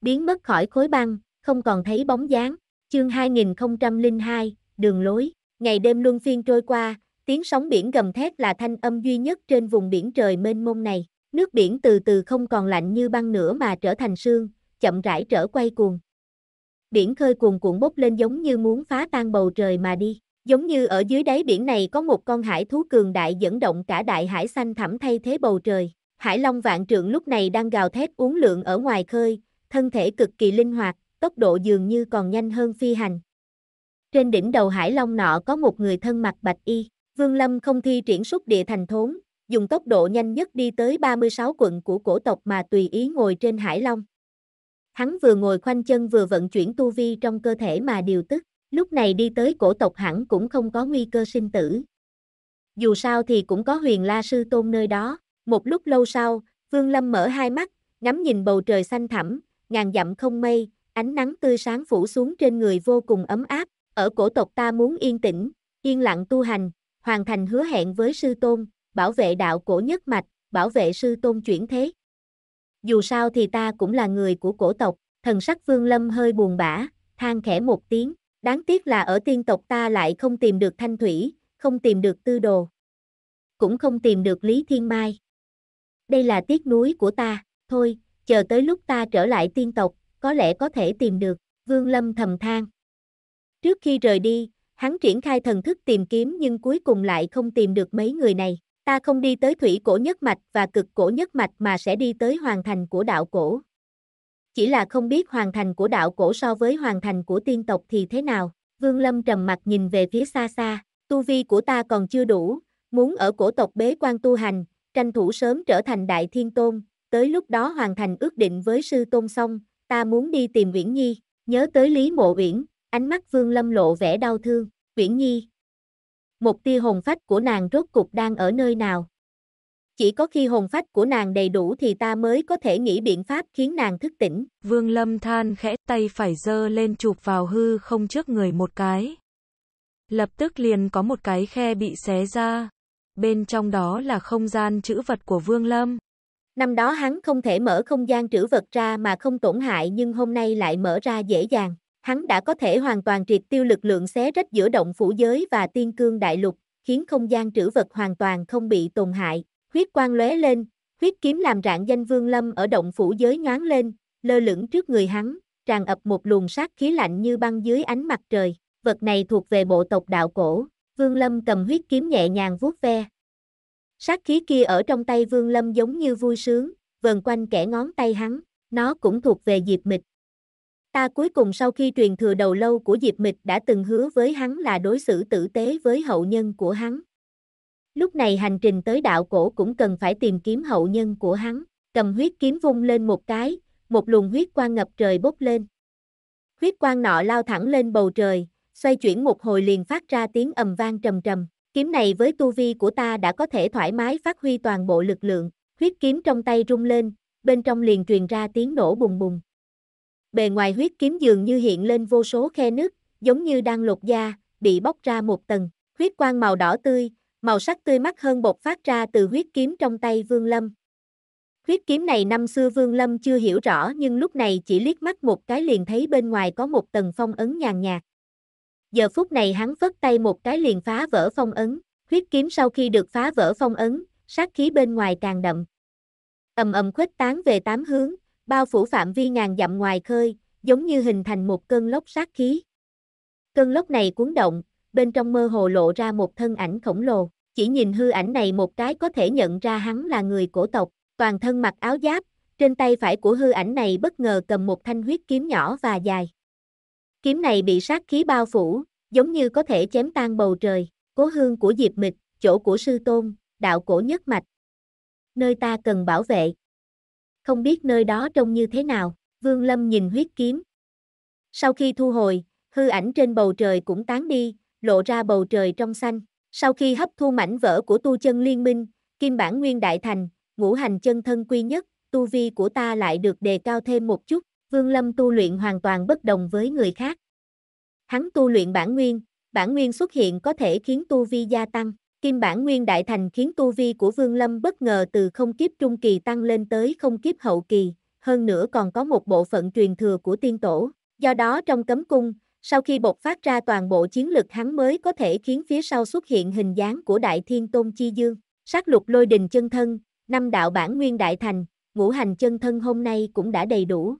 Biến mất khỏi khối băng, không còn thấy bóng dáng, chương 2002, đường lối, ngày đêm luân phiên trôi qua, tiếng sóng biển gầm thét là thanh âm duy nhất trên vùng biển trời mênh mông này. Nước biển từ từ không còn lạnh như băng nữa mà trở thành sương, chậm rãi trở quay cuồng. Biển khơi cuồn cuộn bốc lên giống như muốn phá tan bầu trời mà đi, giống như ở dưới đáy biển này có một con hải thú cường đại dẫn động cả đại hải xanh thẳm thay thế bầu trời. Hải Long vạn trượng lúc này đang gào thét uống lượng ở ngoài khơi, thân thể cực kỳ linh hoạt, tốc độ dường như còn nhanh hơn phi hành. Trên đỉnh đầu hải long nọ có một người thân mặc bạch y. Vương Lâm không thi triển xúc địa thành thốn, dùng tốc độ nhanh nhất đi tới 36 quận của cổ tộc mà tùy ý ngồi trên hải long. Hắn vừa ngồi khoanh chân vừa vận chuyển tu vi trong cơ thể mà điều tức, lúc này đi tới cổ tộc hẳn cũng không có nguy cơ sinh tử. Dù sao thì cũng có huyền la sư tôn nơi đó, một lúc lâu sau, Vương Lâm mở hai mắt, ngắm nhìn bầu trời xanh thẳm, ngàn dặm không mây, ánh nắng tươi sáng phủ xuống trên người vô cùng ấm áp, ở cổ tộc ta muốn yên tĩnh, yên lặng tu hành, hoàn thành hứa hẹn với sư tôn, bảo vệ đạo cổ nhất mạch, bảo vệ sư tôn chuyển thế. Dù sao thì ta cũng là người của cổ tộc, thần sắc vương lâm hơi buồn bã, than khẽ một tiếng, đáng tiếc là ở tiên tộc ta lại không tìm được thanh thủy, không tìm được tư đồ, cũng không tìm được lý thiên mai. Đây là tiếc núi của ta, thôi, chờ tới lúc ta trở lại tiên tộc, có lẽ có thể tìm được, vương lâm thầm than. Trước khi rời đi, hắn triển khai thần thức tìm kiếm nhưng cuối cùng lại không tìm được mấy người này. Ta không đi tới thủy cổ nhất mạch và cực cổ nhất mạch mà sẽ đi tới hoàn thành của đạo cổ. Chỉ là không biết hoàn thành của đạo cổ so với hoàn thành của tiên tộc thì thế nào. Vương Lâm trầm mặt nhìn về phía xa xa, tu vi của ta còn chưa đủ, muốn ở cổ tộc bế quan tu hành, tranh thủ sớm trở thành đại thiên tôn, tới lúc đó hoàn thành ước định với sư tôn xong, ta muốn đi tìm Uyển Nhi, nhớ tới Lý Mộ Uyển, Ánh mắt Vương Lâm lộ vẻ đau thương, Viễn Nhi. Một tia hồn phách của nàng rốt cục đang ở nơi nào? Chỉ có khi hồn phách của nàng đầy đủ thì ta mới có thể nghĩ biện pháp khiến nàng thức tỉnh. Vương Lâm than khẽ tay phải dơ lên chụp vào hư không trước người một cái. Lập tức liền có một cái khe bị xé ra. Bên trong đó là không gian chữ vật của Vương Lâm. Năm đó hắn không thể mở không gian trữ vật ra mà không tổn hại nhưng hôm nay lại mở ra dễ dàng hắn đã có thể hoàn toàn triệt tiêu lực lượng xé rách giữa động phủ giới và tiên cương đại lục, khiến không gian trữ vật hoàn toàn không bị tổn hại. Huyết quang lóe lên, huyết kiếm làm rạng danh vương lâm ở động phủ giới nhoáng lên, lơ lửng trước người hắn, tràn ập một luồng sát khí lạnh như băng dưới ánh mặt trời. Vật này thuộc về bộ tộc đạo cổ, vương lâm cầm huyết kiếm nhẹ nhàng vuốt ve. Sát khí kia ở trong tay vương lâm giống như vui sướng, vần quanh kẻ ngón tay hắn, nó cũng thuộc về diệp mịch, Ta cuối cùng sau khi truyền thừa đầu lâu của Diệp Mịch đã từng hứa với hắn là đối xử tử tế với hậu nhân của hắn. Lúc này hành trình tới đạo cổ cũng cần phải tìm kiếm hậu nhân của hắn, cầm huyết kiếm vung lên một cái, một luồng huyết quang ngập trời bốc lên. Huyết quang nọ lao thẳng lên bầu trời, xoay chuyển một hồi liền phát ra tiếng ầm vang trầm trầm. Kiếm này với tu vi của ta đã có thể thoải mái phát huy toàn bộ lực lượng, huyết kiếm trong tay rung lên, bên trong liền truyền ra tiếng nổ bùng bùng, bề ngoài huyết kiếm dường như hiện lên vô số khe nứt, giống như đang lột da, bị bóc ra một tầng. Huyết quang màu đỏ tươi, màu sắc tươi mắt hơn bột phát ra từ huyết kiếm trong tay Vương Lâm. Huyết kiếm này năm xưa Vương Lâm chưa hiểu rõ nhưng lúc này chỉ liếc mắt một cái liền thấy bên ngoài có một tầng phong ấn nhàn nhạt. Giờ phút này hắn phất tay một cái liền phá vỡ phong ấn, huyết kiếm sau khi được phá vỡ phong ấn, sát khí bên ngoài càng đậm. Ầm ầm khuếch tán về tám hướng, bao phủ phạm vi ngàn dặm ngoài khơi, giống như hình thành một cơn lốc sát khí. Cơn lốc này cuốn động, bên trong mơ hồ lộ ra một thân ảnh khổng lồ, chỉ nhìn hư ảnh này một cái có thể nhận ra hắn là người cổ tộc, toàn thân mặc áo giáp, trên tay phải của hư ảnh này bất ngờ cầm một thanh huyết kiếm nhỏ và dài. Kiếm này bị sát khí bao phủ, giống như có thể chém tan bầu trời, cố hương của Diệp Mịch, chỗ của sư tôn, đạo cổ nhất mạch. Nơi ta cần bảo vệ không biết nơi đó trông như thế nào, Vương Lâm nhìn huyết kiếm. Sau khi thu hồi, hư ảnh trên bầu trời cũng tán đi, lộ ra bầu trời trong xanh. Sau khi hấp thu mảnh vỡ của tu chân liên minh, kim bản nguyên đại thành, ngũ hành chân thân quy nhất, tu vi của ta lại được đề cao thêm một chút, Vương Lâm tu luyện hoàn toàn bất đồng với người khác. Hắn tu luyện bản nguyên, bản nguyên xuất hiện có thể khiến tu vi gia tăng. Kim bản nguyên đại thành khiến tu vi của Vương Lâm bất ngờ từ không kiếp trung kỳ tăng lên tới không kiếp hậu kỳ, hơn nữa còn có một bộ phận truyền thừa của tiên tổ. Do đó trong cấm cung, sau khi bộc phát ra toàn bộ chiến lực hắn mới có thể khiến phía sau xuất hiện hình dáng của Đại Thiên Tôn Chi Dương. Sát lục lôi đình chân thân, năm đạo bản nguyên đại thành, ngũ hành chân thân hôm nay cũng đã đầy đủ.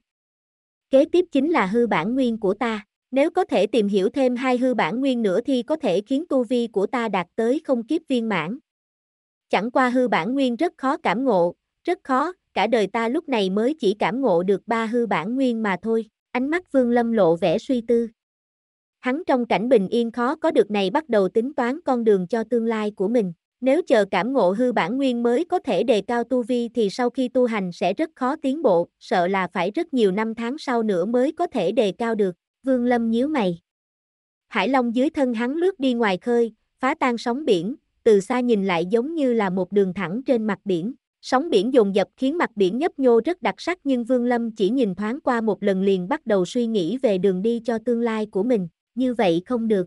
Kế tiếp chính là hư bản nguyên của ta. Nếu có thể tìm hiểu thêm hai hư bản nguyên nữa thì có thể khiến tu vi của ta đạt tới không kiếp viên mãn. Chẳng qua hư bản nguyên rất khó cảm ngộ, rất khó, cả đời ta lúc này mới chỉ cảm ngộ được ba hư bản nguyên mà thôi. Ánh mắt Vương Lâm lộ vẻ suy tư. Hắn trong cảnh bình yên khó có được này bắt đầu tính toán con đường cho tương lai của mình. Nếu chờ cảm ngộ hư bản nguyên mới có thể đề cao tu vi thì sau khi tu hành sẽ rất khó tiến bộ, sợ là phải rất nhiều năm tháng sau nữa mới có thể đề cao được. Vương Lâm nhíu mày. Hải Long dưới thân hắn lướt đi ngoài khơi, phá tan sóng biển, từ xa nhìn lại giống như là một đường thẳng trên mặt biển. Sóng biển dồn dập khiến mặt biển nhấp nhô rất đặc sắc nhưng Vương Lâm chỉ nhìn thoáng qua một lần liền bắt đầu suy nghĩ về đường đi cho tương lai của mình, như vậy không được.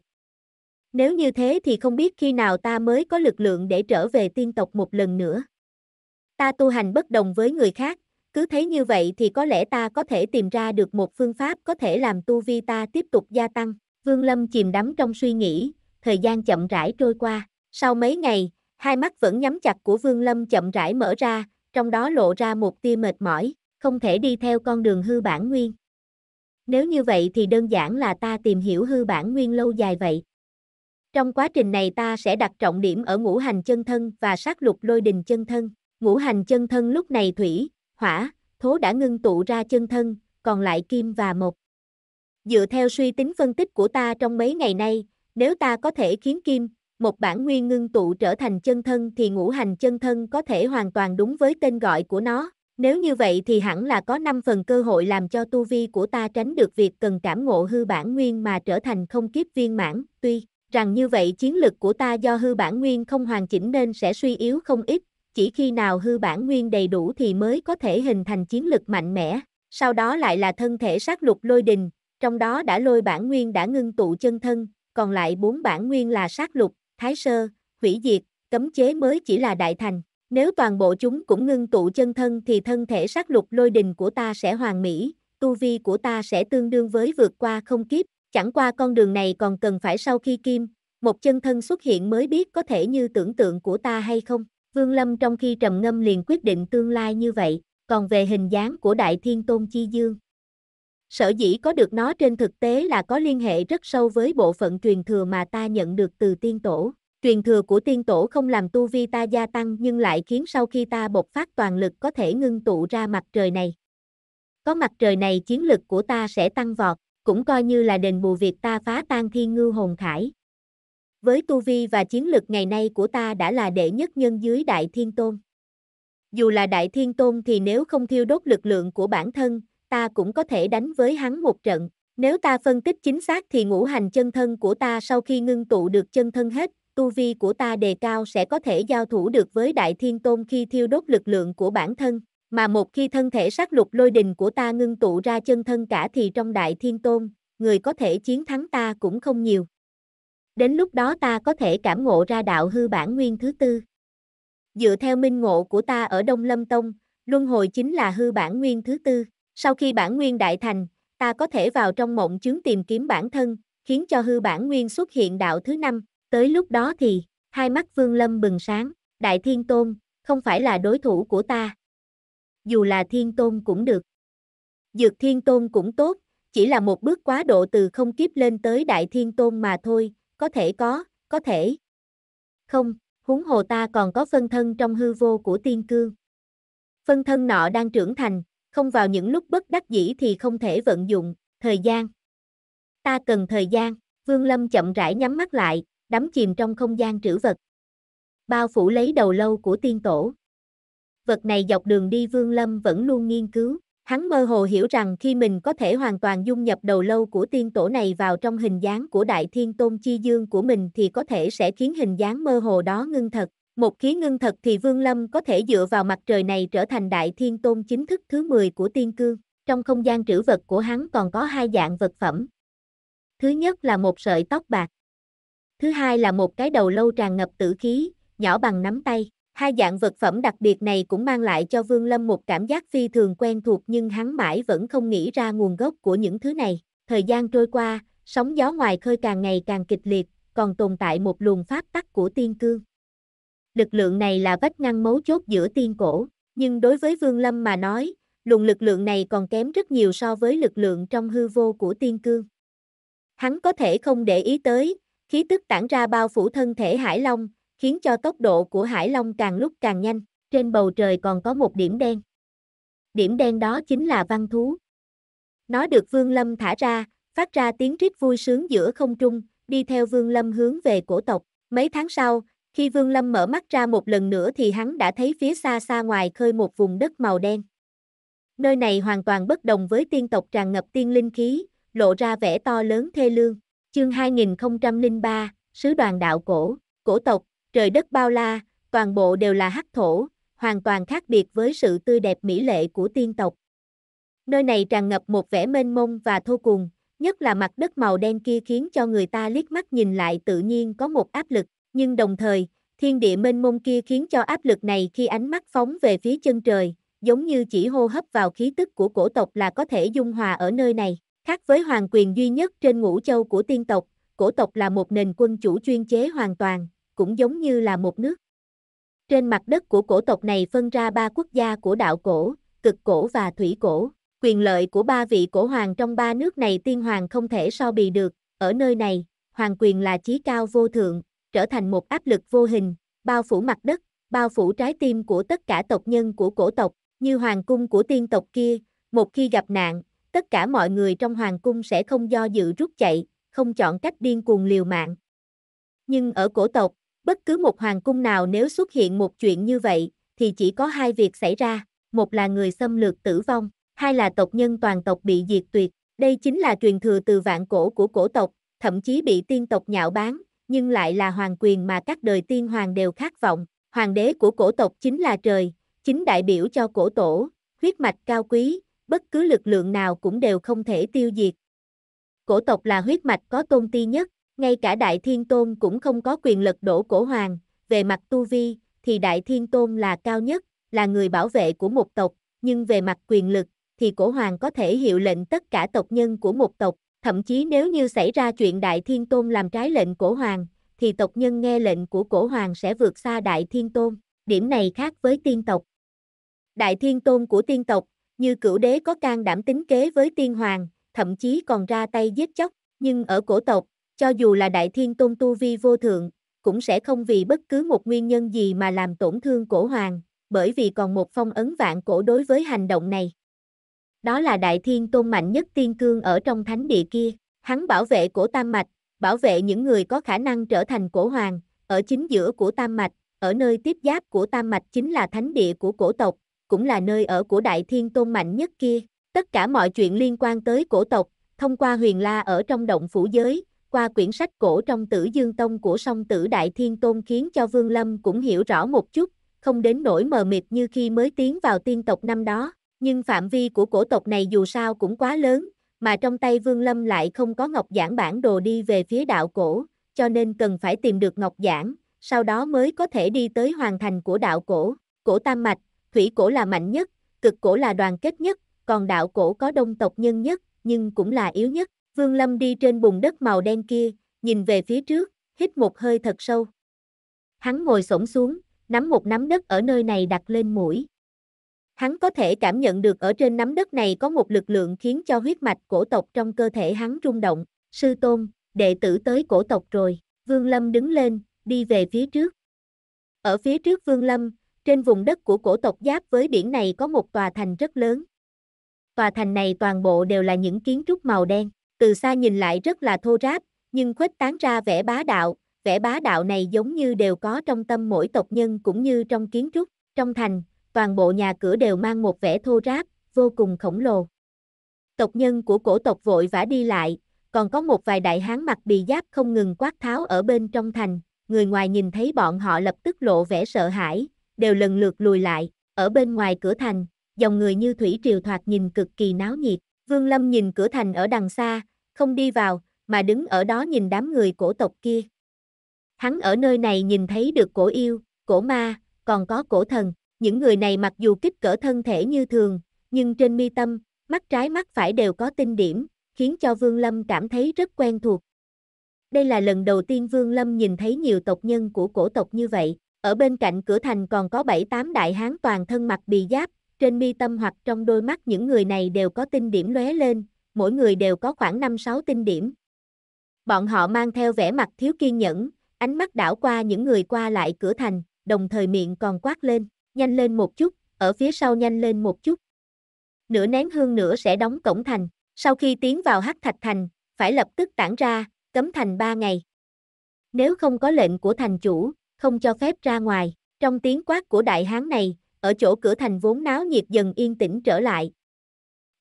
Nếu như thế thì không biết khi nào ta mới có lực lượng để trở về tiên tộc một lần nữa. Ta tu hành bất đồng với người khác, cứ thấy như vậy thì có lẽ ta có thể tìm ra được một phương pháp có thể làm tu vi ta tiếp tục gia tăng. Vương Lâm chìm đắm trong suy nghĩ, thời gian chậm rãi trôi qua. Sau mấy ngày, hai mắt vẫn nhắm chặt của Vương Lâm chậm rãi mở ra, trong đó lộ ra một tia mệt mỏi, không thể đi theo con đường hư bản nguyên. Nếu như vậy thì đơn giản là ta tìm hiểu hư bản nguyên lâu dài vậy. Trong quá trình này ta sẽ đặt trọng điểm ở ngũ hành chân thân và sát lục lôi đình chân thân. Ngũ hành chân thân lúc này thủy, hỏa, thố đã ngưng tụ ra chân thân, còn lại kim và mộc. Dựa theo suy tính phân tích của ta trong mấy ngày nay, nếu ta có thể khiến kim, một bản nguyên ngưng tụ trở thành chân thân thì ngũ hành chân thân có thể hoàn toàn đúng với tên gọi của nó. Nếu như vậy thì hẳn là có 5 phần cơ hội làm cho tu vi của ta tránh được việc cần cảm ngộ hư bản nguyên mà trở thành không kiếp viên mãn. Tuy rằng như vậy chiến lực của ta do hư bản nguyên không hoàn chỉnh nên sẽ suy yếu không ít, chỉ khi nào hư bản nguyên đầy đủ thì mới có thể hình thành chiến lực mạnh mẽ, sau đó lại là thân thể sát lục lôi đình, trong đó đã lôi bản nguyên đã ngưng tụ chân thân, còn lại bốn bản nguyên là sát lục, thái sơ, hủy diệt, cấm chế mới chỉ là đại thành. Nếu toàn bộ chúng cũng ngưng tụ chân thân thì thân thể sát lục lôi đình của ta sẽ hoàn mỹ, tu vi của ta sẽ tương đương với vượt qua không kiếp, chẳng qua con đường này còn cần phải sau khi kim, một chân thân xuất hiện mới biết có thể như tưởng tượng của ta hay không. Vương Lâm trong khi trầm ngâm liền quyết định tương lai như vậy, còn về hình dáng của Đại Thiên Tôn Chi Dương. Sở dĩ có được nó trên thực tế là có liên hệ rất sâu với bộ phận truyền thừa mà ta nhận được từ tiên tổ. Truyền thừa của tiên tổ không làm tu vi ta gia tăng nhưng lại khiến sau khi ta bộc phát toàn lực có thể ngưng tụ ra mặt trời này. Có mặt trời này chiến lực của ta sẽ tăng vọt, cũng coi như là đền bù việc ta phá tan thiên ngư hồn khải, với tu vi và chiến lực ngày nay của ta đã là đệ nhất nhân dưới Đại Thiên Tôn. Dù là Đại Thiên Tôn thì nếu không thiêu đốt lực lượng của bản thân, ta cũng có thể đánh với hắn một trận. Nếu ta phân tích chính xác thì ngũ hành chân thân của ta sau khi ngưng tụ được chân thân hết, tu vi của ta đề cao sẽ có thể giao thủ được với Đại Thiên Tôn khi thiêu đốt lực lượng của bản thân. Mà một khi thân thể sát lục lôi đình của ta ngưng tụ ra chân thân cả thì trong Đại Thiên Tôn, người có thể chiến thắng ta cũng không nhiều. Đến lúc đó ta có thể cảm ngộ ra đạo hư bản nguyên thứ tư. Dựa theo minh ngộ của ta ở Đông Lâm Tông, luân hồi chính là hư bản nguyên thứ tư. Sau khi bản nguyên đại thành, ta có thể vào trong mộng chứng tìm kiếm bản thân, khiến cho hư bản nguyên xuất hiện đạo thứ năm. Tới lúc đó thì, hai mắt Vương Lâm bừng sáng, Đại Thiên Tôn, không phải là đối thủ của ta. Dù là Thiên Tôn cũng được. Dược Thiên Tôn cũng tốt, chỉ là một bước quá độ từ không kiếp lên tới Đại Thiên Tôn mà thôi, có thể có, có thể. Không, huống hồ ta còn có phân thân trong hư vô của tiên cương. Phân thân nọ đang trưởng thành, không vào những lúc bất đắc dĩ thì không thể vận dụng, thời gian. Ta cần thời gian, Vương Lâm chậm rãi nhắm mắt lại, đắm chìm trong không gian trữ vật. Bao phủ lấy đầu lâu của tiên tổ. Vật này dọc đường đi Vương Lâm vẫn luôn nghiên cứu. Hắn mơ hồ hiểu rằng khi mình có thể hoàn toàn dung nhập đầu lâu của tiên tổ này vào trong hình dáng của đại thiên tôn chi dương của mình thì có thể sẽ khiến hình dáng mơ hồ đó ngưng thật. Một khí ngưng thật thì Vương Lâm có thể dựa vào mặt trời này trở thành đại thiên tôn chính thức thứ 10 của tiên cương. Trong không gian trữ vật của hắn còn có hai dạng vật phẩm. Thứ nhất là một sợi tóc bạc. Thứ hai là một cái đầu lâu tràn ngập tử khí, nhỏ bằng nắm tay. Hai dạng vật phẩm đặc biệt này cũng mang lại cho Vương Lâm một cảm giác phi thường quen thuộc nhưng hắn mãi vẫn không nghĩ ra nguồn gốc của những thứ này. Thời gian trôi qua, sóng gió ngoài khơi càng ngày càng kịch liệt, còn tồn tại một luồng pháp tắc của tiên cương. Lực lượng này là vách ngăn mấu chốt giữa tiên cổ, nhưng đối với Vương Lâm mà nói, luồng lực lượng này còn kém rất nhiều so với lực lượng trong hư vô của tiên cương. Hắn có thể không để ý tới, khí tức tản ra bao phủ thân thể Hải Long, khiến cho tốc độ của Hải Long càng lúc càng nhanh, trên bầu trời còn có một điểm đen. Điểm đen đó chính là văn thú. Nó được Vương Lâm thả ra, phát ra tiếng rít vui sướng giữa không trung, đi theo Vương Lâm hướng về cổ tộc. Mấy tháng sau, khi Vương Lâm mở mắt ra một lần nữa thì hắn đã thấy phía xa xa ngoài khơi một vùng đất màu đen. Nơi này hoàn toàn bất đồng với tiên tộc tràn ngập tiên linh khí, lộ ra vẻ to lớn thê lương. Chương 2003, Sứ đoàn đạo cổ, cổ tộc, Trời đất bao la, toàn bộ đều là hắc thổ, hoàn toàn khác biệt với sự tươi đẹp mỹ lệ của tiên tộc. Nơi này tràn ngập một vẻ mênh mông và thô cùng, nhất là mặt đất màu đen kia khiến cho người ta liếc mắt nhìn lại tự nhiên có một áp lực, nhưng đồng thời, thiên địa mênh mông kia khiến cho áp lực này khi ánh mắt phóng về phía chân trời, giống như chỉ hô hấp vào khí tức của cổ tộc là có thể dung hòa ở nơi này. Khác với hoàng quyền duy nhất trên ngũ châu của tiên tộc, cổ tộc là một nền quân chủ chuyên chế hoàn toàn, cũng giống như là một nước. Trên mặt đất của cổ tộc này phân ra ba quốc gia của đạo cổ, cực cổ và thủy cổ. Quyền lợi của ba vị cổ hoàng trong ba nước này tiên hoàng không thể so bì được, ở nơi này, hoàng quyền là chí cao vô thượng, trở thành một áp lực vô hình, bao phủ mặt đất, bao phủ trái tim của tất cả tộc nhân của cổ tộc, như hoàng cung của tiên tộc kia, một khi gặp nạn, tất cả mọi người trong hoàng cung sẽ không do dự rút chạy, không chọn cách điên cuồng liều mạng. Nhưng ở cổ tộc, Bất cứ một hoàng cung nào nếu xuất hiện một chuyện như vậy, thì chỉ có hai việc xảy ra, một là người xâm lược tử vong, hai là tộc nhân toàn tộc bị diệt tuyệt. Đây chính là truyền thừa từ vạn cổ của cổ tộc, thậm chí bị tiên tộc nhạo báng, nhưng lại là hoàng quyền mà các đời tiên hoàng đều khát vọng. Hoàng đế của cổ tộc chính là trời, chính đại biểu cho cổ tổ, huyết mạch cao quý, bất cứ lực lượng nào cũng đều không thể tiêu diệt. Cổ tộc là huyết mạch có tôn ti nhất, ngay cả Đại Thiên Tôn cũng không có quyền lật đổ cổ hoàng, về mặt tu vi, thì Đại Thiên Tôn là cao nhất, là người bảo vệ của một tộc, nhưng về mặt quyền lực, thì cổ hoàng có thể hiệu lệnh tất cả tộc nhân của một tộc, thậm chí nếu như xảy ra chuyện Đại Thiên Tôn làm trái lệnh cổ hoàng, thì tộc nhân nghe lệnh của cổ hoàng sẽ vượt xa Đại Thiên Tôn, điểm này khác với tiên tộc. Đại Thiên Tôn của tiên tộc, như cửu đế có can đảm tính kế với tiên hoàng, thậm chí còn ra tay giết chóc, nhưng ở cổ tộc, cho dù là đại thiên tôn tu vi vô thượng, cũng sẽ không vì bất cứ một nguyên nhân gì mà làm tổn thương cổ hoàng, bởi vì còn một phong ấn vạn cổ đối với hành động này. Đó là đại thiên tôn mạnh nhất tiên cương ở trong thánh địa kia, hắn bảo vệ cổ tam mạch, bảo vệ những người có khả năng trở thành cổ hoàng, ở chính giữa của tam mạch, ở nơi tiếp giáp của tam mạch chính là thánh địa của cổ tộc, cũng là nơi ở của đại thiên tôn mạnh nhất kia. Tất cả mọi chuyện liên quan tới cổ tộc, thông qua huyền la ở trong động phủ giới, qua quyển sách cổ trong tử dương tông của song tử Đại Thiên Tôn khiến cho Vương Lâm cũng hiểu rõ một chút, không đến nỗi mờ mịt như khi mới tiến vào tiên tộc năm đó, nhưng phạm vi của cổ tộc này dù sao cũng quá lớn, mà trong tay Vương Lâm lại không có ngọc giản bản đồ đi về phía đạo cổ, cho nên cần phải tìm được ngọc giản, sau đó mới có thể đi tới hoàn thành của đạo cổ, cổ tam mạch, thủy cổ là mạnh nhất, cực cổ là đoàn kết nhất, còn đạo cổ có đông tộc nhân nhất, nhưng cũng là yếu nhất, Vương Lâm đi trên bùn đất màu đen kia, nhìn về phía trước, hít một hơi thật sâu. Hắn ngồi xổm xuống, nắm một nắm đất ở nơi này đặt lên mũi. Hắn có thể cảm nhận được ở trên nắm đất này có một lực lượng khiến cho huyết mạch cổ tộc trong cơ thể hắn rung động. Sư tôn, đệ tử tới cổ tộc rồi. Vương Lâm đứng lên, đi về phía trước. Ở phía trước Vương Lâm, trên vùng đất của cổ tộc giáp với biển này có một tòa thành rất lớn. Tòa thành này toàn bộ đều là những kiến trúc màu đen từ xa nhìn lại rất là thô ráp, nhưng khuếch tán ra vẻ bá đạo, vẻ bá đạo này giống như đều có trong tâm mỗi tộc nhân cũng như trong kiến trúc, trong thành, toàn bộ nhà cửa đều mang một vẻ thô ráp, vô cùng khổng lồ. Tộc nhân của cổ tộc vội vã đi lại, còn có một vài đại hán mặc bì giáp không ngừng quát tháo ở bên trong thành, người ngoài nhìn thấy bọn họ lập tức lộ vẻ sợ hãi, đều lần lượt lùi lại, ở bên ngoài cửa thành, dòng người như thủy triều thoạt nhìn cực kỳ náo nhiệt, Vương Lâm nhìn cửa thành ở đằng xa, không đi vào, mà đứng ở đó nhìn đám người cổ tộc kia. Hắn ở nơi này nhìn thấy được cổ yêu, cổ ma, còn có cổ thần, những người này mặc dù kích cỡ thân thể như thường, nhưng trên mi tâm, mắt trái mắt phải đều có tinh điểm, khiến cho Vương Lâm cảm thấy rất quen thuộc. Đây là lần đầu tiên Vương Lâm nhìn thấy nhiều tộc nhân của cổ tộc như vậy, ở bên cạnh cửa thành còn có 7-8 đại hán toàn thân mặc bì giáp, trên mi tâm hoặc trong đôi mắt những người này đều có tinh điểm lóe lên, mỗi người đều có khoảng 5-6 tinh điểm. Bọn họ mang theo vẻ mặt thiếu kiên nhẫn, ánh mắt đảo qua những người qua lại cửa thành, đồng thời miệng còn quát lên, nhanh lên một chút, ở phía sau nhanh lên một chút. Nửa nén hương nữa sẽ đóng cổng thành, sau khi tiến vào hắc thạch thành, phải lập tức tản ra, cấm thành 3 ngày. Nếu không có lệnh của thành chủ, không cho phép ra ngoài, trong tiếng quát của đại hán này, ở chỗ cửa thành vốn náo nhiệt dần yên tĩnh trở lại.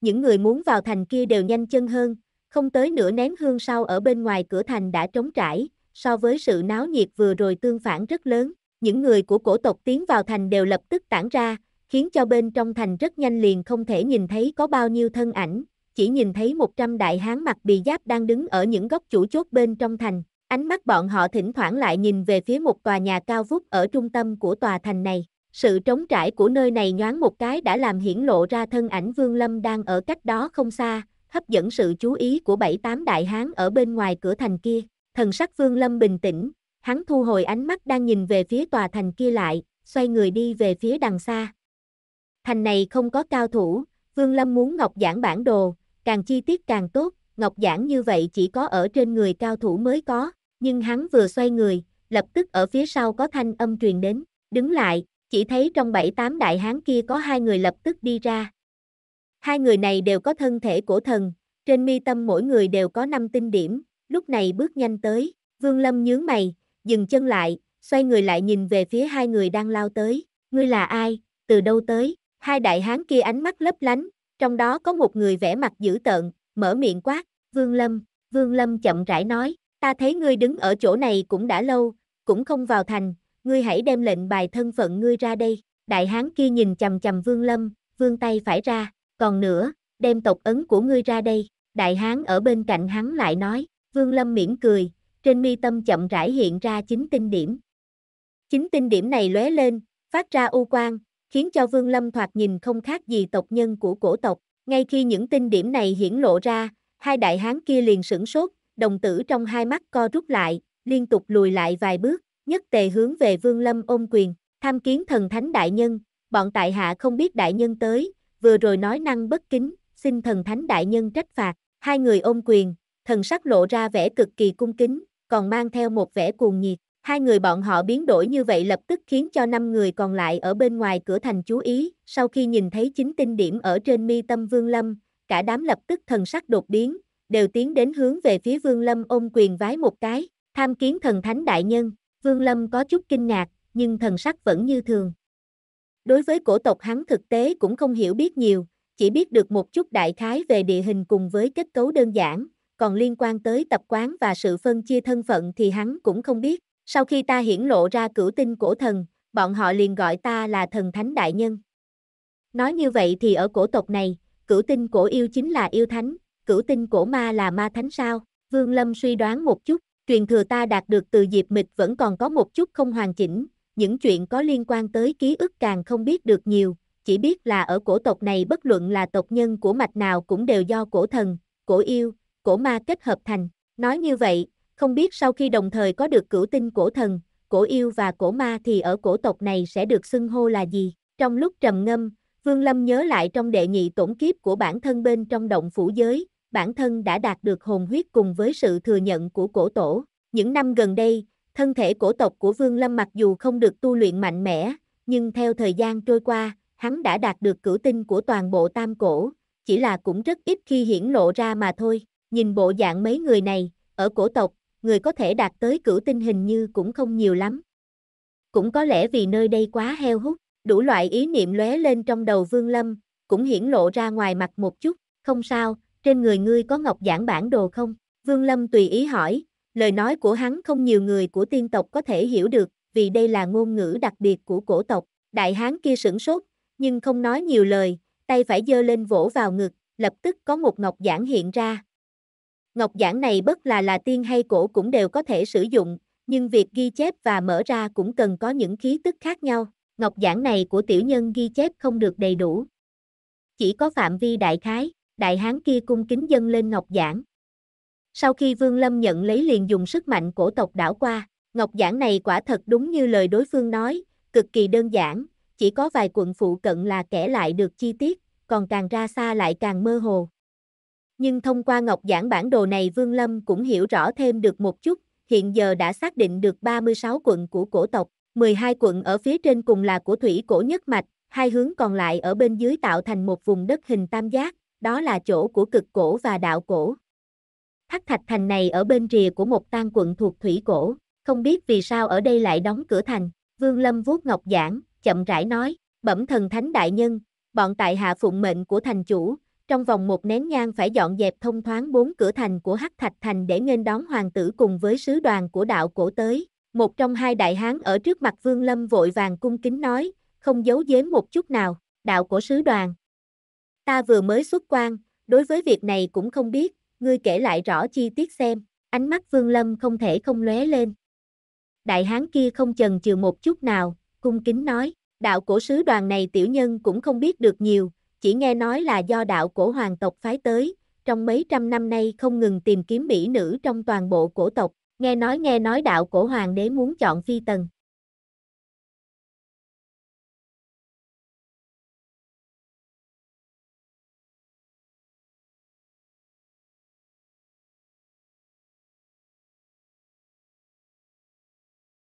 Những người muốn vào thành kia đều nhanh chân hơn, không tới nửa nén hương sau ở bên ngoài cửa thành đã trống trải, so với sự náo nhiệt vừa rồi tương phản rất lớn, những người của cổ tộc tiến vào thành đều lập tức tản ra, khiến cho bên trong thành rất nhanh liền không thể nhìn thấy có bao nhiêu thân ảnh, chỉ nhìn thấy 100 đại hán mặc bị giáp đang đứng ở những góc chủ chốt bên trong thành. Ánh mắt bọn họ thỉnh thoảng lại nhìn về phía một tòa nhà cao vút ở trung tâm của tòa thành này. Sự trống trải của nơi này nhoáng một cái đã làm hiển lộ ra thân ảnh Vương Lâm đang ở cách đó không xa, hấp dẫn sự chú ý của bảy tám đại hán ở bên ngoài cửa thành kia. Thần sắc Vương Lâm bình tĩnh, hắn thu hồi ánh mắt đang nhìn về phía tòa thành kia lại, xoay người đi về phía đằng xa. Thành này không có cao thủ, Vương Lâm muốn Ngọc Giảng bản đồ, càng chi tiết càng tốt, Ngọc Giảng như vậy chỉ có ở trên người cao thủ mới có, nhưng hắn vừa xoay người, lập tức ở phía sau có thanh âm truyền đến, đứng lại, chỉ thấy trong bảy tám đại hán kia có hai người lập tức đi ra. Hai người này đều có thân thể cổ thần, trên mi tâm mỗi người đều có năm tinh điểm, lúc này bước nhanh tới, Vương Lâm nhướng mày, dừng chân lại, xoay người lại nhìn về phía hai người đang lao tới, ngươi là ai, từ đâu tới, hai đại hán kia ánh mắt lấp lánh, trong đó có một người vẻ mặt dữ tợn, mở miệng quát, Vương Lâm, Vương Lâm chậm rãi nói, ta thấy ngươi đứng ở chỗ này cũng đã lâu, cũng không vào thành, ngươi hãy đem lệnh bài thân phận ngươi ra đây. Đại hán kia nhìn chầm chầm vương lâm, vương tay phải ra, còn nữa, đem tộc ấn của ngươi ra đây. Đại hán ở bên cạnh hắn lại nói, vương lâm mỉm cười, trên mi tâm chậm rãi hiện ra chính tinh điểm. Chính tinh điểm này lóe lên, phát ra u quang, khiến cho vương lâm thoạt nhìn không khác gì tộc nhân của cổ tộc. Ngay khi những tinh điểm này hiển lộ ra, hai đại hán kia liền sửng sốt, đồng tử trong hai mắt co rút lại, liên tục lùi lại vài bước, nhất tề hướng về Vương Lâm ôm quyền, tham kiến thần thánh đại nhân, bọn tại hạ không biết đại nhân tới, vừa rồi nói năng bất kính, xin thần thánh đại nhân trách phạt, hai người ôm quyền, thần sắc lộ ra vẻ cực kỳ cung kính, còn mang theo một vẻ cuồng nhiệt, hai người bọn họ biến đổi như vậy lập tức khiến cho năm người còn lại ở bên ngoài cửa thành chú ý, sau khi nhìn thấy chính tinh điểm ở trên mi tâm Vương Lâm, cả đám lập tức thần sắc đột biến, đều tiến đến hướng về phía Vương Lâm ôm quyền vái một cái, tham kiến thần thánh đại nhân. Vương Lâm có chút kinh ngạc, nhưng thần sắc vẫn như thường. Đối với cổ tộc hắn thực tế cũng không hiểu biết nhiều, chỉ biết được một chút đại khái về địa hình cùng với kết cấu đơn giản, còn liên quan tới tập quán và sự phân chia thân phận thì hắn cũng không biết. Sau khi ta hiển lộ ra cửu tinh cổ thần, bọn họ liền gọi ta là thần thánh đại nhân. Nói như vậy thì ở cổ tộc này, cửu tinh cổ yêu chính là yêu thánh, cửu tinh cổ ma là ma thánh sao? Vương Lâm suy đoán một chút truyền thừa ta đạt được từ Diệp Mịch vẫn còn có một chút không hoàn chỉnh, những chuyện có liên quan tới ký ức càng không biết được nhiều, chỉ biết là ở cổ tộc này bất luận là tộc nhân của mạch nào cũng đều do cổ thần, cổ yêu, cổ ma kết hợp thành. Nói như vậy, không biết sau khi đồng thời có được cửu tinh cổ thần, cổ yêu và cổ ma thì ở cổ tộc này sẽ được xưng hô là gì? Trong lúc trầm ngâm, Vương Lâm nhớ lại trong đệ nhị tổn kiếp của bản thân bên trong động phủ giới, bản thân đã đạt được hồn huyết cùng với sự thừa nhận của cổ tổ. Những năm gần đây, thân thể cổ tộc của Vương Lâm mặc dù không được tu luyện mạnh mẽ, nhưng theo thời gian trôi qua, hắn đã đạt được cửu tinh của toàn bộ tam cổ, chỉ là cũng rất ít khi hiển lộ ra mà thôi. Nhìn bộ dạng mấy người này, ở cổ tộc, người có thể đạt tới cửu tinh hình như cũng không nhiều lắm. Cũng có lẽ vì nơi đây quá heo hút, đủ loại ý niệm lóe lên trong đầu Vương Lâm, cũng hiển lộ ra ngoài mặt một chút, không sao, trên người ngươi có ngọc giản bản đồ không? Vương Lâm tùy ý hỏi, lời nói của hắn không nhiều người của tiên tộc có thể hiểu được, vì đây là ngôn ngữ đặc biệt của cổ tộc. Đại hán kia sửng sốt, nhưng không nói nhiều lời, tay phải giơ lên vỗ vào ngực, lập tức có một ngọc giản hiện ra. Ngọc giản này bất là là tiên hay cổ cũng đều có thể sử dụng, nhưng việc ghi chép và mở ra cũng cần có những khí tức khác nhau. Ngọc giản này của tiểu nhân ghi chép không được đầy đủ. Chỉ có phạm vi đại khái đại hán kia cung kính dâng lên Ngọc giản. Sau khi Vương Lâm nhận lấy liền dùng sức mạnh cổ tộc đảo qua, Ngọc giản này quả thật đúng như lời đối phương nói, cực kỳ đơn giản, chỉ có vài quận phụ cận là kể lại được chi tiết, còn càng ra xa lại càng mơ hồ. Nhưng thông qua Ngọc giản bản đồ này Vương Lâm cũng hiểu rõ thêm được một chút, hiện giờ đã xác định được 36 quận của cổ tộc, 12 quận ở phía trên cùng là của thủy cổ nhất mạch, hai hướng còn lại ở bên dưới tạo thành một vùng đất hình tam giác, đó là chỗ của cực cổ và đạo cổ. Hắc Thạch Thành này ở bên rìa của một tan quận thuộc Thủy Cổ, không biết vì sao ở đây lại đóng cửa thành, Vương Lâm vuốt ngọc giảng, chậm rãi nói, bẩm thần thánh đại nhân, bọn tại hạ phụng mệnh của thành chủ, trong vòng một nén nhang phải dọn dẹp thông thoáng bốn cửa thành của Hắc Thạch Thành để nghênh đón hoàng tử cùng với sứ đoàn của đạo cổ tới. Một trong hai đại hán ở trước mặt Vương Lâm vội vàng cung kính nói, không giấu giếm một chút nào, đạo cổ sứ đoàn, Ta vừa mới xuất quan, đối với việc này cũng không biết, ngươi kể lại rõ chi tiết xem. Ánh mắt Vương Lâm không thể không lóe lên. Đại hán kia không chần chừ một chút nào, cung kính nói, đạo cổ sứ đoàn này tiểu nhân cũng không biết được nhiều, chỉ nghe nói là do đạo cổ hoàng tộc phái tới, trong mấy trăm năm nay không ngừng tìm kiếm mỹ nữ trong toàn bộ cổ tộc, nghe nói nghe nói đạo cổ hoàng đế muốn chọn phi tần.